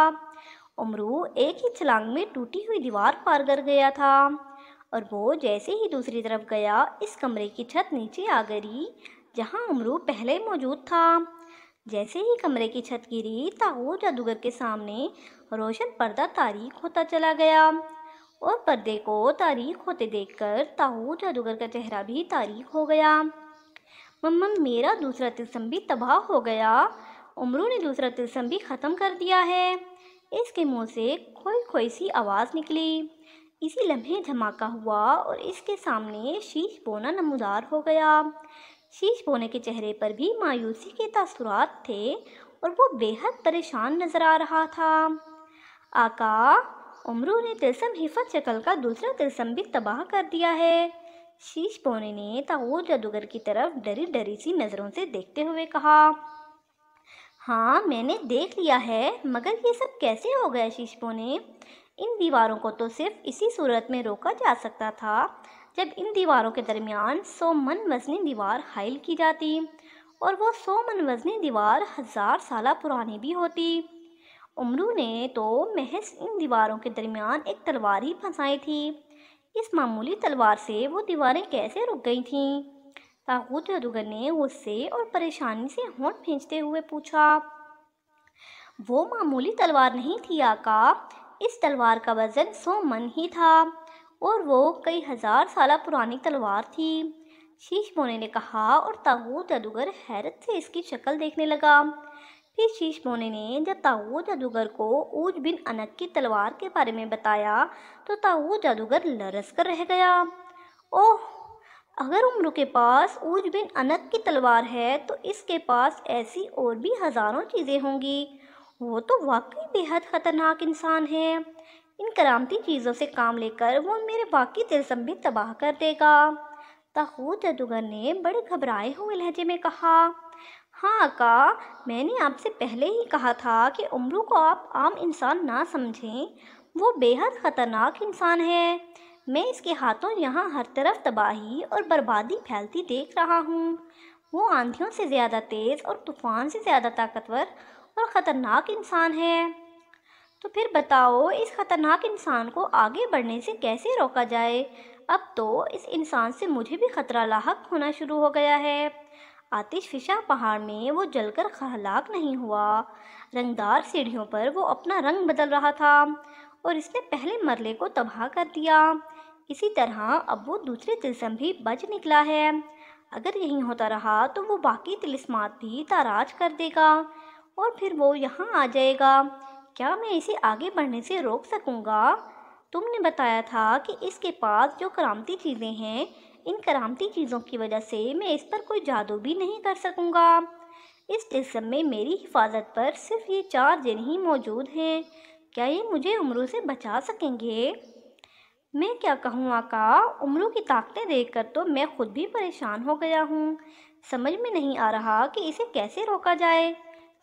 उमरू एक ही छलांग में टूटी हुई दीवार पार कर गया था और वो जैसे ही दूसरी तरफ गया इस कमरे की छत नीचे आ गई जहाँ उमरू पहले मौजूद था जैसे ही कमरे की छत गिरी ताऊ जादूगर के सामने रोशन पर्दा तारीख होता चला गया और पर्दे को तारीख होते देखकर ताऊ जादूगर का चेहरा भी तारीख हो गया मम्मा मेरा दूसरा तिलसम भी तबाह हो गया उमरू ने दूसरा तिलसम भी ख़त्म कर दिया है इसके मुंह से खोई खोई सी आवाज़ निकली इसी लम्हे धमाका हुआ और इसके सामने शीश बोना नमदार हो गया शीश बोने के चेहरे पर भी मायूसी के तसरात थे और वो बेहद परेशान नज़र आ रहा था आका उमरू ने तिलसम हिफत शक्ल का दूसरा तिलसम भी तबाह कर दिया है शीश बोने ने ताऊद जादूगर की तरफ डरी डरी सी नज़रों से देखते हुए कहा हाँ मैंने देख लिया है मगर ये सब कैसे हो गया शीशबो ने इन दीवारों को तो सिर्फ इसी सूरत में रोका जा सकता था जब इन दीवारों के दरमियान सौ मन वजनी दीवार हाइल की जाती और वो सौ मन वजनी दीवार हज़ार साल पुरानी भी होती उमरू ने तो महज इन दीवारों के दरमियान एक तलवार ही फंसाई थी इस मामूली तलवार से वो दीवारें कैसे रुक गई थीं ताकूत जादूगर ने गुस्से और परेशानी से होंठ फेंचते हुए पूछा वो मामूली तलवार नहीं थी आका इस तलवार का वज़न सो मन ही था और वो कई हज़ार साल पुरानी तलवार थी शीश मोने ने कहा और ताहूत जादूगर हैरत से इसकी शक्ल देखने लगा फिर शीश मोने ने जब ताहूत जादूगर को ऊज बिन अनक की तलवार के बारे में बताया तो ताहूत जादूगर लरस कर रह गया ओह अगर उम्र के पास ऊज बिन अनक की तलवार है तो इसके पास ऐसी और भी हज़ारों चीज़ें होंगी वो तो वाकई बेहद ख़तरनाक इंसान है इन करामती चीज़ों से काम लेकर वो मेरे बाकी तिलसम भी तबाह कर देगा ताखूत जदूगर ने बड़े घबराए हुए लहजे में कहा हाँ अका मैंने आपसे पहले ही कहा था कि उम्रू को आप आम इंसान ना समझें वो बेहद ख़तरनाक इंसान है मैं इसके हाथों यहाँ हर तरफ तबाही और बर्बादी फैलती देख रहा हूँ वो आंधियों से ज़्यादा तेज़ और तूफ़ान से ज़्यादा ताकतवर और ख़तरनाक इंसान है तो फिर बताओ इस ख़तरनाक इंसान को आगे बढ़ने से कैसे रोका जाए अब तो इस इंसान से मुझे भी ख़तरा लाक होना शुरू हो गया है आतिश फिशा पहाड़ में वो जलकर हलाक नहीं हुआ रंगदार सीढ़ियों पर वो अपना रंग बदल रहा था और इसने पहले मरले को तबाह कर दिया इसी तरह अब वो दूसरे तिलसम भी बच निकला है अगर यहीं होता रहा तो वो बाकी तिलस्मात भी ताराज कर देगा और फिर वो यहाँ आ जाएगा क्या मैं इसे आगे बढ़ने से रोक सकूँगा तुमने बताया था कि इसके पास जो करामती चीज़ें हैं इन करामती चीज़ों की वजह से मैं इस पर कोई जादू भी नहीं कर सकूँगा इस तिलसम में मेरी हिफाजत पर सिर्फ ये चार जिन ही मौजूद हैं क्या ये मुझे उम्रों से बचा सकेंगे मैं क्या कहूँ आका उम्रों की ताकतें देखकर तो मैं खुद भी परेशान हो गया हूँ समझ में नहीं आ रहा कि इसे कैसे रोका जाए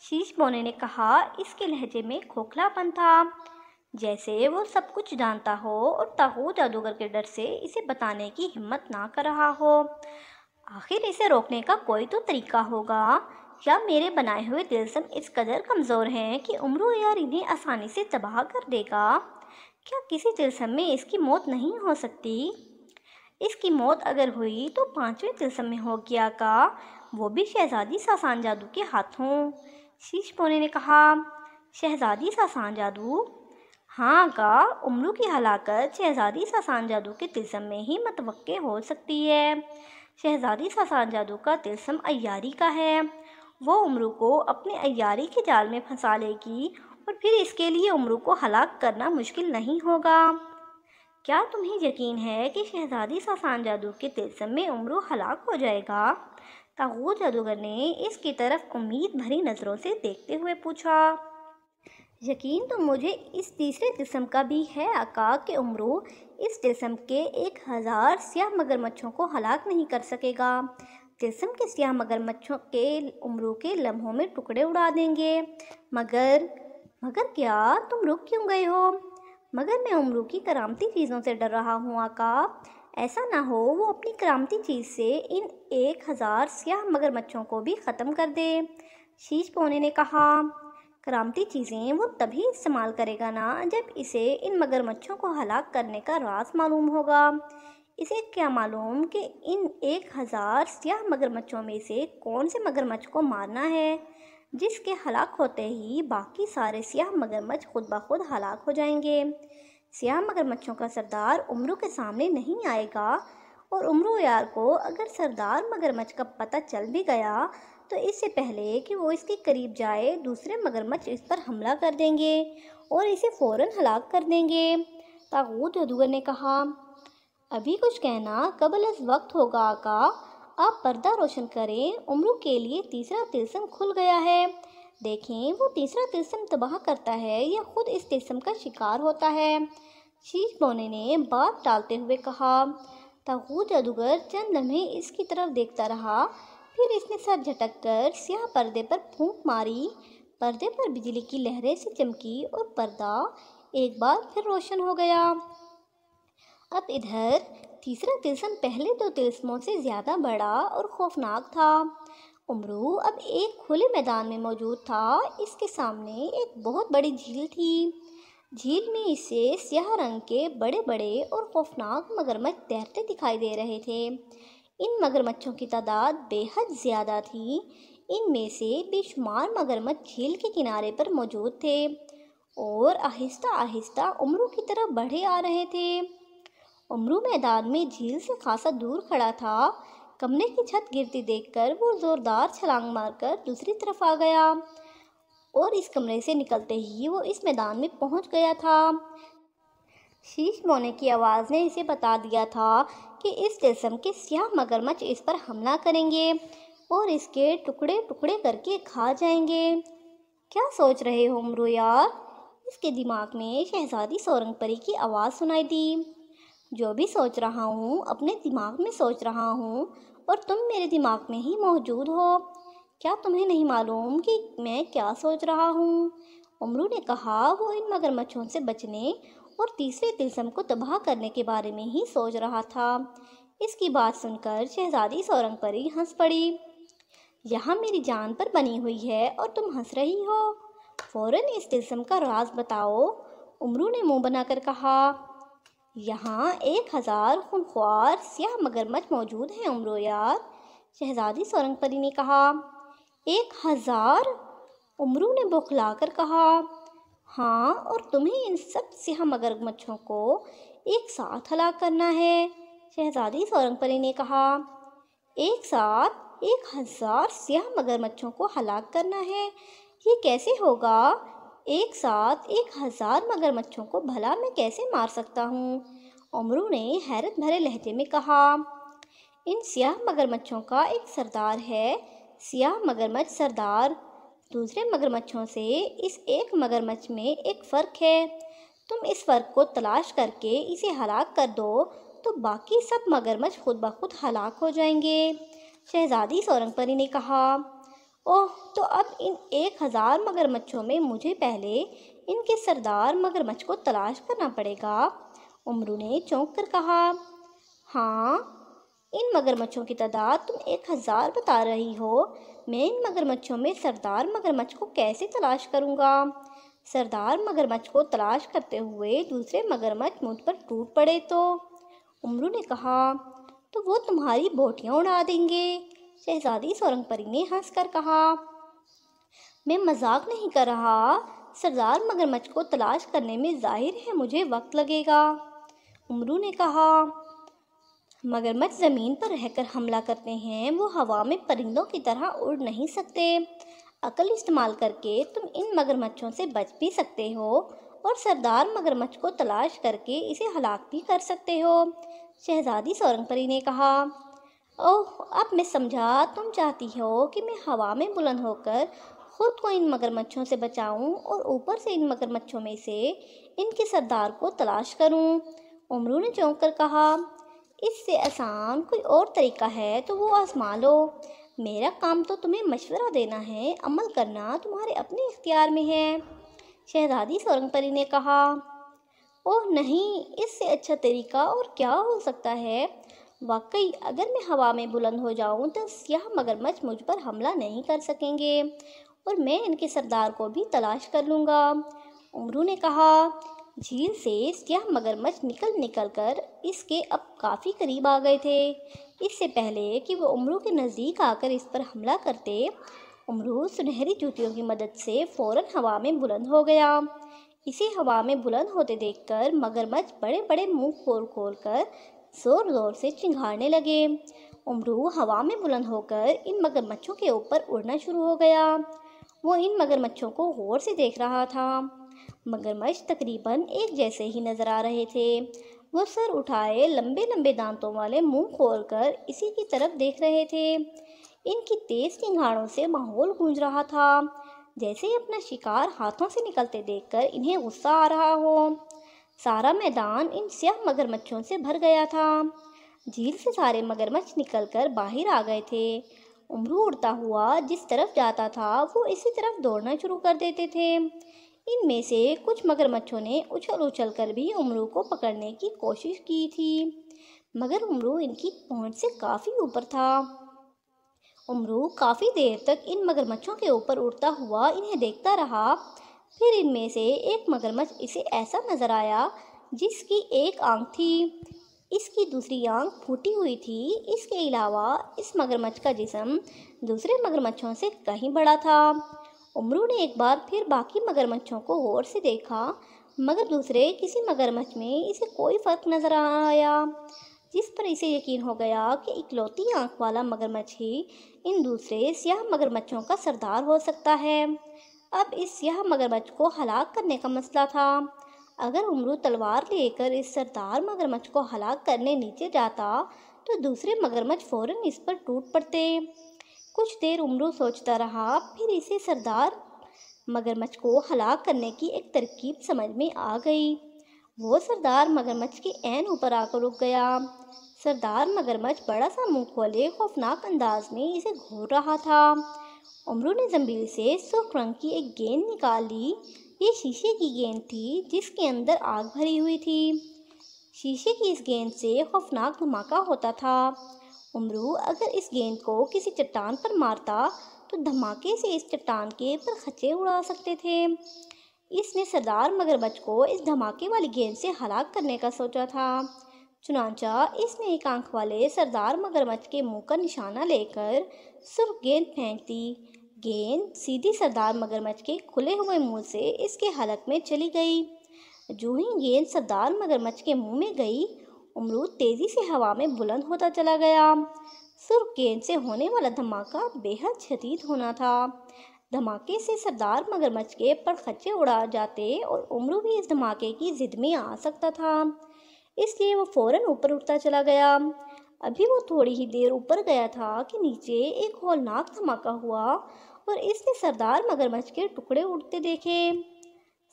शीश बोने ने कहा इसके लहजे में खोखलापन था जैसे वो सब कुछ जानता हो और ताहू जादूगर के डर से इसे बताने की हिम्मत ना कर रहा हो आखिर इसे रोकने का कोई तो तरीका होगा या मेरे बनाए हुए दिलसम इस कदर कमज़ोर हैं कि उम्र यार इन्हें आसानी से तबाह कर देगा क्या किसी तिलसम में इसकी मौत नहीं हो सकती इसकी मौत अगर हुई तो पांचवें तिलसम में हो गया का वो भी शहजादी सासान जादू के हाथों शीश पोने ने कहा शहजादी सासान जादू हाँ का उमरू की हलाकत शहजादी सासान जादू के तिलसम में ही मतवक़ हो सकती है शहजादी सासान जादू का तिलसम अयारी का है वो उमरू को अपने अयारी के जाल में फंसा लेगी और फिर इसके लिए उम्रू को हलाक करना मुश्किल नहीं होगा क्या तुम्हें यकीन है कि शहजादी सासान जादू के तिलसम में उमरू हलाक हो जाएगा तागूत जादूगर ने इसकी तरफ उम्मीद भरी नज़रों से देखते हुए पूछा यकीन तो मुझे इस तीसरे जिसम का भी है आका के उम्रू इस तिलसम के एक हज़ार स्याह मगरमच्छों को हलाक नहीं कर सकेगा तिलसम के स्याह मगरमच्छों के उम्रों के लम्हों में टुकड़े उड़ा देंगे मगर मगर क्या तुम रुक क्यों गए हो मगर मैं उमरू की करामती चीज़ों से डर रहा हूँ आका ऐसा ना हो वो अपनी करामती चीज़ से इन एक हज़ार स्याह मगरमच्छों को भी ख़त्म कर दे शीश पोने ने कहा करामती चीज़ें वो तभी इस्तेमाल करेगा ना जब इसे इन मगरमच्छों को हलाक करने का रास मालूम होगा इसे क्या मालूम कि इन एक हज़ार स्याह मगरमच्छों में से कौन से मगरमच्छ को मारना है जिसके हलाक होते ही बाकी सारे सियाह मगरमच्छ खुद ब खुद हलाक हो जाएंगे सियाह मगरमच्छों का सरदार उमरू के सामने नहीं आएगा और उमरू यार को अगर सरदार मगरमच्छ का पता चल भी गया तो इससे पहले कि वो इसके करीब जाए दूसरे मगरमच्छ इस पर हमला कर देंगे और इसे फ़ौर हलाक कर देंगे तागूत जदूगर ने कहा अभी कुछ कहना कबल इस वक्त होगा आका आप पर्दा रोशन करें उम्र के लिए तीसरा तिलसम खुल गया है देखें वो तीसरा तिलसम तबाह करता है या खुद इस तिलसम का शिकार होता है शीश बोने ने बात डालते हुए कहा ताकू जादूगर चंद लम्हे इसकी तरफ देखता रहा फिर इसने सर झटक कर स्याह पर्दे पर फूंक मारी पर्दे पर बिजली की लहरें से चमकी और पर्दा एक बार फिर रोशन हो गया अब इधर तीसरा तिलसम पहले दो तो तिलसमों से ज़्यादा बड़ा और खौफनाक था उमरू अब एक खुले मैदान में मौजूद था इसके सामने एक बहुत बड़ी झील थी झील में इसे स्याह रंग के बड़े बड़े और खौफनाक मगरमच्छ तैरते दिखाई दे रहे थे इन मगरमच्छों की तादाद बेहद ज़्यादा थी इनमें से बेशुमार मगरमच्छ झील के किनारे पर मौजूद थे और आहिस्ता आहिस्ता उमरू की तरफ बढ़े आ रहे थे उमरू मैदान में झील से खासा दूर खड़ा था कमरे की छत गिरती देखकर वो ज़ोरदार छलांग मारकर दूसरी तरफ आ गया और इस कमरे से निकलते ही वो इस मैदान में पहुंच गया था शीश मोने की आवाज़ ने इसे बता दिया था कि इस जिसम के सियाह मगरमच्छ इस पर हमला करेंगे और इसके टुकड़े टुकड़े करके खा जाएंगे क्या सोच रहे हो उमरू यार इसके दिमाग में शहजादी सोरंग परी की आवाज़ सुनाई दी जो भी सोच रहा हूँ अपने दिमाग में सोच रहा हूँ और तुम मेरे दिमाग में ही मौजूद हो क्या तुम्हें नहीं मालूम कि मैं क्या सोच रहा हूँ उमरू ने कहा वो इन मगरमच्छों से बचने और तीसरे तिलसम को तबाह करने के बारे में ही सोच रहा था इसकी बात सुनकर शहजादी सोरंग परी हंस पड़ी यहाँ मेरी जान पर बनी हुई है और तुम हंस रही हो फौरन इस तिलसम का राज बताओ उमरू ने मुंह बनाकर कहा यहाँ एक हज़ार खूनख्वार सियाह मगरमच्छ मौजूद हैं उम्र यार शहजादी सोरंग परी ने कहा एक हज़ार उम्रू ने बौखला कर कहा हाँ और तुम्हें इन सब स्याह मगरमच्छों को एक साथ हलाक करना है शहजादी सोरंग परी ने कहा एक साथ एक हज़ार सियाह मगरमच्छों को हलाक करना है ये कैसे होगा एक साथ एक हज़ार मगरमच्छों को भला मैं कैसे मार सकता हूँ उमरू ने हैरत भरे लहजे में कहा इन सियाह मगरमच्छों का एक सरदार है सियाह मगरमच्छ सरदार दूसरे मगरमच्छों से इस एक मगरमच्छ में एक फ़र्क है तुम इस फ़र्क को तलाश करके इसे हलाक कर दो तो बाकी सब मगरमच्छ खुद ब खुद हलाक हो जाएंगे शहज़ादी सोरंगपरी ने कहा ओह तो अब इन एक हज़ार मगरमच्छों में मुझे पहले इनके सरदार मगरमच्छ को तलाश करना पड़ेगा उमरू ने चौंक कर कहा हाँ इन मगरमच्छों की तादाद तुम एक हज़ार बता रही हो मैं इन मगरमच्छों में सरदार मगरमच्छ को कैसे तलाश करूँगा सरदार मगरमच्छ को तलाश करते हुए दूसरे मगरमच्छ मुझ पर टूट पड़े तो उमरू ने कहा तो वो तुम्हारी बोटियाँ उड़ा देंगे शहजादी सोरंग परी ने कर कहा मैं मजाक नहीं कर रहा सरदार मगरमच्छ को तलाश करने में जाहिर है मुझे वक्त लगेगा उमरू ने कहा मगरमच्छ ज़मीन पर रहकर हमला करते हैं वो हवा में परिंदों की तरह उड़ नहीं सकते अकल इस्तेमाल करके तुम इन मगरमच्छों से बच भी सकते हो और सरदार मगरमच्छ को तलाश करके इसे हलाक भी कर सकते हो शहजादी सोरंगपरी ने कहा ओह अब मैं समझा तुम चाहती हो कि मैं हवा में बुलंद होकर ख़ुद को इन मगरमच्छों से बचाऊं और ऊपर से इन मगरमच्छों में से इनके सरदार को तलाश करूं। उमरू ने चौंक कर कहा इससे आसान कोई और तरीका है तो वो आजमा लो मेरा काम तो तुम्हें मशवरा देना है अमल करना तुम्हारे अपने इख्तियार में है शहजादी सोरंग परी ने कहा ओह नहीं इससे अच्छा तरीका और क्या हो सकता है वाकई अगर मैं हवा में बुलंद हो जाऊँ तो सियाह मगरमच्छ मुझ पर हमला नहीं कर सकेंगे और मैं इनके सरदार को भी तलाश कर लूँगा उमरू ने कहा झील से सियाह मगरमच्छ निकल निकल कर इसके अब काफ़ी करीब आ गए थे इससे पहले कि वो उमरू के नज़दीक आकर इस पर हमला करते उमरू सुनहरी जूतियों की मदद से फ़ौरन हवा में बुलंद हो गया इसे हवा में बुलंद होते देखकर मगरमच्छ बड़े बड़े मुंह खोल खोल कर जोर जोर से चिंगारने लगे उमरू हवा में बुलंद होकर इन मगरमच्छों के ऊपर उड़ना शुरू हो गया वो इन मगरमच्छों को गौर से देख रहा था मगरमच्छ तकरीबन एक जैसे ही नज़र आ रहे थे वो सर उठाए लंबे लंबे दांतों वाले मुंह खोलकर इसी की तरफ देख रहे थे इनकी तेज़ चिंगाड़ों से माहौल गूंज रहा था जैसे ही अपना शिकार हाथों से निकलते देखकर इन्हें गुस्सा आ रहा हो सारा मैदान इन स्याह मगरमच्छों से भर गया था झील से सारे मगरमच्छ निकलकर बाहर आ गए थे उमरू उड़ता हुआ जिस तरफ जाता था वो इसी तरफ दौड़ना शुरू कर देते थे इनमें से कुछ मगरमच्छों ने उछल उछल कर भी उमरू को पकड़ने की कोशिश की थी मगर उमरू इनकी पहुंच से काफ़ी ऊपर था उमरू काफ़ी देर तक इन मगरमच्छों के ऊपर उड़ता हुआ इन्हें देखता रहा फिर इनमें से एक मगरमच्छ इसे ऐसा नजर आया जिसकी एक आंख थी इसकी दूसरी आंख फूटी हुई थी इसके अलावा इस मगरमच्छ का जिसम दूसरे मगरमच्छों से कहीं बड़ा था उमरू ने एक बार फिर बाकी मगरमच्छों को गौर से देखा मगर दूसरे किसी मगरमच्छ में इसे कोई फर्क नज़र आया जिस पर इसे यकीन हो गया कि इकलौती आंख वाला मगरमच्छ ही इन दूसरे स्याह मगरमच्छों का सरदार हो सकता है अब इस यह मगरमच्छ को हलाक करने का मसला था अगर उमरू तलवार लेकर इस सरदार मगरमच्छ को हलाक करने नीचे जाता तो दूसरे मगरमच्छ फौरन इस पर टूट पड़ते कुछ देर उमरू सोचता रहा फिर इसे सरदार मगरमच्छ को हलाक करने की एक तरकीब समझ में आ गई वो सरदार मगरमच्छ के ऐन ऊपर आकर रुक गया सरदार मगरमच्छ बड़ा सा मुँह खोले खौफनाक अंदाज में इसे घूर रहा था उमरू ने जम्बील से सुर्ख रंग की एक गेंद निकाली ये शीशे की गेंद थी जिसके अंदर आग भरी हुई थी शीशे की इस गेंद से खौफनाक धमाका होता था उमरू अगर इस गेंद को किसी चट्टान पर मारता तो धमाके से इस चट्टान के पर खचे उड़ा सकते थे इसने सरदार मगरमच्छ को इस धमाके वाली गेंद से हलाक करने का सोचा था चुनाचा इसने एक आंख वाले सरदार मगरमच्छ के मुंह का निशाना लेकर सुर्ख गेंद फेंक दी गेंद सीधी सरदार मगरमच्छ के खुले हुए मुंह से इसके हलक में चली गई जो ही गेंद सरदार मगरमच्छ के मुंह में गई अमरूद तेज़ी से हवा में बुलंद होता चला गया सुर्ख गेंद से होने वाला धमाका बेहद शदीद होना था धमाके से सरदार मगरमच्छ के पर खच्चे उड़ा जाते और उम्र भी इस धमाके की जिद में आ सकता था इसलिए वो फौरन ऊपर उठता चला गया अभी वो थोड़ी ही देर ऊपर गया था कि नीचे एक होलनाक धमाका हुआ और इसने सरदार मगरमच्छ के टुकड़े उड़ते देखे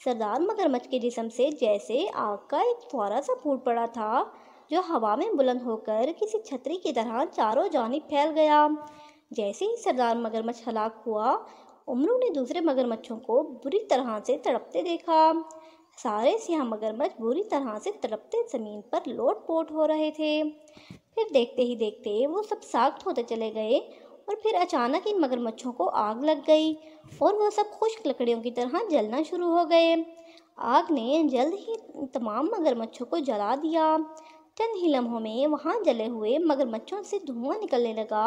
सरदार मगरमच्छ के जिसम से जैसे आग का एक फौरा सा फूट पड़ा था जो हवा में बुलंद होकर किसी छतरी की तरह चारों जानब फैल गया जैसे ही सरदार मगरमच्छ हलाक हुआ उमरू ने दूसरे मगरमच्छों को बुरी तरह से तड़पते देखा सारे सियाह मगरमच्छ बुरी तरह से तड़पते ज़मीन पर लोट पोट हो रहे थे फिर देखते ही देखते वो सब साख्त होते चले गए और फिर अचानक इन मगरमच्छों को आग लग गई और वह सब खुश्क लकड़ियों की तरह जलना शुरू हो गए आग ने जल्द ही तमाम मगरमच्छों को जला दिया चंद ही लम्हों में वहाँ जले हुए मगरमच्छों से धुआं निकलने लगा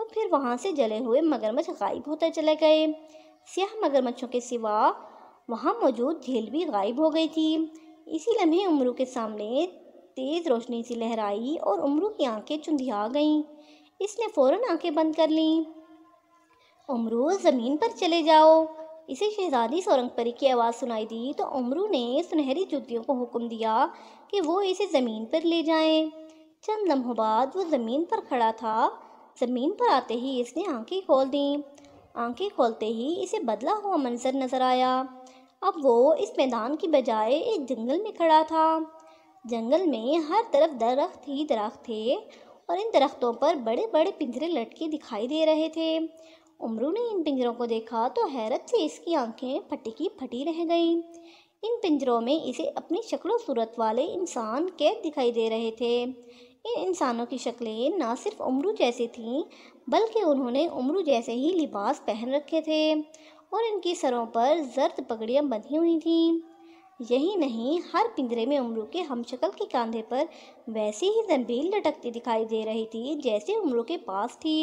और फिर वहाँ से जले हुए मगरमच्छ गायब होते चले गए सियाह मगरमच्छों के सिवा वहाँ मौजूद झील भी गायब हो गई थी इसी लम्हे उमरू के सामने तेज़ रोशनी सी लहराई और उमरू की आंखें चुंधिया गईं इसने फ़ौरन आंखें बंद कर लीं उमरू ज़मीन पर चले जाओ इसे शहजादी सोरंग परी की आवाज़ सुनाई दी तो उमरू ने सुनहरी जुतियों को हुक्म दिया कि वो इसे ज़मीन पर ले जाएं। चंद लम्हों बाद वो ज़मीन पर खड़ा था ज़मीन पर आते ही इसने आंखें खोल दीं आंखें खोलते ही इसे बदला हुआ मंजर नज़र आया अब वो इस मैदान की बजाय एक जंगल में खड़ा था जंगल में हर तरफ दरख्त ही दरख्त थे और इन दरख्तों पर बड़े बड़े पिंजरे लटके दिखाई दे रहे थे उमरू ने इन पिंजरों को देखा तो हैरत से इसकी आंखें फटी की फटी रह गईं इन पिंजरों में इसे अपनी शक्लो सूरत वाले इंसान कैद दिखाई दे रहे थे इन इंसानों की शक्लें ना सिर्फ उमरू जैसी थीं बल्कि उन्होंने उमरू जैसे ही लिबास पहन रखे थे और इनकी सरों पर जर्द पगड़ियाँ बंधी हुई थीं यही नहीं हर पिंजरे में उमरू के हमशक्ल के कंधे पर वैसी ही जम्बील लटकती दिखाई दे रही थी जैसे उम्रू के पास थी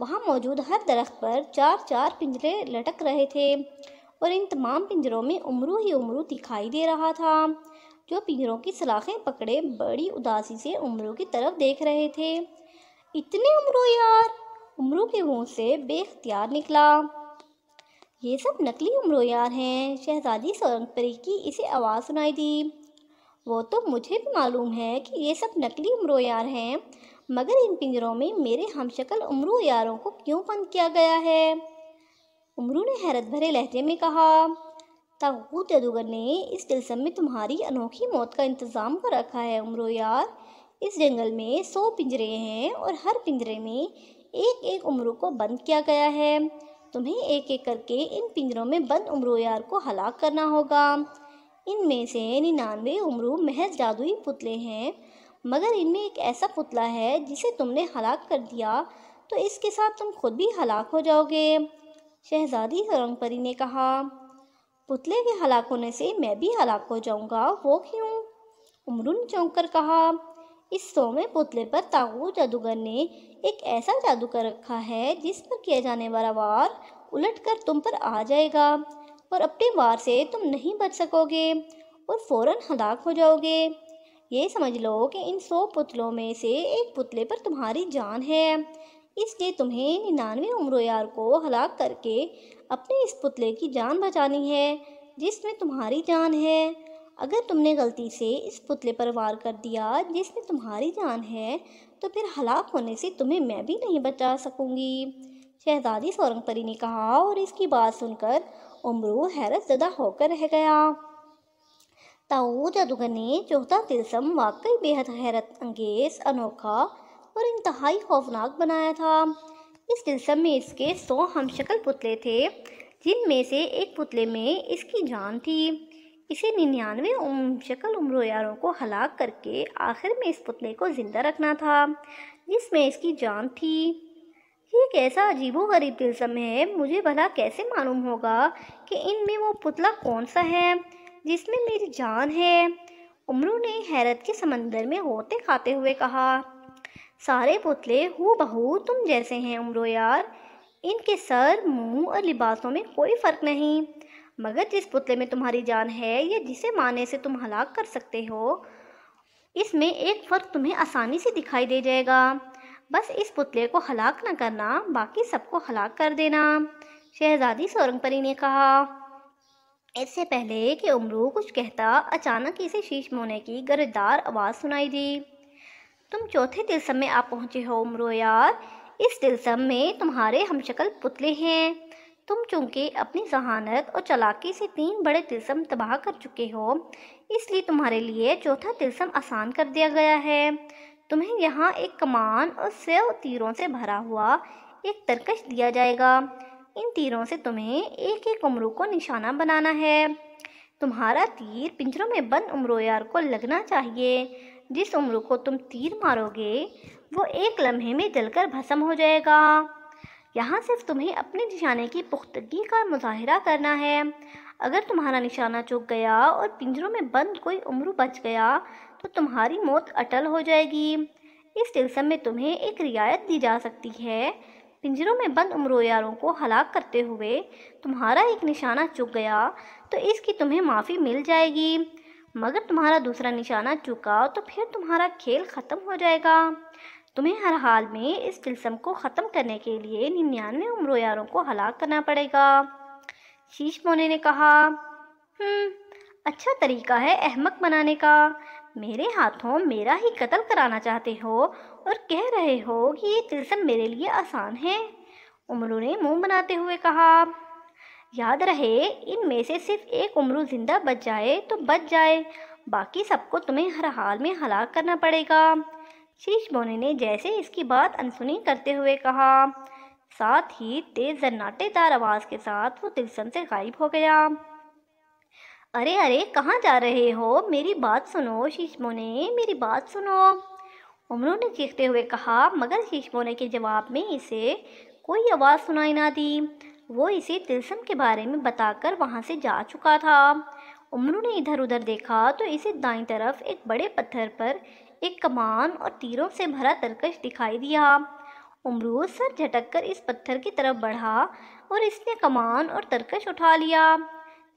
वहाँ मौजूद हर दरख्त पर चार चार पिंजरे लटक रहे थे और इन तमाम पिंजरों में उमरू ही उमरू दिखाई दे रहा था जो पिंजरों की सलाखें पकड़े बड़ी उदासी से उम्रों की तरफ देख रहे थे इतने उम्रू यार उमरू के मुँह से बेख्तियार निकला ये सब नकली उम्र यार हैं शहजादी परी की इसे आवाज़ सुनाई दी वो तो मुझे भी मालूम है कि ये सब नकली उम्र यार हैं मगर इन पिंजरों में मेरे हमशक्ल उम्र यारों को क्यों बंद किया गया है उम्रू ने हैरत भरे लहजे में कहा ताकू जादूगर ने इस तिलसम में तुम्हारी अनोखी मौत का इंतज़ाम कर रखा है उम्र यार इस जंगल में सौ पिंजरे हैं और हर पिंजरे में एक एक उम्र को बंद किया गया है तुम्हें एक एक करके इन पिंजरों में बंद उम्रोयार को हलाक करना होगा इनमें से निन्यानवे उम्रू महज जादुई पुतले हैं मगर इनमें एक ऐसा पुतला है जिसे तुमने हलाक कर दिया तो इसके साथ तुम खुद भी हलाक हो जाओगे शहजादी रंगपरी ने कहा पुतले के हलाक होने से मैं भी हलाक हो जाऊंगा वो क्यों उमरू ने चौंक कर कहा इस शो में पुतले पर ताकू जादूगर ने एक ऐसा जादू कर रखा है जिस पर किया जाने वाला वार उलट कर तुम पर आ जाएगा और अपने वार से तुम नहीं बच सकोगे और फौरन हलाक हो जाओगे ये समझ लो कि इन सौ पुतलों में से एक पुतले पर तुम्हारी जान है इसलिए तुम्हें निन्यानवे उम्रोयार को हलाक करके अपने इस पुतले की जान बचानी है जिसमें तुम्हारी जान है अगर तुमने गलती से इस पुतले पर वार कर दिया जिसमें तुम्हारी जान है तो फिर हलाक होने से तुम्हें मैं भी नहीं बचा सकूंगी शहजादी सौरंग परी ने कहा और इसकी बात सुनकर उमरू हैरत ज़दा होकर रह गया ताऊ जादूगर ने चौथा तिलसम वाकई बेहद हैरत अंगेज अनोखा और इंतहाई खौफनाक बनाया था इस तिलसम में इसके सौ हमशक्ल पुतले थे जिनमें से एक पुतले में इसकी जान थी इसे निन्यानवे उम शक्ल उम्र यारों को हलाक करके आखिर में इस पुतले को ज़िंदा रखना था जिसमें इसकी जान थी ये कैसा अजीबो गरीब तिलसम है मुझे भला कैसे मालूम होगा कि इनमें वो पुतला कौन सा है जिसमें मेरी जान है उम्र ने हैरत के समंदर में होते खाते हुए कहा सारे पुतले हु बहू तुम जैसे हैं उम्रो यार इनके सर मुंह और लिबासों में कोई फ़र्क नहीं मगर जिस पुतले में तुम्हारी जान है या जिसे माने से तुम हलाक कर सकते हो इसमें एक फ़र्क तुम्हें आसानी से दिखाई दे जाएगा बस इस पुतले को हलाक न करना बाकी सबको हलाक कर देना शहजादी सोरंगपरी ने कहा इससे पहले कि उमरू कुछ कहता अचानक इसे शीश मोने की गरजदार आवाज़ सुनाई दी तुम चौथे तिलसम में आ पहुँचे हो उमरू यार इस तिलसम में तुम्हारे हमशक्ल पुतले हैं तुम चूंकि अपनी जहानत और चलाकी से तीन बड़े तिलसम तबाह कर चुके हो इसलिए तुम्हारे लिए चौथा तिलसम आसान कर दिया गया है तुम्हें यहाँ एक कमान और सेव तीरों से भरा हुआ एक तरकश दिया जाएगा इन तीरों से तुम्हें एक एक उम्रू को निशाना बनाना है तुम्हारा तीर पिंजरों में बंद उम्रोयार को लगना चाहिए जिस उम्र को तुम तीर मारोगे वो एक लम्हे में जलकर भस्म हो जाएगा यहाँ सिर्फ तुम्हें अपने निशाने की पुख्तगी का मुजाहरा करना है अगर तुम्हारा निशाना चुक गया और पिंजरों में बंद कोई उम्र बच गया तो तुम्हारी मौत अटल हो जाएगी इस तिलसम में तुम्हें एक रियायत दी जा सकती है पिंजरों में बंद उम्रोयारों को हलाक करते हुए तुम्हारा एक निशाना चुक गया तो इसकी तुम्हें माफ़ी मिल जाएगी मगर तुम्हारा दूसरा निशाना चुका तो फिर तुम्हारा खेल ख़त्म हो जाएगा तुम्हें हर हाल में इस तिलसम को ख़त्म करने के लिए निन्यानवे यारों को हलाक करना पड़ेगा शीश मोने ने कहा हम्म, अच्छा तरीका है अहमक बनाने का मेरे हाथों मेरा ही कत्ल कराना चाहते हो और कह रहे हो कि ये तिलसम मेरे लिए आसान है उम्रों ने मुंह बनाते हुए कहा याद रहे इनमें से सिर्फ एक उम्र जिंदा बच जाए तो बच जाए बाकी सबको तुम्हें हर हाल में हलाक करना पड़ेगा शीश बोने ने जैसे इसकी बात अनसुनी करते हुए कहा साथ ही तेज जन्नाटेदार आवाज के साथ वो तिलसन से गायब हो गया अरे अरे कहाँ जा रहे हो मेरी बात सुनो शीशमो ने मेरी बात सुनो उमरू ने चीखते हुए कहा मगर शीशमो ने के जवाब में इसे कोई आवाज़ सुनाई ना दी वो इसे तिलसम के बारे में बताकर वहाँ से जा चुका था उमरू ने इधर उधर देखा तो इसे दाई तरफ एक बड़े पत्थर पर एक कमान और तीरों से भरा तरकश दिखाई दिया उमरूद सर झटक कर इस पत्थर की तरफ बढ़ा और इसने कमान और तरकश उठा लिया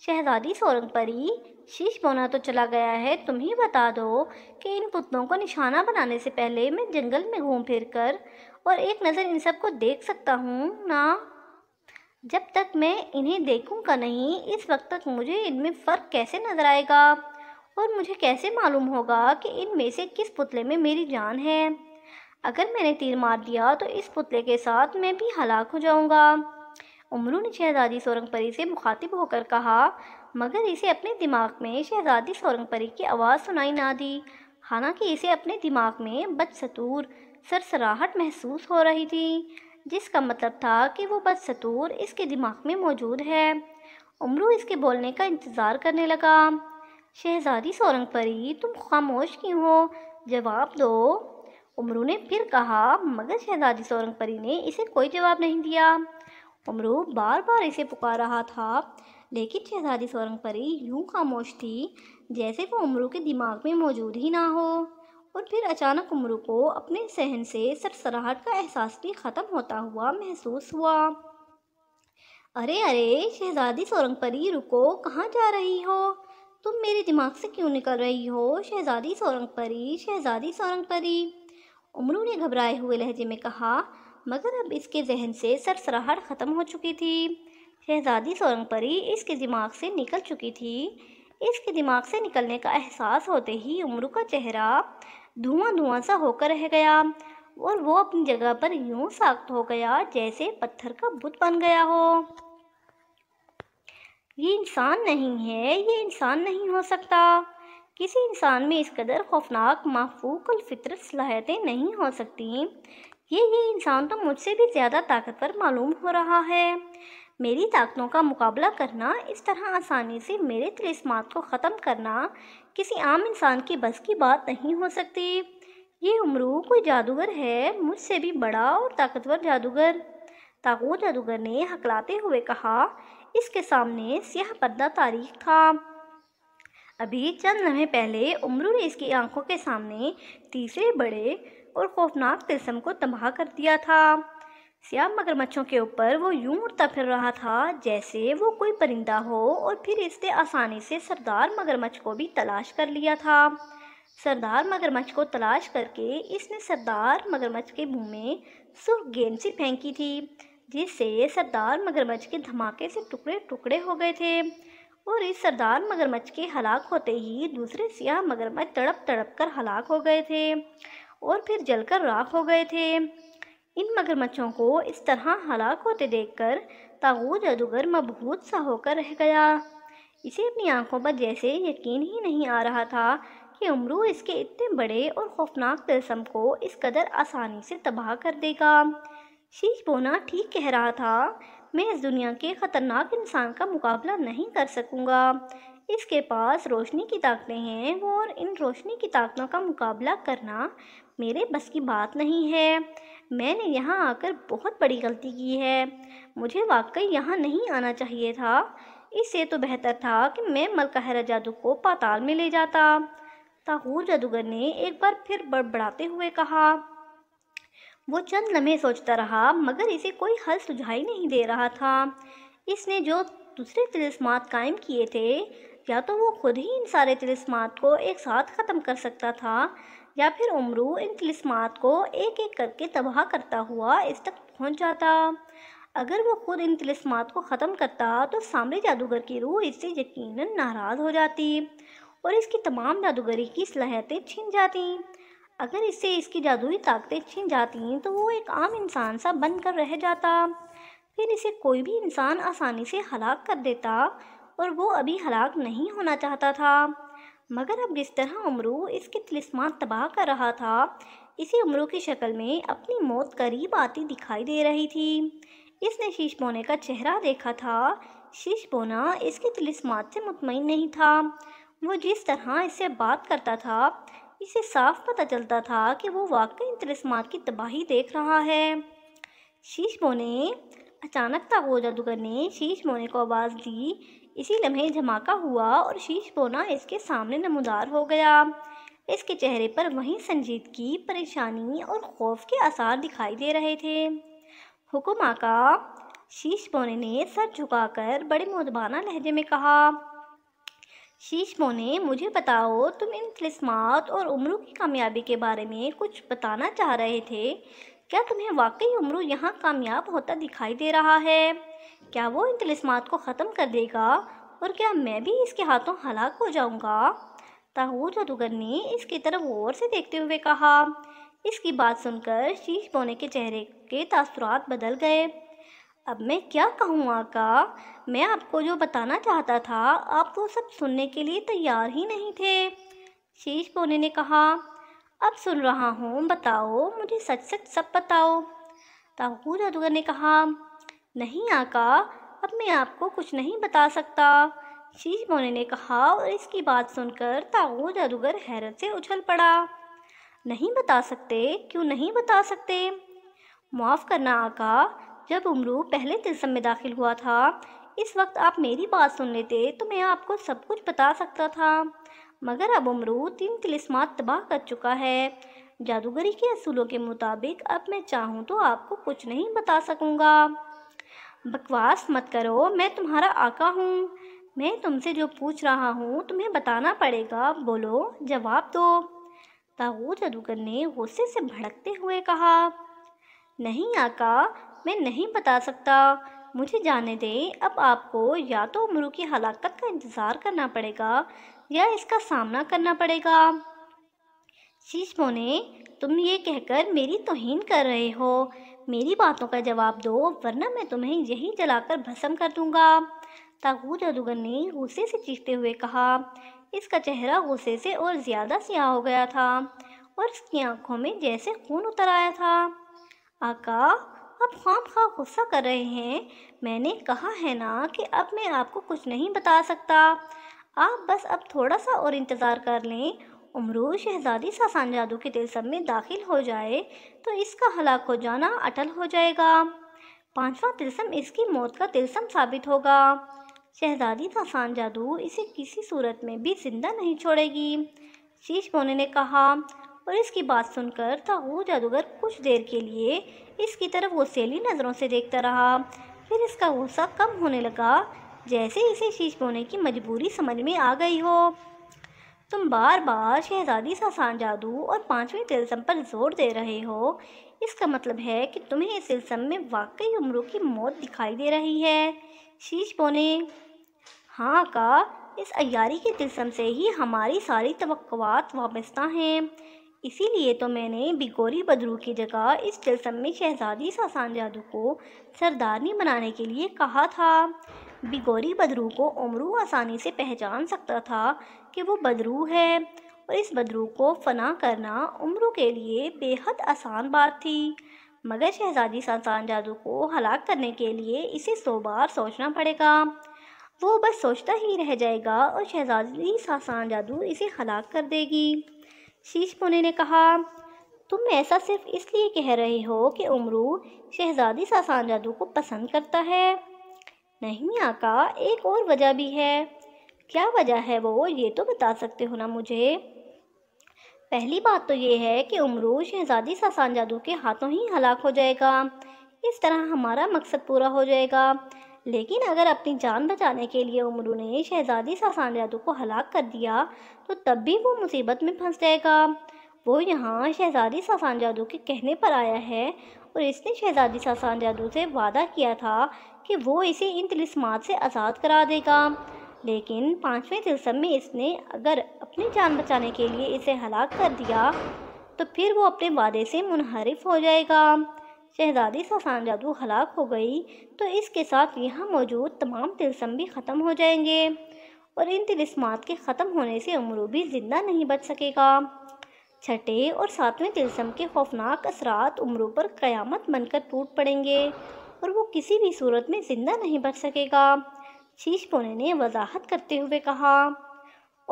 शहजादी सोरंग परी शीश बोना तो चला गया है तुम ही बता दो कि इन पुतलों को निशाना बनाने से पहले मैं जंगल में घूम फिर कर और एक नज़र इन सबको देख सकता हूँ ना जब तक मैं इन्हें देखूँगा नहीं इस वक्त तक मुझे इनमें फ़र्क कैसे नज़र आएगा पर मुझे कैसे मालूम होगा कि इनमें से किस पुतले में मेरी जान है अगर मैंने तीर मार दिया तो इस पुतले के साथ मैं भी हलाक हो जाऊंगा उमरू ने शहजादी सोरंग परी से मुखातिब होकर कहा मगर इसे अपने दिमाग में शहजादी सोरंग परी की आवाज़ सुनाई ना दी हालांकि इसे अपने दिमाग में बदसतूर सरसराहट महसूस हो रही थी जिसका मतलब था कि वो बदसतूर इसके दिमाग में मौजूद है उमरू इसके बोलने का इंतज़ार करने लगा शहजादी सोरंग परी तुम खामोश क्यों हो जवाब दो उमरू ने फिर कहा मगर शहजादी सोरंग परी ने इसे कोई जवाब नहीं दिया उमरू बार बार इसे पुकार रहा था लेकिन शहजादी सोरंग परी यूं खामोश थी जैसे वो उमरू के दिमाग में मौजूद ही ना हो और फिर अचानक उमरू को अपने सहन से सरसराहट का एहसास भी ख़त्म होता हुआ महसूस हुआ अरे अरे शहजादी सोरंग परी रुको कहाँ जा रही हो तुम मेरे दिमाग से क्यों निकल रही हो शहजादी सौरंग परी शहजादी सोरंग परी उमरू ने घबराए हुए लहजे में कहा मगर अब इसके जहन से सरसराहट ख़त्म हो चुकी थी शहजादी सोरंग परी इसके दिमाग से निकल चुकी थी इसके दिमाग से निकलने का एहसास होते ही उमरू का चेहरा धुआं धुआं सा होकर रह गया और वो अपनी जगह पर यूं साख्त हो गया जैसे पत्थर का बुत बन गया हो ये इंसान नहीं है ये इंसान नहीं हो सकता किसी इंसान में इस कदर खौफनाक माफूक फितरत सलाहियतें नहीं हो सकती ये ये इंसान तो मुझसे भी ज़्यादा ताकतवर मालूम हो रहा है मेरी ताकतों का मुकाबला करना इस तरह आसानी से मेरे तिलिस्मात को ख़त्म करना किसी आम इंसान की बस की बात नहीं हो सकती ये उमरू कोई जादूगर है मुझसे भी बड़ा और ताकतवर जादूगर ताकू जादूगर ने हकलाते हुए कहा इसके सामने स्याह पर्दा तारीख था अभी चंद लम्हे पहले उमरू ने इसकी आंखों के सामने तीसरे बड़े और खौफनाक तिलसम को तबाह कर दिया था श्याम मगरमच्छों के ऊपर वो यूं उड़ता फिर रहा था जैसे वो कोई परिंदा हो और फिर इसने आसानी से सरदार मगरमच्छ को भी तलाश कर लिया था सरदार मगरमच्छ को तलाश करके इसने सरदार मगरमच्छ के मुंह में सुर्ख गेंद सी फेंकी थी जिससे सरदार मगरमच्छ के धमाके से टुकड़े टुकड़े हो गए थे और इस सरदार मगरमच्छ के हलाक होते ही दूसरे सियाह मगरमच्छ तड़प तड़प कर हलाक हो गए थे और फिर जलकर राख हो गए थे इन मगरमच्छों को इस तरह हलाक होते देखकर ताऊ जादूगर मबहूत सा होकर रह गया इसे अपनी आंखों पर जैसे यकीन ही नहीं आ रहा था कि उमरू इसके इतने बड़े और खौफनाक तिलसम को इस कदर आसानी से तबाह कर देगा शीश बोना ठीक कह रहा था मैं इस दुनिया के ख़तरनाक इंसान का मुकाबला नहीं कर सकूँगा इसके पास रोशनी की ताकतें हैं और इन रोशनी की ताकतों का मुकाबला करना मेरे बस की बात नहीं है मैंने यहाँ आकर बहुत बड़ी गलती की है मुझे वाकई यहाँ नहीं आना चाहिए था इससे तो बेहतर था कि मैं मलकहरा जादू को पाताल में ले जाता ताहूर जादूगर ने एक बार फिर बड़बड़ाते हुए कहा वो चंद लम्हे सोचता रहा मगर इसे कोई हल सुझाई नहीं दे रहा था इसने जो दूसरे तिलस्मात कायम किए थे या तो वो खुद ही इन सारे तिलस्मात को एक साथ ख़त्म कर सकता था या फिर उमरू इन तिलस्मात को एक एक करके तबाह करता हुआ इस तक पहुंच जाता अगर वो खुद इन तिलस्मात को ख़त्म करता तो सामने जादूगर की रूह इससे यकीनन नाराज़ हो जाती और इसकी तमाम जादूगरी की सलाहतें छिन जाती अगर इससे इसकी जादुई ताकतें छीन जाती तो वो एक आम इंसान सा बनकर रह जाता फिर इसे कोई भी इंसान आसानी से हलाक कर देता और वो अभी हलाक नहीं होना चाहता था मगर अब जिस तरह उमरू इसके तिलस्मान तबाह कर रहा था इसी उमरू की शक्ल में अपनी मौत करीब आती दिखाई दे रही थी इसने शीश बोने का चेहरा देखा था शीश बोना इसके तिलस्मात से मुतमिन नहीं था वो जिस तरह इससे बात करता था इसे साफ पता चलता था कि वो वाकई तिलस्मात की तबाही देख रहा है शीशबो ने अचानक तागो जादूगर ने शीश ने को आवाज़ दी इसी लम्हे धमाका हुआ और शीश बोना इसके सामने नमदार हो गया इसके चेहरे पर वहीं संजीद की परेशानी और खौफ के आसार दिखाई दे रहे थे हुक्म आका शीश बोने ने सर झुकाकर बड़े मोदबाना लहजे में कहा शीशमो ने मुझे बताओ तुम इन किस्मत और उम्रू की कामयाबी के बारे में कुछ बताना चाह रहे थे क्या तुम्हें वाकई उम्रू यहाँ कामयाब होता दिखाई दे रहा है क्या वो इन तिलिस्मात को ख़त्म कर देगा और क्या मैं भी इसके हाथों हलाक हो जाऊँगा ताहूर जादूगर ने इसकी तरफ गौर से देखते हुए कहा इसकी बात सुनकर शीश बोने के चेहरे के तसरत बदल गए अब मैं क्या कहूँ आका मैं आपको जो बताना चाहता था आप वो सब सुनने के लिए तैयार ही नहीं थे शीश पोने ने कहा अब सुन रहा हूँ बताओ मुझे सच सच सब बताओ ताहू जादूगर ने कहा नहीं आका अब मैं आपको कुछ नहीं बता सकता शीश बोने ने कहा और इसकी बात सुनकर ताहू जादूगर हैरत से उछल पड़ा नहीं बता सकते क्यों नहीं बता सकते माफ़ करना आका जब उमरू पहले तिलसम में दाखिल हुआ था इस वक्त आप मेरी बात सुन लेते तो मैं आपको सब कुछ बता सकता था मगर अब उमरू तीन तिलस्मात तबाह कर चुका है जादूगरी के असूलों के मुताबिक अब मैं चाहूँ तो आपको कुछ नहीं बता सकूँगा बकवास मत करो मैं तुम्हारा आका हूँ मैं तुमसे जो पूछ रहा हूँ तुम्हें बताना पड़ेगा बोलो जवाब दो ताऊ जादूगर ने गुस्से से भड़कते हुए कहा नहीं आका मैं नहीं बता सकता मुझे जाने दें अब आपको या तो उमरू की हलाकत का इंतज़ार करना पड़ेगा या इसका सामना करना पड़ेगा शीशमो ने तुम ये कहकर मेरी तोहन कर रहे हो मेरी बातों का जवाब दो वरना मैं तुम्हें यही जलाकर भस्म कर दूंगा ताकू जादूगर ने गुस्से से चीखते हुए कहा इसका चेहरा गुस्से से और ज़्यादा सियाह हो गया था और इसकी आंखों में जैसे खून उतर आया था आका आप खाम हाँ खा हाँ गुस्सा कर रहे हैं मैंने कहा है ना कि अब मैं आपको कुछ नहीं बता सकता आप बस अब थोड़ा सा और इंतज़ार कर लें उमरू शहजादी सासान जादू के तिलसम में दाखिल हो जाए तो इसका हलाक हो जाना अटल हो जाएगा पांचवा तिलसम इसकी मौत का तिलसम साबित होगा शहजादी सासान जादू इसे किसी सूरत में भी जिंदा नहीं छोड़ेगी शीश मोने ने कहा और इसकी बात सुनकर ताहू जादूगर कुछ देर के लिए इसकी तरफ गुस्सेली नज़रों से देखता रहा फिर इसका गुस्सा कम होने लगा जैसे इसे शीश बोने की मजबूरी समझ में आ गई हो तुम बार बार शहजादी सासान जादू और पाँचवें तिलसम पर जोर दे रहे हो इसका मतलब है कि तुम्हें इस सिलसम में वाकई उम्रों की मौत दिखाई दे रही है शीश बोने हाँ का इस अयारी के तिलसम से ही हमारी सारी तो वाबस्ता हैं इसीलिए तो मैंने बिगोरी बदरू की जगह इस जलसम में शहजादी सासान जादू को सरदारनी बनाने के लिए कहा था बिगोरी बदरू को उमरू आसानी से पहचान सकता था कि वो बदरू है और इस बदरू को फना करना उमरू के लिए बेहद आसान बात थी मगर शहजादी सासान जादू को हलाक करने के लिए इसे सौ बार सोचना पड़ेगा वो बस सोचता ही रह जाएगा और शहजादी सासान जादू इसे हलाक कर देगी शीश मुनि ने कहा तुम ऐसा सिर्फ इसलिए कह रहे हो कि उमरू शहजादी सासान जादू को पसंद करता है नहीं आका एक और वजह भी है क्या वजह है वो ये तो बता सकते हो ना मुझे पहली बात तो ये है कि उमरू शहजादी सासान जादू के हाथों ही हलाक हो जाएगा इस तरह हमारा मकसद पूरा हो जाएगा लेकिन अगर अपनी जान बचाने के लिए उमरू ने शहजादी सासान जादू को हलाक कर दिया तो तब भी वो मुसीबत में फंस जाएगा वो यहाँ शहजादी सासान जादू के कहने पर आया है और इसने शहजादी सासान जादू से वादा किया था कि वो इसे इन तिलस्मात से आज़ाद करा देगा लेकिन पाँचवें तिलसम में इसने अगर अपनी जान बचाने के लिए इसे हलाक कर दिया तो फिर वो अपने वादे से मुनहरफ हो जाएगा शहजादी ससान जादू हलाक हो गई तो इसके साथ यहाँ मौजूद तमाम तिलसम भी ख़त्म हो जाएंगे और इन तिलस्मात के ख़त्म होने से उम्र भी ज़िंदा नहीं बच सकेगा छठे और सातवें तिलसम के खौफनाक असरात उम्र पर क़यामत बनकर टूट पड़ेंगे और वो किसी भी सूरत में ज़िंदा नहीं बच सकेगा शीश पोने ने वजाहत करते हुए कहा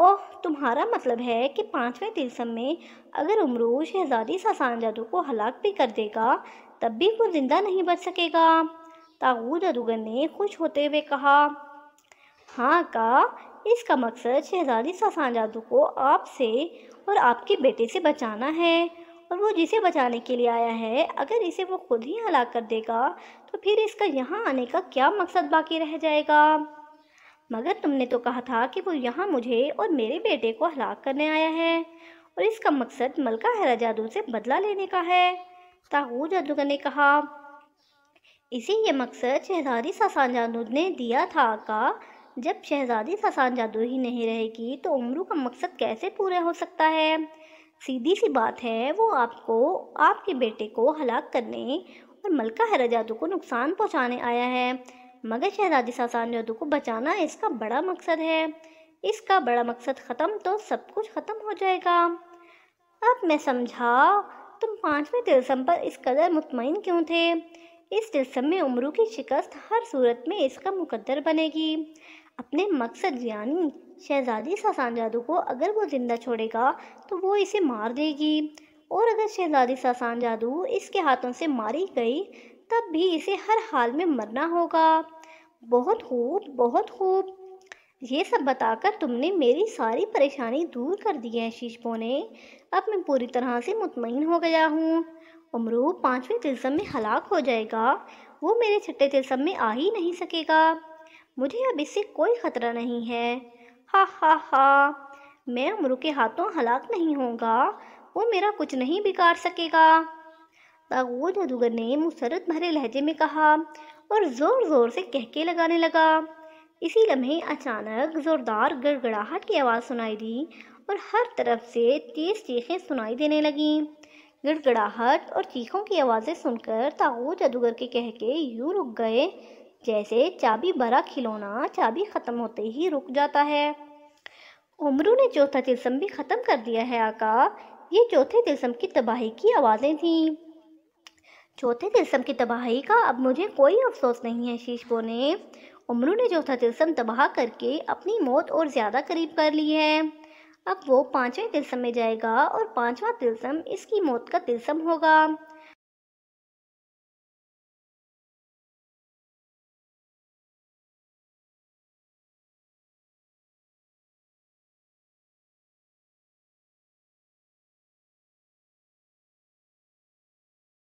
ओह तुम्हारा मतलब है कि पाँचवें तिलसम में अगर उमरू शहजादी सासान जादू को हलाक भी कर देगा तब भी वो ज़िंदा नहीं बच सकेगा ताऊद अरुगन ने खुश होते हुए कहा हाँ का इसका मकसद शहजादी सासान जादू को आपसे और आपके बेटे से बचाना है और वो जिसे बचाने के लिए आया है अगर इसे वो खुद ही हलाक कर देगा तो फिर इसका यहाँ आने का क्या मकसद बाकी रह जाएगा मगर तुमने तो कहा था कि वो यहाँ मुझे और मेरे बेटे को हलाक करने आया है और इसका मकसद मलका हैरा जादू से बदला लेने का है ताहू जादूगर ने कहा इसी ये मकसद शहजादी सासान जादू ने दिया था का जब शहजादी सासान जादू ही नहीं रहेगी तो उम्रू का मकसद कैसे पूरा हो सकता है सीधी सी बात है वो आपको आपके बेटे को हलाक करने और मलका हैरा जादू को नुकसान पहुंचाने आया है मगर शहजादी सासान जादू को बचाना इसका बड़ा मकसद है इसका बड़ा मकसद ख़त्म तो सब कुछ ख़त्म हो जाएगा अब मैं समझा तुम पाँचवें तिलसम पर इस कदर मुतमिन क्यों थे इस तिलसम में उमरू की शिकस्त हर सूरत में इसका मुकद्दर बनेगी अपने मकसद यानी शहजादी सासान जादू को अगर वो ज़िंदा छोड़ेगा तो वो इसे मार देगी और अगर शहजादी सासान जादू इसके हाथों से मारी गई तब भी इसे हर हाल में मरना होगा बहुत खूब बहुत खूब ये सब बताकर तुमने मेरी सारी परेशानी दूर कर दी है शीशपो ने अब मैं पूरी तरह से मुतमिन हो गया हूँ उमरू पाँचवें तिलसम में हलाक हो जाएगा वो मेरे छठे तिलसम में आ ही नहीं सकेगा मुझे अब इससे कोई ख़तरा नहीं है हा हा हा मैं उमरू के हाथों हलाक नहीं होगा वो मेरा कुछ नहीं बिगाड़ सकेगा तागो जादूगर ने मुसरत भरे लहजे में कहा और ज़ोर ज़ोर से कहके लगाने लगा इसी लम्हे अचानक ज़ोरदार गड़गड़ाहट की आवाज़ सुनाई दी और हर तरफ से तेज़ चीखें सुनाई देने लगीं गड़गड़ाहट और चीखों की आवाज़ें सुनकर ताऊ जादूगर के कह के यूँ रुक गए जैसे चाबी भरा खिलौना चाबी ख़त्म होते ही रुक जाता है उमरू ने चौथा तिलसम भी ख़त्म कर दिया है आका ये चौथे तिलसम की तबाही की आवाज़ें थीं चौथे तिलसम की तबाही का अब मुझे कोई अफसोस नहीं है शीशबो ने उम्र ने चौथा तिलसम तबाह करके अपनी मौत और ज़्यादा करीब कर ली है अब वो पाँचवें तिलसम में जाएगा और पाँचवा तिलसम इसकी मौत का तिलसम होगा